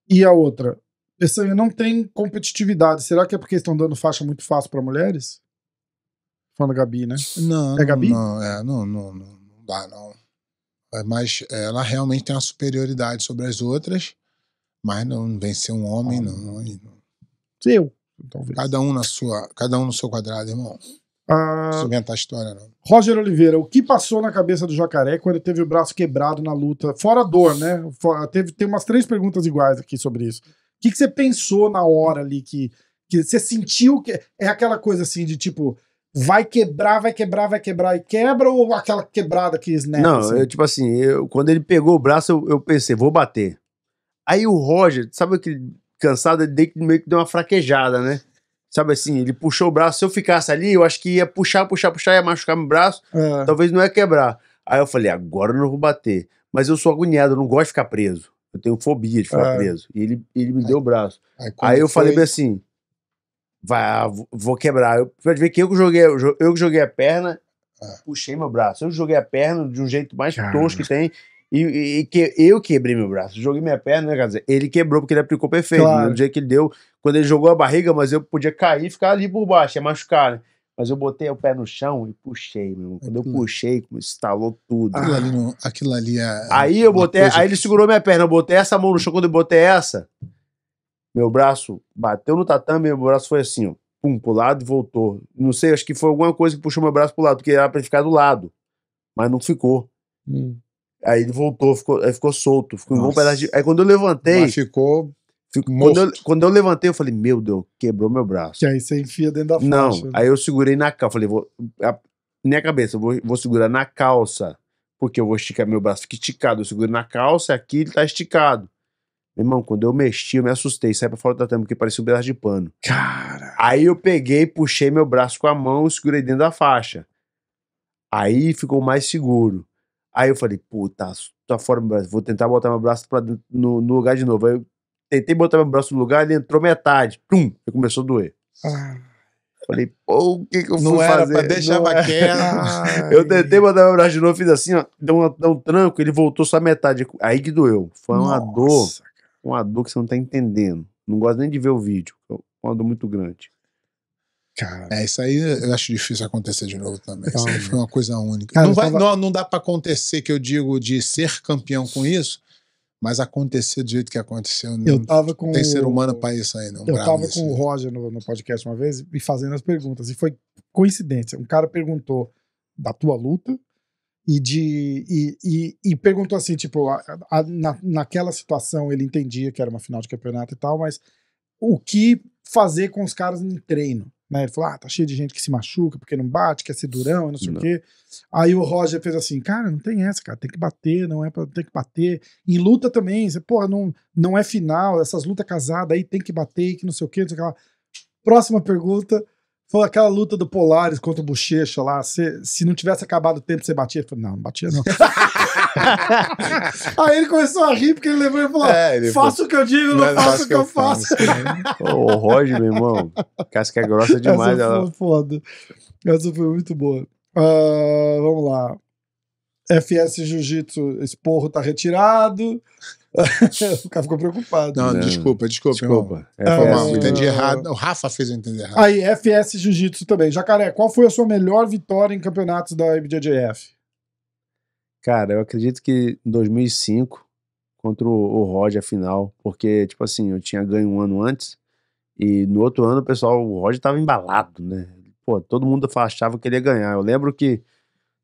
[SPEAKER 3] E a outra, essa não tem competitividade. Será que é porque estão dando faixa muito fácil para mulheres? Falando Gabi, né? Não. É Gabi? Não,
[SPEAKER 1] é, não, não, não, não dá, não. É, mas é, ela realmente tem uma superioridade sobre as outras, mas não vencer um homem, ah, não. não.
[SPEAKER 3] Seu, talvez. Cada um, na sua, cada um no seu quadrado, irmão. Ah, inventar a história, não. Roger Oliveira, o que passou na cabeça do jacaré quando ele teve o braço quebrado na luta? Fora dor, né? Fora, teve, tem umas três perguntas iguais aqui sobre isso que, que você pensou na hora ali que, que você sentiu que é aquela coisa assim de tipo vai quebrar, vai quebrar, vai quebrar e quebra ou aquela quebrada que snap? Não, assim? eu,
[SPEAKER 2] tipo assim, eu, quando ele pegou o braço eu, eu pensei vou bater. Aí o Roger, sabe aquele cansado, ele meio que deu uma fraquejada, né? Sabe assim, ele puxou o braço. Se eu ficasse ali, eu acho que ia puxar, puxar, puxar, ia machucar meu braço. É. Talvez não ia quebrar. Aí eu falei, agora eu não vou bater. Mas eu sou agoniado, eu não gosto de ficar preso. Eu tenho fobia de ficar ah. preso. E ele, ele me aí, deu o braço.
[SPEAKER 1] Aí, aí eu foi... falei assim:
[SPEAKER 2] vai, ah, vou quebrar. Eu, pode ver que eu que joguei, eu que joguei a perna, ah. puxei meu braço. Eu joguei a perna de um jeito mais Caramba. tosco que tem. E, e, que, eu quebrei meu braço, joguei minha perna, né, quer dizer, ele quebrou porque ele aplicou perfeito, né, claro. no dia que ele deu, quando ele jogou a barriga, mas eu podia cair e ficar ali por baixo, ia machucar, né? Mas eu botei o pé no chão e puxei, meu. Quando aquilo... eu puxei, estalou tudo. Aquilo ali,
[SPEAKER 1] não, aquilo ali é.
[SPEAKER 2] Aí eu botei. Coisa... Aí ele segurou minha perna. Eu botei essa mão no chão. Quando eu botei essa, meu braço bateu no tatame, meu braço foi assim, ó. Pum, pro lado e voltou. Não sei, acho que foi alguma coisa que puxou meu braço pro lado, porque era pra ficar do lado. Mas não ficou. Hum. Aí ele voltou, ficou, aí ficou solto. Ficou um bom pedaço de. Aí quando eu levantei. Mas ficou Fico quando, eu, quando eu levantei, eu falei, meu Deus, quebrou meu braço. Que aí você enfia dentro da faixa. Não, né? aí eu segurei na calça. Falei, vou, a, minha cabeça, vou, vou segurar na calça, porque eu vou esticar meu braço, fica esticado. Eu seguro na calça, aqui ele tá esticado. Meu irmão, quando eu mexi, eu me assustei, saí pra fora da tampa, porque parecia um pedaço de pano. Cara! Aí eu peguei, puxei meu braço com a mão e segurei dentro da faixa. Aí ficou mais seguro. Aí eu falei, puta, tá fora meu braço, vou tentar botar meu braço pra, no, no lugar de novo. Aí eu tentei botar meu braço no lugar, ele entrou metade. Pum! E começou a doer. Ah. Falei, pô, o que, que eu não fui era fazer? Pra deixar não era eu tentei botar meu braço de novo, fiz assim, ó, deu um, deu um tranco, ele voltou só metade. Aí que doeu. Foi uma Nossa, dor, uma dor que você não tá entendendo. Não gosto nem de ver o vídeo. É uma dor muito grande. Cara. É, isso aí eu acho difícil acontecer de novo também. isso aí foi
[SPEAKER 1] uma coisa única. Cara, não, vai, tava... não, não dá para acontecer que eu digo de ser campeão com isso, mas acontecer do jeito que aconteceu, eu não tava com tem ser humano para isso aí, não. Eu tava
[SPEAKER 3] com o Roger no, no, podcast uma vez e fazendo as perguntas. E foi coincidência. Um cara perguntou da tua luta e de. E, e, e perguntou assim, tipo, a, a, na, naquela situação ele entendia que era uma final de campeonato e tal, mas o que fazer com os caras em treino? Né? Ele falou: ah, tá cheio de gente que se machuca porque não bate, quer ser durão, não sei não. o quê. Aí o Roger fez assim: cara, não tem essa, cara, tem que bater, não é pra ter que bater. Em luta também, você, pô, não, não é final, essas lutas casadas aí tem que bater, que não sei o quê, não sei o que lá. Próxima pergunta. Foi aquela luta do Polaris contra o Bochecha lá. Se, se não tivesse acabado o tempo, você batia? Eu falei, não, não batia não. Aí ele começou a rir porque ele levou e falou: é, ele faço falou, o que eu digo, não, não faço o que eu, eu faço.
[SPEAKER 2] faço. o Roger, meu irmão, casca grossa demais. Essa ela... foi
[SPEAKER 3] foda. Essa foi muito boa. Uh, vamos lá. FS Jiu-Jitsu, esse porro tá retirado. o cara ficou preocupado. Não, né? desculpa,
[SPEAKER 1] desculpa. Desculpa. É, é foi é, mal, é, entendi errado. O Rafa fez eu entender
[SPEAKER 2] errado.
[SPEAKER 3] Aí, FS Jiu-Jitsu também. Jacaré, qual foi a sua melhor vitória em campeonatos da IBJJF?
[SPEAKER 2] Cara, eu acredito que em 2005, contra o Roger final, porque, tipo assim, eu tinha ganho um ano antes e no outro ano o pessoal, o Roger tava embalado, né? Pô, todo mundo achava que ele ia ganhar. Eu lembro que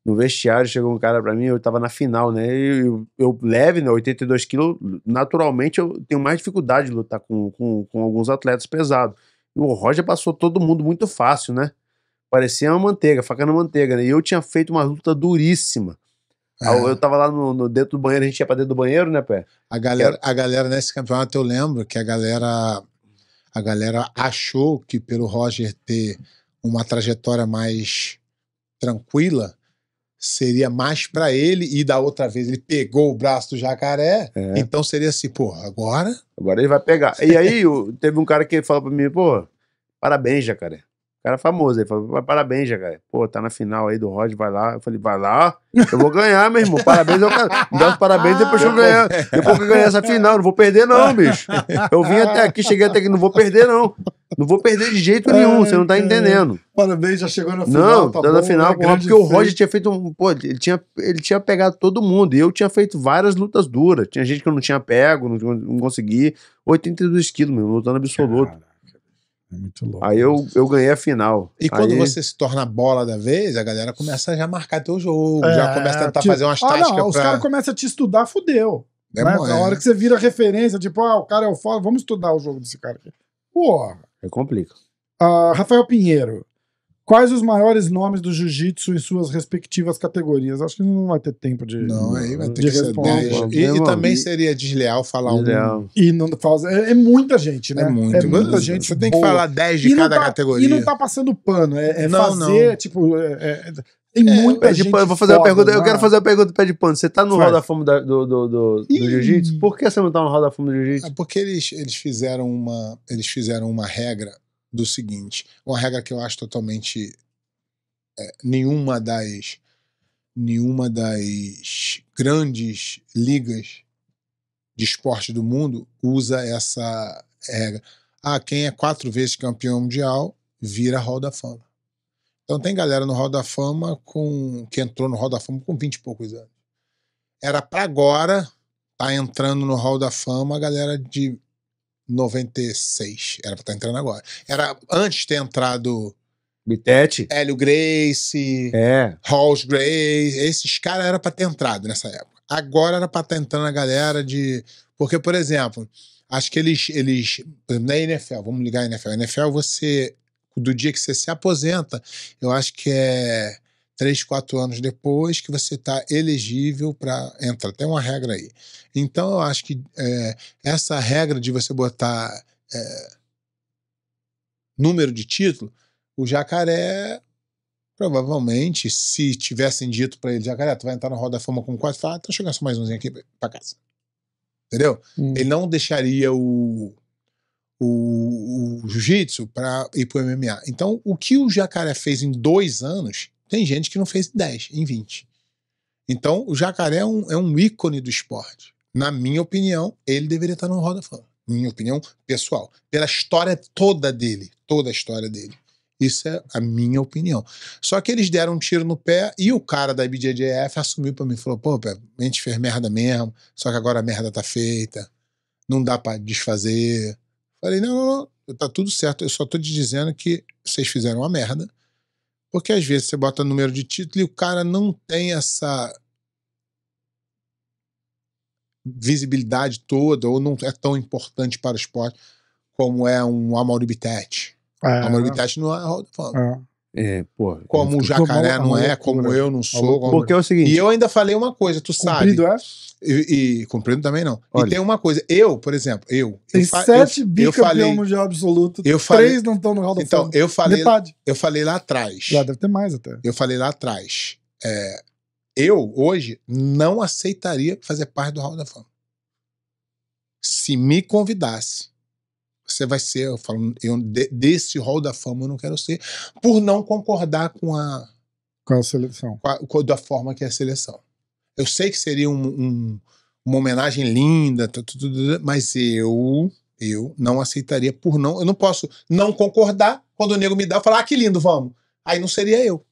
[SPEAKER 2] no vestiário chegou um cara para mim, eu tava na final, né? eu, eu, leve, né? 82 quilos, naturalmente eu tenho mais dificuldade de lutar com, com, com alguns atletas pesados. E o Roger passou todo mundo muito fácil, né? Parecia uma manteiga, faca na manteiga, né? E eu tinha feito uma luta duríssima. É. Eu tava lá no, no, dentro do banheiro, a gente ia pra dentro do banheiro, né, Pé?
[SPEAKER 1] A galera, a galera nesse campeonato, eu lembro que a galera, a galera achou que pelo Roger ter uma trajetória mais tranquila, seria mais para ele, e da outra vez ele pegou o braço do jacaré, é. então seria assim, pô, agora...
[SPEAKER 2] Agora ele vai pegar. E aí teve um cara que falou pra mim, pô, parabéns, jacaré cara é famoso. Ele falou, parabéns, Jacaré. Pô, tá na final aí do Roger, vai lá. Eu falei, vai lá, eu vou ganhar, meu irmão. Parabéns, eu Me dá os parabéns depois que eu ganhar. Depois que eu ganhar essa final, não vou perder, não, bicho. Eu vim até aqui, cheguei até aqui, não vou perder, não. Não vou perder de jeito nenhum, você não tá entendendo.
[SPEAKER 3] Parabéns, já chegou na final. Não, tá, tá bom, na final, é porque o Roger tinha
[SPEAKER 2] feito um. Pô, ele tinha, ele tinha pegado todo mundo. E eu tinha feito várias lutas duras. Tinha gente que eu não tinha pego, não, não consegui. 82 quilos, meu, lutando absoluto. Cara. É muito louco. Aí eu, eu ganhei a final. E quando você
[SPEAKER 1] se torna a bola da vez, a galera começa a já marcar teu jogo, é, já começa a tentar te... Tipo, fazer umas ah, táticas. Ah, pra... Os caras
[SPEAKER 2] começam a te estudar,
[SPEAKER 3] fudeu. É né? Na é. hora que você vira referência, tipo, ah, o cara é o foda, vamos estudar o jogo desse cara aqui. Porra. É complicado Uh, Rafael Pinheiro. Quais os maiores nomes do jiu-jitsu em suas respectivas categorias? Acho que não vai ter tempo de. Não, aí vai ter que ser 10. E, e, também
[SPEAKER 1] seria desleal falar desleal. um.
[SPEAKER 3] E não faz. É, é, muita gente, né? É, muito, é muita mesmo. gente. Você tem que falar
[SPEAKER 2] 10 de cada tá, categoria. E não
[SPEAKER 3] tá passando pano. É, é não, fazer, não. tipo. É, é, tem é, muita gente. Pano, vou fazer foda, uma pergunta. Eu né? quero
[SPEAKER 2] fazer uma pergunta do pé de pano. Você tá no Hall da Fama do, do, do, do Jiu-Jitsu?
[SPEAKER 1] Por que você não tá no Hall da Fama do Jiu-Jitsu? É porque eles, eles fizeram uma. Eles fizeram uma regra do seguinte: uma regra que eu acho totalmente. É, nenhuma das. Nenhuma das grandes ligas de esporte do mundo usa essa regra. Ah, quem é quatro vezes campeão mundial vira Hall da Fama. Então tem galera no Hall da Fama com que entrou no Hall da Fama com 20 e poucos anos. Era para agora tá entrando no Hall da Fama a galera de 96. Era pra estar tá entrando agora. Era antes de ter entrado. Bitete. Hélio Grace. É. Halls Grace. Esses caras era pra ter entrado nessa época. Agora era pra estar tá entrando a galera de. Porque, por exemplo, acho que eles. eles na NFL, vamos ligar a NFL. A NFL, você. Do dia que você se aposenta, eu acho que é três, quatro anos depois que você está elegível para entrar. Tem uma regra aí. Então, eu acho que é, essa regra de você botar é, número de título, o jacaré provavelmente, se tivessem dito para ele, jacaré, tu vai entrar na Roda da Fama com quatro, fala, tá, então chega só mais umzinho aqui para casa. Entendeu? Hum. Ele não deixaria o, o, o jiu-jitsu para ir para o MMA. Então, o que o jacaré fez em dois anos tem gente que não fez em 10, em 20. Então, o jacaré é um, é um ícone do esporte. Na minha opinião, ele deveria estar no roda Fama. Minha opinião pessoal. Pela história toda dele. Toda a história dele. Isso é a minha opinião. Só que eles deram um tiro no pé e o cara da IBJJF assumiu para mim. Falou, pô, a gente fez merda mesmo, só que agora a merda tá feita. Não dá para desfazer. Falei, não, não, não, tá tudo certo. Eu só tô te dizendo que vocês fizeram uma merda porque às vezes você bota número de título e o cara não tem essa visibilidade toda, ou não é tão importante para o esporte como é um Amaury Bittet. É, Amaury Bittet não é Hall da Fama. É.
[SPEAKER 2] É, pô, como o jacaré tá não é, como, como eu não tá sou. Como... Porque é o seguinte. E eu
[SPEAKER 1] ainda falei uma coisa, tu sabe. Cumprido é? E, e cumprido também não. Olha, e tem uma coisa, eu, por exemplo, eu. Tem eu sete bicampeão
[SPEAKER 3] mundial absoluto, eu falei, três não estão no Hall da Então, eu falei, Metade.
[SPEAKER 1] eu falei lá atrás. Já deve ter mais até. Eu falei lá atrás. É, eu, hoje, não aceitaria fazer parte do Hall da Fama. Se me convidasse você vai ser, eu falo, eu, de, desse rol da fama eu não quero ser, por não concordar com a. Com a seleção. Com a, da forma que é a seleção. Eu sei que seria um, um, uma homenagem linda, mas eu eu não aceitaria por não. Eu não posso não concordar quando o nego me dá falar, ah, que lindo, vamos. Aí não seria eu.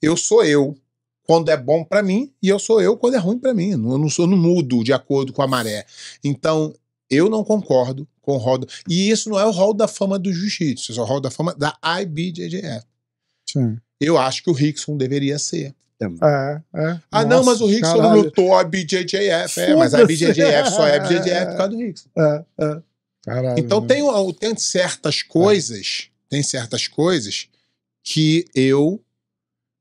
[SPEAKER 1] Eu sou eu quando é bom para mim e eu sou eu quando é ruim para mim. Eu não sou, eu não mudo de acordo com a maré. Então eu não concordo com o hall. E isso não é o hall da fama do jiu-jitsu, isso é o hall da fama da IBJJF. Sim. Eu acho que o Rickson deveria ser. É, é. Ah, Nossa, não, mas o Rickson caralho. lutou a BJJF. É, mas a BJJF só é BJJF por causa
[SPEAKER 3] do Rickson. É, é.
[SPEAKER 1] então tem, tem certas coisas, tem certas coisas que eu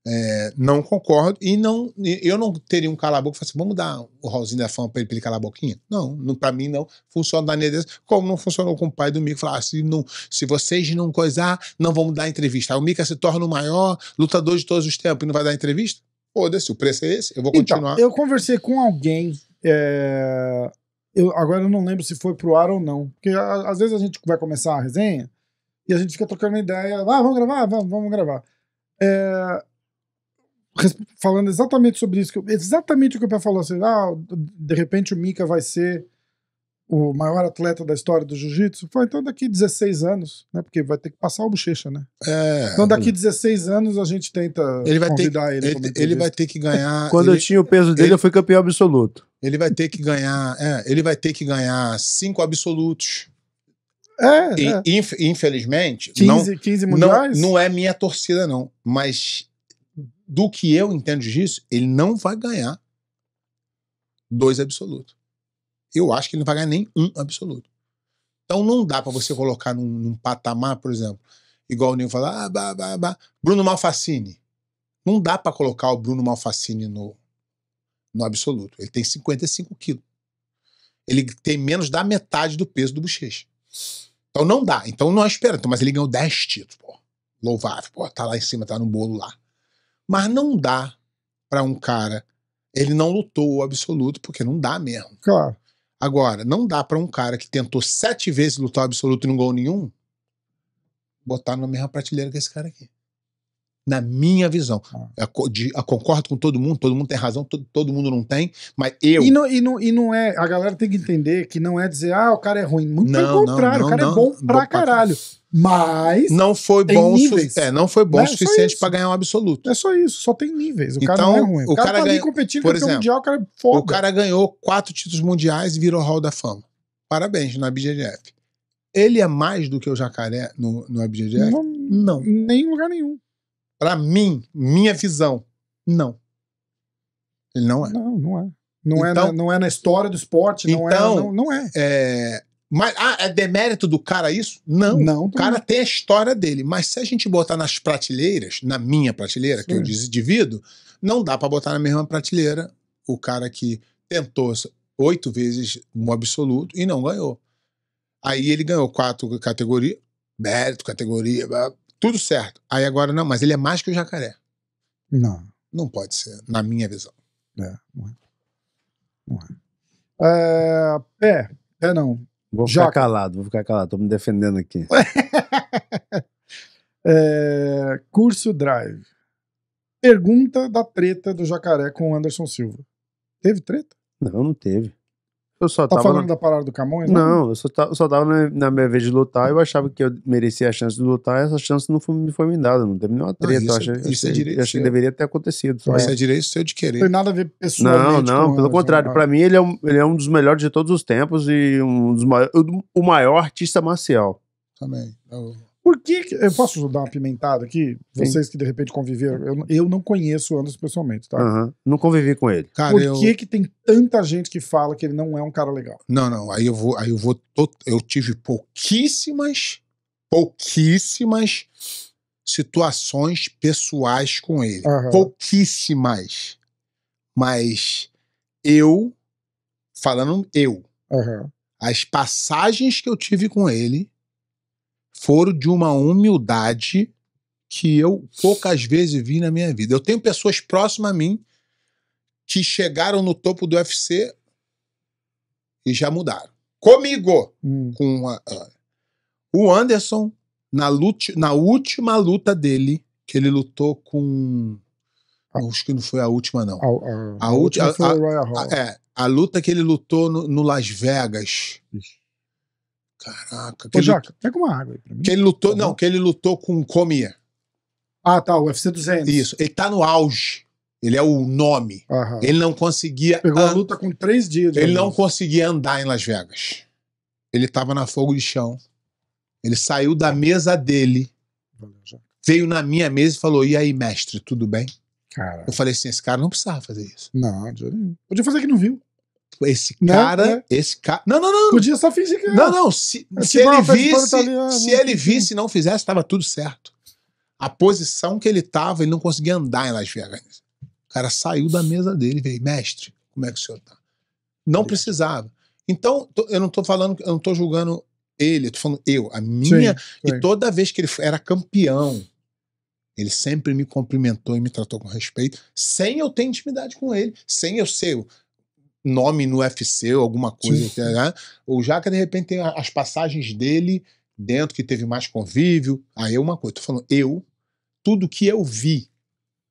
[SPEAKER 1] é, não concordo e não eu não teria um calabouço e assim, vamos dar o Raulzinho da fama para ele, pra ele calar a boquinha? Não, não para mim não funciona na desse, como não funcionou com o pai do Mika falar ah, se, não, se vocês não coisar, não vamos dar entrevista. Aí o Mika se torna o maior lutador de todos os tempos e não vai dar entrevista? Foda-se, o preço é esse, eu vou então, continuar. Então, eu
[SPEAKER 3] conversei com alguém, é... eu, agora eu não lembro se foi pro ar ou não, porque a, às vezes a gente vai começar a resenha e a gente fica trocando ideia, ah, vamos gravar, vamos, vamos gravar. É, falando exatamente sobre isso, exatamente o que o Pé falou, assim, ah, de repente o Mika vai ser o maior atleta da história do jiu-jitsu, foi então daqui 16 anos, né? Porque vai ter que passar o bochecha, né? É, então daqui 16 anos a gente tenta ele vai convidar ter que, ele. Ele, ele vai ter que ganhar. Quando ele, eu tinha o peso dele, ele, eu
[SPEAKER 2] fui campeão absoluto.
[SPEAKER 3] Ele vai ter que ganhar.
[SPEAKER 1] É, ele vai ter que ganhar cinco absolutos. É, e, é. Inf, infelizmente. 15, não, 15 mundiais? Não, não é minha torcida, não. Mas do que eu entendo disso, ele não vai ganhar dois absolutos. Eu acho que ele não vai ganhar nem um absoluto. Então não dá para você colocar num, num, patamar, por exemplo, igual o Ninho fala, ah, bah, bah, bah. Bruno Malfacini. Não dá para colocar o Bruno Malfacini no, no absoluto. Ele tem 55 quilos. Ele tem menos da metade do peso do Bochecha. Então não dá. Então não espera. É esperança. mas ele ganhou 10 títulos, pô. Louvável, pô. Tá lá em cima, tá no bolo lá. Mas não dá para um cara. Ele não lutou o absoluto, porque não dá mesmo. Claro. Agora, não dá para um cara que tentou sete vezes lutar o absoluto e não ganhou nenhum, botar na mesma prateleira que esse cara aqui na minha visão. Ah. É, eu, concordo com todo mundo, todo mundo tem razão, todo, todo mundo não tem, mas eu. E não, e, não, e não é. A galera
[SPEAKER 3] tem que entender que não é dizer, ah, o cara é ruim. Muito não, pelo contrário, não, o cara é bom pra bom caralho. Pra... Mas. Não foi bom, su... é, não foi bom o né? suficiente para ganhar um absoluto. É só isso, só tem
[SPEAKER 1] níveis. O então, cara não então, é ruim. O, o cara, tá ganha... ali competindo por exemplo, mundial, o cara
[SPEAKER 3] é foda. O cara
[SPEAKER 1] ganhou quatro títulos mundiais e virou Hall da Fama. Parabéns na BJJF. Ele é mais do que o jacaré no, no BJJF? Não, não. Nem em lugar nenhum. Para mim, minha visão, não. Ele não é. Não, não é. Não, então, é, na, então- não é na
[SPEAKER 3] história do esporte, não é, então, é. Não, não é.
[SPEAKER 1] é. Mas ah, é demérito do cara isso? Não. não o cara tem a história dele. Mas se a gente botar nas prateleiras, na minha prateleira, Sim. que eu divido, não dá para botar na mesma prateleira o cara que tentou oito vezes um absoluto e não ganhou. Aí ele ganhou quatro categorias, mérito, categoria, tudo certo. Aí agora, não, mas ele é mais que o jacaré.
[SPEAKER 3] Não. Não
[SPEAKER 2] pode ser, na minha visão. É, não é. Não
[SPEAKER 3] é. É, pé, não. Vou ficar Joca.
[SPEAKER 2] calado, vou ficar calado, tô me defendendo aqui.
[SPEAKER 3] é, curso Drive. Pergunta da treta do jacaré com o Anderson Silva. Teve treta?
[SPEAKER 2] Não, não teve. Eu só tá tava falando na... da parada
[SPEAKER 3] do Camões? Né? Não,
[SPEAKER 2] né? eu só, ta... só tava na, na, minha vez de lutar, eu achava que eu merecia a chance de lutar, e essa chance não foi, me foi me dada, não teve nenhuma treta. isso, eu é achei, isso é achei, é direito eu achei que deveria ter acontecido. Isso é. direito seu de querer. Não tem nada a ver pessoalmente. Não, não, pelo né? contrário. Para mim, ele é, um, ele é um dos melhores de todos os tempos e um dos maiores, o maior artista marcial. Também. Eu...
[SPEAKER 3] Tá por que, Eu posso dar uma pimentada aqui? Vocês Sim. que de repente conviveram. Eu, eu não conheço o Anderson pessoalmente, tá? Uhum.
[SPEAKER 2] Não convivi com ele. Cara, Por eu... que,
[SPEAKER 3] que tem tanta gente que fala que ele não é um cara legal?
[SPEAKER 1] Não, não. Aí eu vou. Aí eu, vou eu tive pouquíssimas, pouquíssimas situações pessoais com ele. Uhum. Pouquíssimas. Mas eu, falando eu, uhum. as passagens que eu tive com ele foram de uma humildade que eu poucas vezes vi na minha vida. Eu tenho pessoas próximas a mim que chegaram no topo do UFC e já mudaram. Comigo! Hum. Com a, a, o Anderson, na, lute, na última luta dele, que ele lutou com. Acho que não foi a última, não. a, a, última foi a, Royal Hall. É, a luta que ele lutou no, no Las Vegas. Ixi. Caraca. Ô, Jaca, lutou... pega uma água aí pra mim. Que ele lutou, tá não, que ele lutou com o Comia. Ah, tá, o UFC 200. Isso, ele tá no auge. Ele é o nome. Aham. Ele não conseguia... Pegou an... a luta com três dias. Ele não conseguia andar em Las Vegas. Ele tava na fogo de chão. Ele saiu da mesa dele. veio na minha mesa e falou, e aí, mestre, tudo bem? Cara. Eu falei assim, esse cara não precisava fazer isso. Não,
[SPEAKER 3] podia fazer que não viu
[SPEAKER 1] esse não, né? cara, é. esse cara. Não, não, não. Podia só
[SPEAKER 3] fingir que. Não, é. não. Se, é se tipo ele visse, se
[SPEAKER 1] né? ele visse e não fizesse, estava tudo certo. A posição que ele estava, ele não conseguia andar em Las Vegas. O cara saiu da mesa dele e veio, mestre, como é que o senhor tá? Não precisava. Então, eu não estou falando, eu não estou julgando ele, eu tô falando eu, a minha. Sim, sim. E toda vez que ele era campeão, ele sempre me cumprimentou e me tratou com respeito, sem eu ter intimidade com ele, sem eu ser nome no UFC ou alguma coisa, né? O Jaca, de repente, tem as passagens dele dentro que teve mais convívio. Aí é uma coisa, tô falando, eu, tudo que eu vi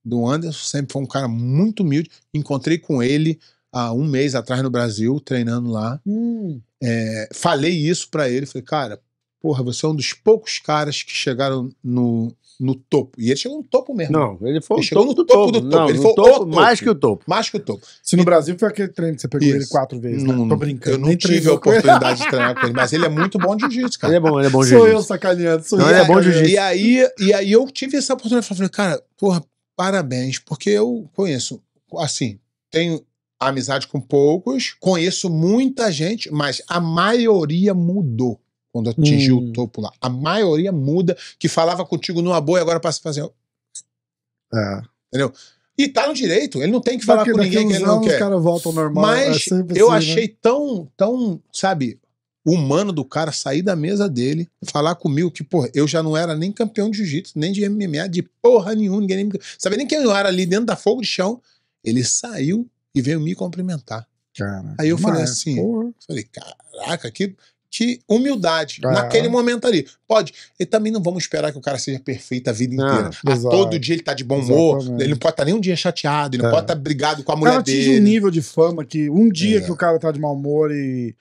[SPEAKER 1] do Anderson sempre foi um cara muito humilde. Encontrei com ele há um mês atrás no Brasil, treinando lá. Hum. É, falei isso para ele, falei, cara, porra, você é um dos poucos caras que chegaram no, no topo. E ele chegou no topo mesmo. Não, ele foi ele o topo, no topo, topo do topo. Não, ele foi topo, topo, mais que o topo. Mais que o topo. Se no Brasil foi aquele treino que você pegou Isso. ele quatro vezes, né? não, né? Tô brincando. Eu não tive a oportunidade de treinar com ele, mas ele é muito bom de jiu-jitsu, cara. Ele é bom, ele é bom de jiu-jitsu. Sou eu
[SPEAKER 3] sacaneando, sou não, eu.
[SPEAKER 1] Ele é bom de jiu-jitsu. E aí, e aí eu tive essa oportunidade, de falar, cara, porra, parabéns, porque eu conheço, assim, tenho amizade com poucos, conheço muita gente, mas a maioria mudou quando atingiu hum. o topo lá. A maioria muda, que falava contigo numa boa e agora passa a fazer. É. Entendeu? E tá no direito, ele não tem que falar Daqui, com ninguém que ele não quer. Os caras voltam normal. É Mas é eu assim, né? achei né? tão, tão, sabe, humano do cara sair da mesa dele, falar comigo que, porra, eu já não era nem campeão de jiu-jitsu, nem de MMA, de porra nenhuma, ninguém nem me... Sabia nem quem eu era ali dentro da fogo de chão. Ele saiu e veio me cumprimentar. Cara, Aí eu falei assim, porra. falei, caraca, que que humildade é. naquele momento ali. Pode. E também não vamos esperar que o cara seja perfeito a vida inteira. a ah, todo dia ele tá de bom humor, Exatamente. ele não pode estar tá nem um dia chateado, ele não é. pode estar tá brigado com a mulher dele. atinge um
[SPEAKER 3] nível de fama que um dia é. que o cara tá de mau humor e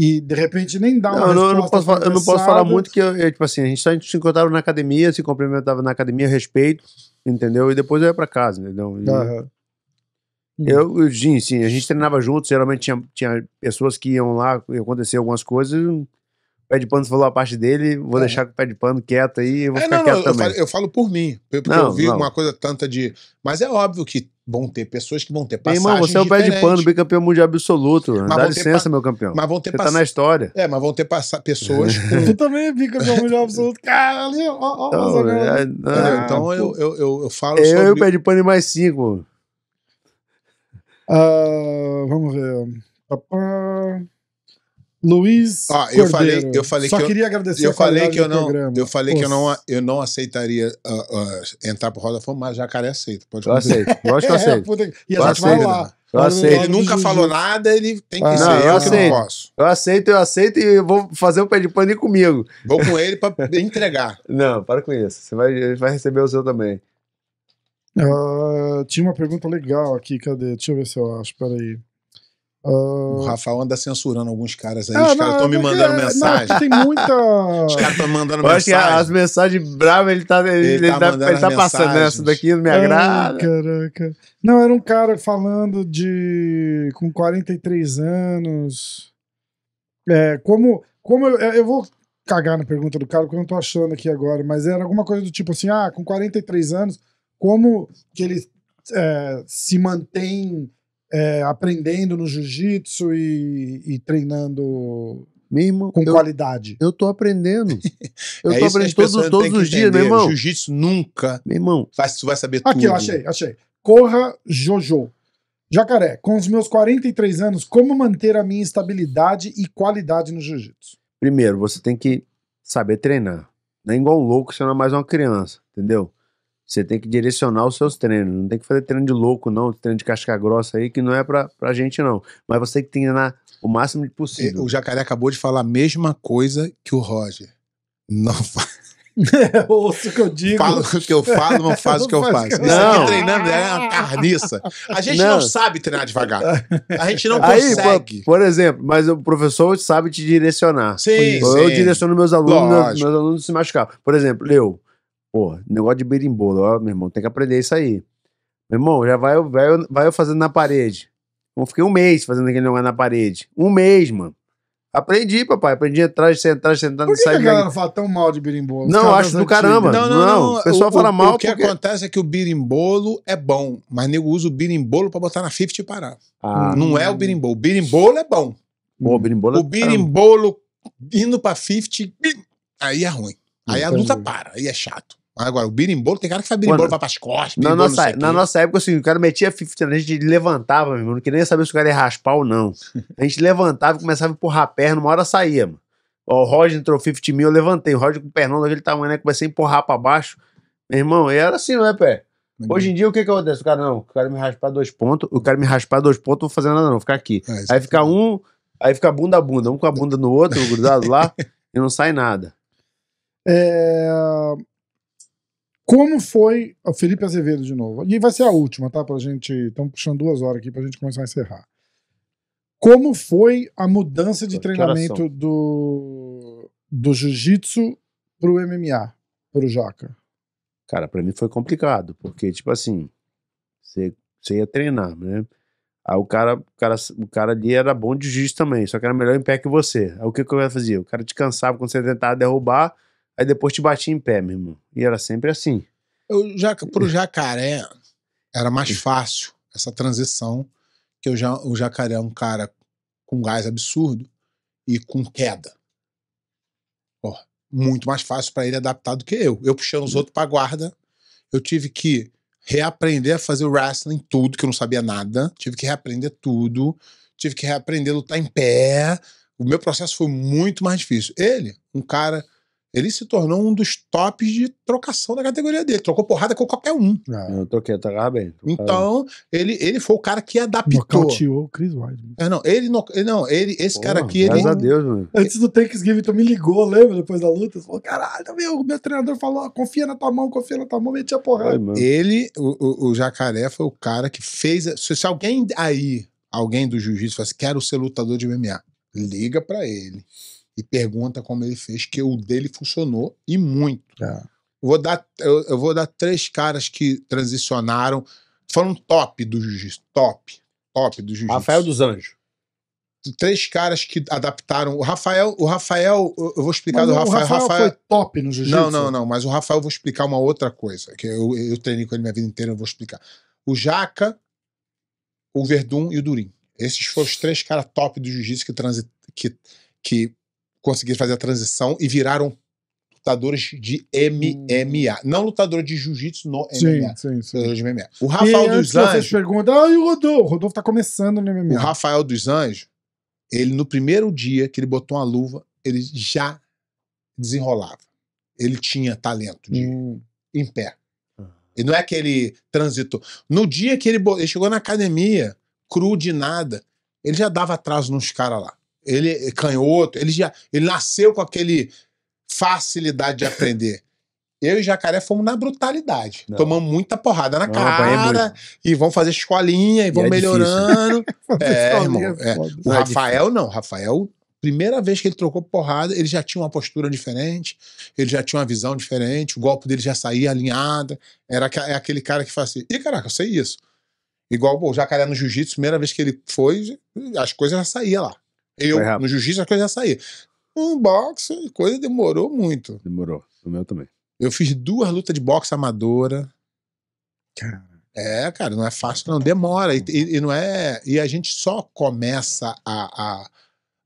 [SPEAKER 3] e de repente nem dá uma não, não, eu, não posso falar, eu não posso falar muito
[SPEAKER 2] que, eu, eu, tipo assim, a gente, a gente se encontrava na academia, se cumprimentava na academia, respeito, entendeu? E depois eu ia pra casa, entendeu? E, uhum. Hum. Eu, sim, sim, a gente treinava juntos, geralmente tinha, tinha pessoas que iam lá, acontecer algumas coisas, o pé de pano falou a parte dele, vou é. deixar com o pé de pano quieto aí, eu vou é, ficar não, quieto também. Falo, eu
[SPEAKER 1] falo, por mim,
[SPEAKER 2] porque não, eu vi não. uma coisa tanta de... Mas é óbvio que
[SPEAKER 1] vão ter pessoas que vão ter passagens. Irmão, você é o pé de
[SPEAKER 2] pano, bicampeão mundial absoluto. Mas Dá licença, pa... meu campeão. Mas vão ter você pass... tá na
[SPEAKER 1] história. É, mas vão ter passa... pessoas... Eu
[SPEAKER 3] tu também é bicampeão mundial absoluto. Caralho, ó, ó, então,
[SPEAKER 2] é, então eu, eu, eu, eu falo eu sobre... Eu e o pé de pano e mais cinco, Uh, vamos ver. Papá.
[SPEAKER 3] Luiz ah, eu falei, eu falei Só que queria eu, agradecer eu falei que eu não, Eu falei Poxa. que eu não,
[SPEAKER 1] eu não aceitaria uh, uh, entrar pro Roda Fama, mas Jacaré aceita. Pode eu aceito, eu é, acho que aceito. e Eu aceito. Ele nunca falou nada, ele tem que ah, ser. Não, eu, eu aceito. Não posso.
[SPEAKER 2] Eu aceito, eu aceito e vou fazer o pé de pano comigo. Vou com ele para entregar. Não, para com isso. Você vai, vai receber o seu também. Uh, tinha uma
[SPEAKER 3] pergunta legal aqui, cadê? Deixa eu ver se eu acho, peraí. Uh... O Rafael anda censurando
[SPEAKER 2] alguns caras aí. Ah, os caras estão me é, mandando é, mensagem. Não, tem
[SPEAKER 1] muita. Os caras estão mandando eu mensagem. Acho que as
[SPEAKER 2] mensagens bravas ele tá, ele, ele tá, tá, ele tá, tá passando essa daqui, não me agrada. Ai,
[SPEAKER 3] caraca. Não, era um cara falando de. com 43 anos. É, como. como eu, é, eu vou cagar na pergunta do cara, porque eu não tô achando aqui agora, mas era alguma coisa do tipo assim: ah, com 43 anos como que ele é, se mantém é, aprendendo no jiu-jitsu e, e, treinando mesmo com eu, qualidade? Eu tô aprendendo. Eu é tô aprendendo todos, todos os dias, meu irmão.
[SPEAKER 1] Jiu-jitsu nunca. Meu irmão. Vai, tu vai saber Aqui, tudo. Aqui, achei,
[SPEAKER 3] achei. Corra Jojo. Jacaré, com os meus 43 anos, como manter a minha estabilidade e qualidade no jiu-jitsu?
[SPEAKER 2] Primeiro, você tem que saber treinar. Não é igual um louco, você não é mais uma criança, entendeu? Você tem que direcionar os seus treinos. Não tem que fazer treino de louco, não, treino de casca grossa aí, que não é pra, pra gente, não. Mas você tem que treinar o máximo possível. O Jacaré acabou de falar a mesma coisa que o Roger. Não faz. Ouço o que eu digo. Falo o que eu falo, não faz o que eu faço. Não. Isso treinando é uma carniça. A gente não. não.
[SPEAKER 1] sabe treinar devagar. A gente não Aí, consegue.
[SPEAKER 2] Por, por, exemplo, mas o professor sabe te direcionar. Sim, Eu, sim. direciono meus alunos, meus, meus, alunos se machucar. Por exemplo, eu Pô, negócio de berimbolo, ó, meu irmão, tem que aprender isso aí. Meu irmão, já vai, vai, vai eu fazendo na parede. Eu fiquei um mês fazendo aquele negócio na parede. Um mês, mano. Aprendi, papai. Aprendi atrás, sentado, sair. Por que, que a galera
[SPEAKER 3] fala tão mal de birimbolo? Não,
[SPEAKER 2] acho do caramba. Não, não, não. O pessoal o, fala mal O que porque...
[SPEAKER 1] acontece é que o birimbolo é bom, mas nego usa o birimbolo pra botar na 50 e parar. Ah, não hum. é o birimbolo. O birimbolo é bom. Pô, o é o birimbolo indo pra 50, aí é ruim. Aí a luta para, aí é chato. Agora, o birimbolo, tem cara que faz birimbolo Mano, vai pras costas. Na nossa, é, na nossa
[SPEAKER 2] época, assim, o cara metia 50 a gente levantava, meu irmão, não queria saber se o cara ia raspar ou não. A gente levantava e começava a empurrar a perna, uma hora saía, mano. Ó, o Roger entrou 50 mil, eu levantei. O Roger com o pernão daquele tamanho, né? Comecei a empurrar pra baixo. Meu irmão, era assim, não é, pé? Hoje em dia, o que que acontece? O cara, não, o cara me raspar dois pontos, o cara me raspar dois pontos, não vou fazer nada não, vou ficar aqui. É, aí é fica um, aí fica bunda a bunda, um com a bunda no outro, grudado lá, e não sai nada.
[SPEAKER 3] É... Como foi o Felipe Azevedo de novo? E vai ser a última, tá? Pra gente. Estamos puxando duas horas aqui pra gente começar a encerrar. Como foi a mudança de treinamento do, do jiu-jitsu pro MMA, pro Jaca?
[SPEAKER 2] Cara, pra mim foi complicado, porque, tipo assim, você, ia treinar, né? Aí o cara, o cara, o cara ali era bom de jiu-jitsu também, só que era melhor em pé que você. Aí o que, que eu ia fazer? O cara te cansava quando você tentava derrubar Aí depois te batia em pé, meu irmão. E era sempre assim.
[SPEAKER 1] Eu já, pro jacaré, era mais fácil essa transição, que o, o jacaré é um cara com gás absurdo e com queda. muito mais fácil para ele adaptar do que eu. Eu puxando os outros pra guarda, eu tive que reaprender a fazer o wrestling tudo, que eu não sabia nada. Tive que reaprender tudo. Tive que reaprender a lutar em pé. O meu processo foi muito mais difícil. Ele, um cara ele se tornou um dos tops de trocação da categoria dele. Trocou porrada com qualquer um.
[SPEAKER 2] É. Eu troquei, eu tá, tava ah, bem. Então,
[SPEAKER 1] ele, ele foi o cara que adaptou. Nocauteou
[SPEAKER 2] o Chris Weidman.
[SPEAKER 1] É, não, ele, no, não, ele, esse Pô, cara aqui, graças ele... a Deus, mano.
[SPEAKER 3] Antes do Thanksgiving, tu me ligou, lembra? Depois da luta, tu falou, caralho, meu, meu treinador falou, confia na tua mão, confia na tua mão, metia porrada.
[SPEAKER 1] Ai, ele, o, o, o, Jacaré foi o cara que fez, se, se alguém aí, alguém do jiu-jitsu, fala assim, quero ser lutador de MMA, liga pra ele e pergunta como ele fez, que o dele funcionou e muito. É. vou dar, eu, eu, vou dar três caras que transicionaram, foram top do jiu-jitsu, top, top do jiu-jitsu. Rafael dos Anjos. Três caras que adaptaram. O Rafael, o Rafael, eu, eu vou explicar mas do Rafael. O Rafael, Rafael foi
[SPEAKER 3] top no jiu-jitsu. Não, não, não,
[SPEAKER 1] mas o Rafael eu vou explicar uma outra coisa, que eu, eu treinei com ele minha vida inteira, eu vou explicar. O Jaca, o Verdun e o Durim. Esses foram os três caras top do jiu-jitsu que, transi que, que conseguiram fazer a transição e viraram lutadores de MMA. Hum. Não lutador de jiu-jitsu no sim, MMA. Sim, De MMA. O Rafael e dos Anjos. Vocês
[SPEAKER 3] perguntam, ah, e o Rodolfo? O Rodolfo tá começando no MMA. O Rafael
[SPEAKER 1] dos Anjos, ele no primeiro dia que ele botou uma luva, ele já desenrolava. Ele tinha talento de hum. em pé. Ah. E não é que ele transitou. No dia que ele, ele chegou na academia, cru de nada, ele já dava atraso nos caras lá ele é canhoto, ele já ele nasceu com aquele facilidade de aprender. Eu e o Jacaré fomos na brutalidade. Não. Tomamos muita porrada na Não, cara e vão fazer escolinha e, vão é melhorando. é, irmão, é. é. O é Rafael não, Rafael primeira vez que ele trocou porrada, ele já tinha uma postura diferente, ele já tinha uma visão diferente, o golpe dele já saía alinhado. Era é aquele cara que fala assim: ih, caraca, eu sei isso. Igual o jacaré no jiu-jitsu, primeira vez que ele foi, as coisas já saíam lá. Eu, no jiu-jitsu, a coisa já saía. No boxe, coisa demorou muito.
[SPEAKER 2] Demorou. O meu também.
[SPEAKER 1] Eu fiz duas lutas de boxe amadora. É, cara, não é fácil, não. Demora. E, e não é. E a gente só começa a, a,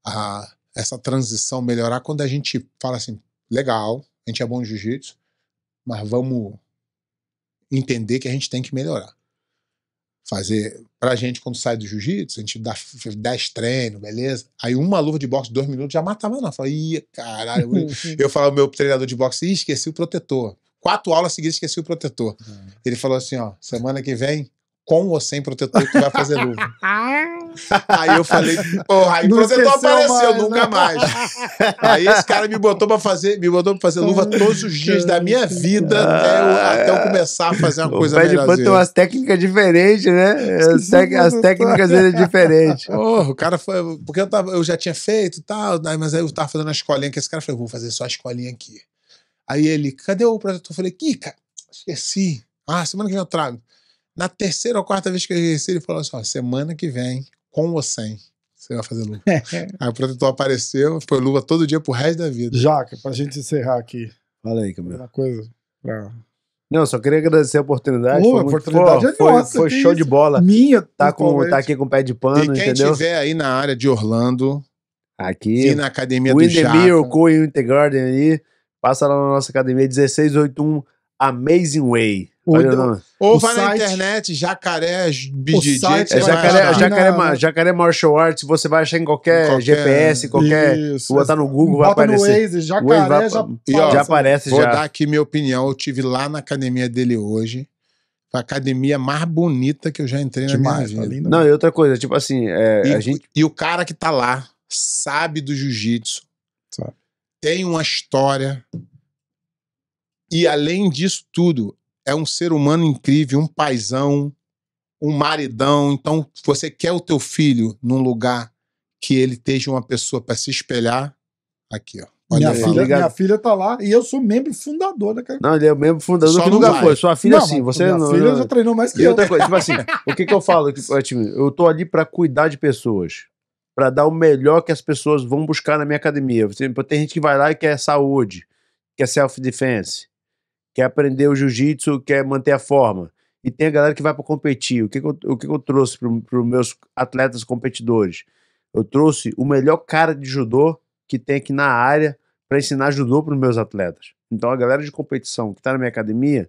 [SPEAKER 1] a essa transição melhorar quando a gente fala assim: legal, a gente é bom no jiu-jitsu, mas vamos entender que a gente tem que melhorar fazer. Pra gente, quando sai do jiu-jitsu, a gente dá 10 treinos, beleza? Aí uma luva de boxe, dois minutos, já matava não. Eu falava, ih, caralho. Eu, falo falava, meu treinador de boxe, ih, esqueci o protetor. Quatro aulas seguidas, esqueci o protetor. É. Ele falou assim: ó, semana que vem, com ou sem protetor, tu vai fazer luva.
[SPEAKER 3] Aí eu falei, porra, aí não você não apareceu mais, nunca né? mais.
[SPEAKER 1] Aí esse cara me botou pra fazer, me botou para fazer luva todos os dias da minha vida ah, até, eu, até, eu, começar a fazer uma coisa melhor. Mas depois tem umas
[SPEAKER 2] técnicas diferentes, né? As, tec, as técnicas dele é diferente. Porra, o
[SPEAKER 1] cara foi. Porque eu, tava, eu já tinha feito e tal, mas aí eu tava fazendo a escolinha que esse cara falou, vou fazer só a escolinha aqui. Aí ele, cadê o projeto? Eu falei, que esqueci. Ah, semana que vem eu trago. Na terceira ou quarta vez que eu esqueci, ele falou assim: ó, semana que vem com ou sem. Você vai fazer luva.
[SPEAKER 3] aí o protetor apareceu, foi luva todo dia pro resto da vida. Jaca, pra gente encerrar aqui. Fala aí, Camilo. Uma
[SPEAKER 2] coisa pra. Não, só queria agradecer a oportunidade. Pô, foi, oportunidade pô, é nossa, foi, foi show isso? de é bola. Minha, tá, com, tá aqui com o pé de pano, entendeu? E quem entendeu? tiver aí na área de Orlando, aqui e na academia o do Jaca. O Indemir, o Garden aí, passa lá na nossa academia 1681 Amazing Way. O, ou o vai site, na internet, jacaré, BGG. É, é jacaré, é jacaré, é jacaré Martial Arts, você vai achar em qualquer, qualquer GPS, qualquer. Isso, botar no Google, vai aparecer. No Waze, jacaré Waze vai, já, e, já aparece. Vou já. dar aqui minha
[SPEAKER 1] opinião. Eu tive lá na academia dele hoje. A academia mais bonita que eu já entrei Demais, na minha tá vida.
[SPEAKER 2] Não, e outra coisa, tipo assim, é, e, a gente... e o cara que tá lá sabe
[SPEAKER 1] do jiu-jitsu, tem uma história. E além disso tudo, é um ser humano incrível, um paizão, um maridão. Então, você quer o teu filho num lugar que ele esteja uma pessoa para se espelhar, aqui, ó. minha, filha, minha
[SPEAKER 3] filha tá lá e eu sou membro fundador da
[SPEAKER 2] Não, ele é membro fundador Só que nunca vai. foi. Sua filha, não, sim. Você minha não, filha não, já treinou mais que eu. Outra coisa, tipo assim, o que, que eu falo? Eu tô ali para cuidar de pessoas. para dar o melhor que as pessoas vão buscar na minha academia. Tem gente que vai lá e quer saúde, quer self-defense, quer aprender o jiu-jitsu, quer manter a forma. E tem a galera que vai para competir. O que, que, eu, o que, que eu trouxe para os meus atletas competidores? Eu trouxe o melhor cara de judô que tem aqui na área para ensinar judô para os meus atletas. Então a galera de competição que está na minha academia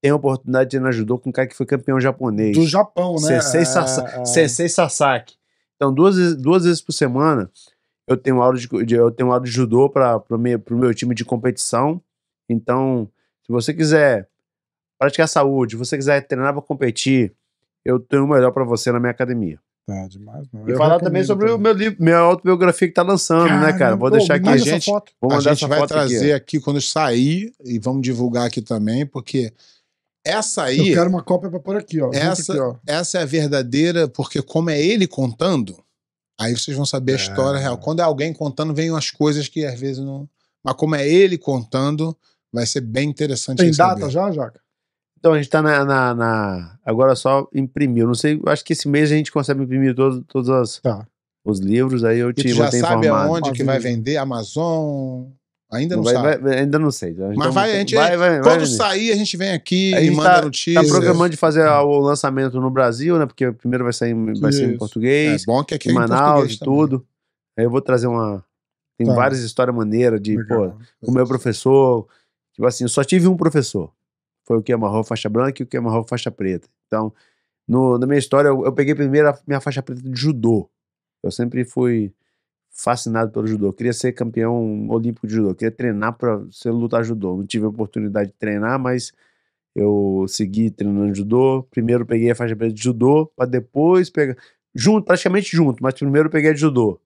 [SPEAKER 2] tem a oportunidade de ir na judô com um cara que foi campeão japonês. Do Japão, né? Sensei, Sasa, é, é, é, Sensei Sasaki. Então duas, duas vezes por semana eu tenho aula de, eu tenho aula de judô para o meu, meu time de competição. Então se você quiser praticar saúde, se você quiser treinar para competir, eu tenho o melhor para você na minha academia. Tá demais, mano. E falar também sobre também. o meu livro, minha autobiografia que tá lançando, Caramba, né, cara? Vou deixar aqui. A gente, foto. Vou mandar a gente vai trazer aqui, aqui quando sair e vamos
[SPEAKER 1] divulgar aqui também, porque
[SPEAKER 3] essa aí. Eu quero uma cópia para pôr aqui, ó. Essa, aqui, ó. essa
[SPEAKER 1] é a verdadeira, porque como é ele contando, aí vocês vão saber a é. história real. Quando é alguém contando, vem umas coisas que às vezes não. Mas como é ele contando, Vai ser bem
[SPEAKER 3] interessante. Tem data já, Joca.
[SPEAKER 2] Então, a gente está na, na, na, Agora só imprimir. Eu não sei, acho que esse mês a gente consegue imprimir todos, todos tá. os livros, aí eu te já sabe aonde que vai
[SPEAKER 1] vender? Amazon? Ainda não, não vai, sabe.
[SPEAKER 2] Vai, ainda não sei. Então, Mas vai, a gente, vai, vai, quando sair, a gente vem aqui e manda tá, tá notícias. Tá programando de fazer é. o lançamento no Brasil, né? Porque primeiro vai sair, vai sair em português. É bom que aqui em é Manaus, em tudo. Aí eu vou trazer uma... Tem tá. várias histórias maneiras de, Legal. pô, o meu professor Tipo assim, eu só tive um professor. Foi o que amarrou faixa branca e o que amarrou faixa preta. Então, no, na minha história, eu, eu peguei primeiro a minha faixa preta de judô. Eu sempre fui fascinado pelo judô. Eu queria ser campeão olímpico de judô. Eu queria treinar para ser lutar judô. Não tive a oportunidade de treinar, mas eu segui treinando judô. Primeiro peguei a faixa preta de judô, para depois pegar junto, praticamente junto, mas primeiro eu peguei a judô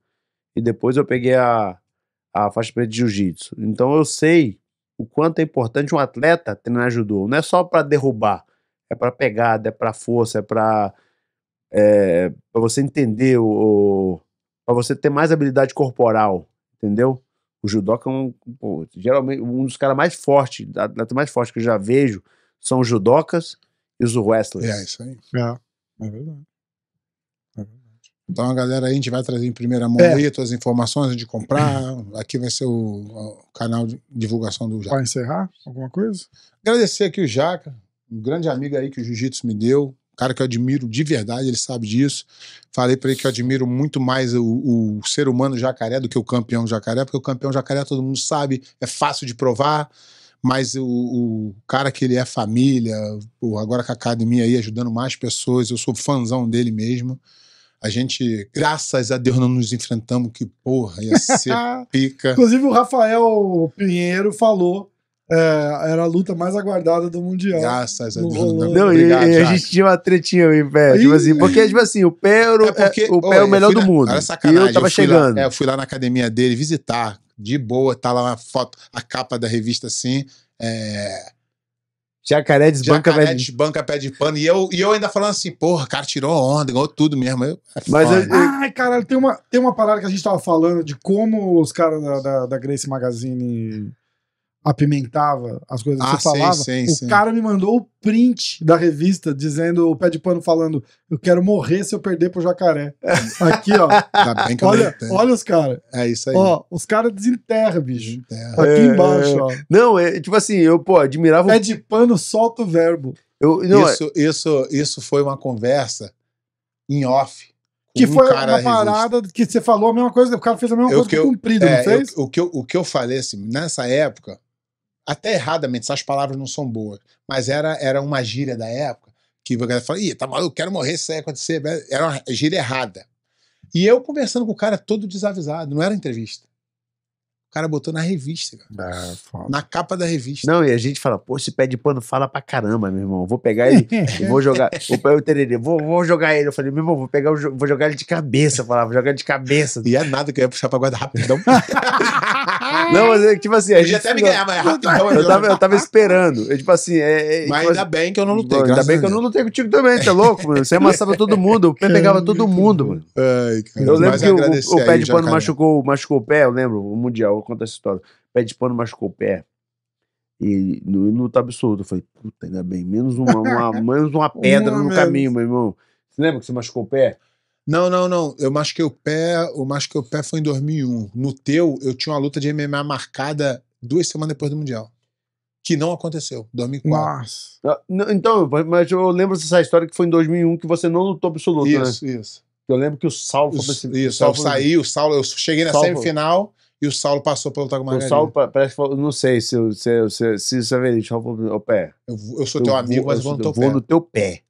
[SPEAKER 2] e depois eu peguei a, a faixa preta de jiu-jitsu. Então eu sei o quanto é importante um atleta treinar judô. Não é só para derrubar, é para pegada, é para força, é para é, eh, pra você entender, o, para você ter mais habilidade corporal, entendeu? O judoca é um, pô, geralmente, um dos caras mais fortes, atleta mais forte que eu já vejo são os judocas e os wrestlers. É, isso
[SPEAKER 3] aí. É,
[SPEAKER 1] é verdade. Então, a galera aí, a gente vai trazer em primeira mão é. aí todas as informações de comprar. Aqui vai ser o, o canal de divulgação do Jaca. Vai encerrar alguma coisa? Agradecer aqui o Jaca, um grande amigo aí que o Jiu-Jitsu me deu. Cara que eu admiro de verdade, ele sabe disso. Falei para ele que eu admiro muito mais o, o, ser humano jacaré do que o campeão jacaré, porque o campeão jacaré todo mundo sabe, é fácil de provar, mas o, o cara que ele é família, agora com a academia aí ajudando mais pessoas, eu sou fãzão dele mesmo. A gente, graças a Deus, não nos enfrentamos, que porra,
[SPEAKER 3] ia
[SPEAKER 2] ser pica. Inclusive,
[SPEAKER 3] o Rafael Pinheiro falou é, era a luta mais aguardada do Mundial. Graças a Deus. Não, não
[SPEAKER 2] obrigado, e, a gente tinha uma tretinha aí, pé. Tipo assim, porque, tipo assim, o pé era é porque, é, o, pé é o melhor do na, mundo. Era sacanagem. E eu tava eu chegando. Lá, é,
[SPEAKER 1] eu fui lá na academia dele visitar, de boa, tá lá uma foto, a capa da revista assim. É, Jacaré desbanca, Jacaré pé, de... desbanca pé de pano. E eu, e eu ainda falando assim, porra, cara tirou onda, ganhou tudo mesmo. Eu, é Mas eu, eu... É- é-
[SPEAKER 3] Ai, caralho, tem uma, tem uma parada que a gente tava falando de como os caras da, da, da Grace Magazine apimentava as coisas que ah, você falava. Sim, sim, o sim. cara me mandou o print da revista dizendo, o pé de pano falando, eu quero morrer se eu perder pro jacaré. Aqui, ó.
[SPEAKER 2] Tá olha, olha
[SPEAKER 3] os caras. É isso aí. Ó, os caras desenterram, bicho. Desenterra. Aqui é, embaixo, é. ó.
[SPEAKER 2] Não, é tipo assim, eu, pô, admirava... Pé de pano solta o verbo. Eu, não, é isso, é... isso, isso foi uma conversa
[SPEAKER 1] em off. Que um foi uma parada
[SPEAKER 3] que você falou a mesma coisa, o cara fez a mesma eu, coisa que eu, cumprido, é, não fez?
[SPEAKER 1] Eu, o, que eu, o que eu falei assim, nessa época, até erradamente, as palavras não são boas, mas era, era uma gíria da época que o cara fala, ih, tá maluco, quero morrer se isso aí acontecer. Era uma gíria errada. E eu conversando com o cara todo desavisado, não era entrevista cara botou na revista,
[SPEAKER 2] cara. Ah, foda. Na capa da revista. Não, e a gente fala, pô, esse pé de pano fala pra caramba, meu irmão. Vou pegar ele e vou jogar. O pé tererê, vou, vou jogar ele. Eu falei, meu irmão, vou pegar, vou jogar ele de cabeça. Eu falava, vou jogar ele de cabeça. E é nada que eu ia puxar pra guarda rapidão. não, mas é tipo assim. a gente até me ganhar, mas rapidão. Eu tava, eu tava esperando. Eu, tipo assim, é. é mas tipo, ainda assim, bem que eu não lutei. Ainda bem que eu não lutei contigo também, tá louco, mano? Você amassava todo mundo, o pé é pegava todo mundo, mano. Ai, cara, eu lembro que o, o pé de pano machucou, machucou o pé, eu lembro, o Mundial conta essa história. Pé de pano machucou o pé. E no, no absoluto, eu falei, puta, ainda bem, menos uma, uma menos uma pedra uma no menos. caminho, meu irmão.
[SPEAKER 1] Você lembra que você machucou o pé? Não, não, não. Eu machuquei o pé, o machuquei o pé foi em 2001. No teu, eu tinha uma luta de MMA marcada duas semanas depois do Mundial. Que não aconteceu, 2004. Nossa.
[SPEAKER 2] Ah, então, mas eu lembro dessa história que foi em 2001 que você não lutou absoluto, isso, né? Isso, isso. Eu lembro que o Saulo... Isso, o Saulo eu o Saulo... Eu cheguei na Saulo.
[SPEAKER 1] semifinal e o Saulo passou para lutar com o Margarida. O Saulo,
[SPEAKER 2] parece não sei se, se, se, se isso é pé. Eu, eu sou eu teu amigo, vou, mas vou no teu pé. Eu vou no teu pé.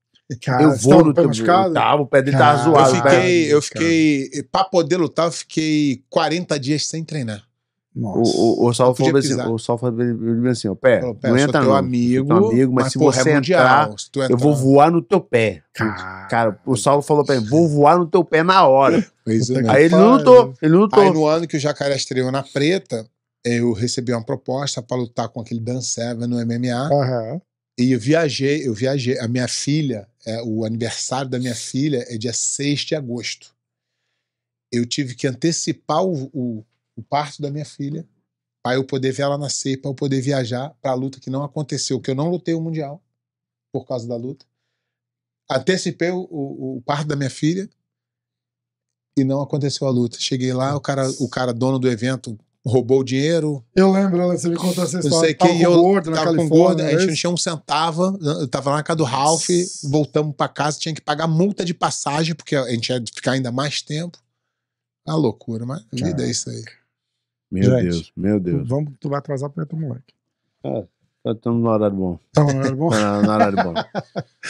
[SPEAKER 2] Cara, eu vou no teu machucado? Tava, o pé dele tava zoado. Eu fiquei,
[SPEAKER 1] eu fiquei para poder lutar, eu fiquei 40 dias sem treinar.
[SPEAKER 2] O, o, o Saulo falou assim, o Saulo falou assim, o pé, falou, pé, não entra teu não, amigo, teu amigo, mas, mas se porra, é você é mundial, entrar, se entrar, eu vou voar no teu pé. Cara, cara o Saulo falou pra ele vou voar no teu pé na hora. Pois é, aí né? ele não lutou, ele não lutou. Aí no ano
[SPEAKER 1] que o Jacaré estreou na preta, eu recebi uma proposta para lutar com aquele Dan Seven no MMA. Uhum. E eu viajei, eu viajei, a minha filha, é, o aniversário da minha filha é dia 6 de agosto. Eu tive que antecipar o, o o parto da minha filha, para eu poder ver ela nascer, para eu poder viajar para a luta que não aconteceu, que eu não lutei o Mundial por causa da luta. Antecipei o, o, o parto da minha filha e não aconteceu a luta. Cheguei lá, o cara, o cara dono do evento roubou o dinheiro.
[SPEAKER 3] Eu lembro, você me contou essa história. Eu sei que tava eu com gordo na Califórnia, com gordo, é a gente não tinha
[SPEAKER 1] um centavo, eu tava lá na casa do Ralph, voltamos para casa, tinha que pagar multa de passagem, porque a gente ia ficar ainda mais tempo. A loucura, mas vida é isso
[SPEAKER 2] aí. Meu Gente, Deus, meu Deus.
[SPEAKER 3] Vamos, tu vai atrasar pro outro é moleque.
[SPEAKER 2] É. Estamos no horário bom. Estamos tá no horário bom? no horário bom.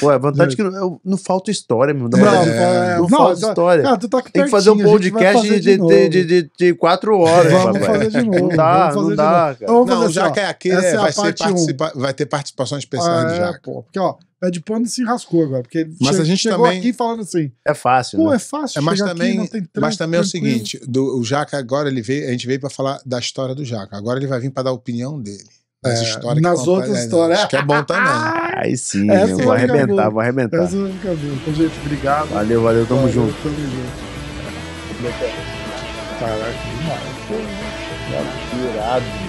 [SPEAKER 2] Pô, a vantagem é que não, não falta história, meu. Não, é, não, não falta tá, história. tá Tem que fazer um podcast fazer de, de, de, de, de, quatro horas. Vamos papai. fazer de novo. Não dá, não dá. Então, não, já que é aquele é, vai, participa... um.
[SPEAKER 1] vai, ter participação especial ah, do Jaca. Pô,
[SPEAKER 3] porque, ó, Ed Pano se rascou agora, porque mas chegou, a gente chegou também... aqui
[SPEAKER 1] falando assim. É fácil. Pô, né? é fácil. É, mas, também, aqui, mas também é o seguinte: do, o Jaca agora ele veio, a gente veio para falar da história do Jaca. Agora ele vai vir para dar a opinião dele. Essa é, nas outras
[SPEAKER 2] histórias.
[SPEAKER 3] Acho que é bom também.
[SPEAKER 2] Aí sim, é eu vou arrebentar, vou arrebentar. Essa vai
[SPEAKER 3] é ficar bom. Então, gente, obrigado.
[SPEAKER 2] Valeu, valeu, tamo valeu, junto.
[SPEAKER 3] Tamo junto.
[SPEAKER 2] Caraca, que maravilha. Irado.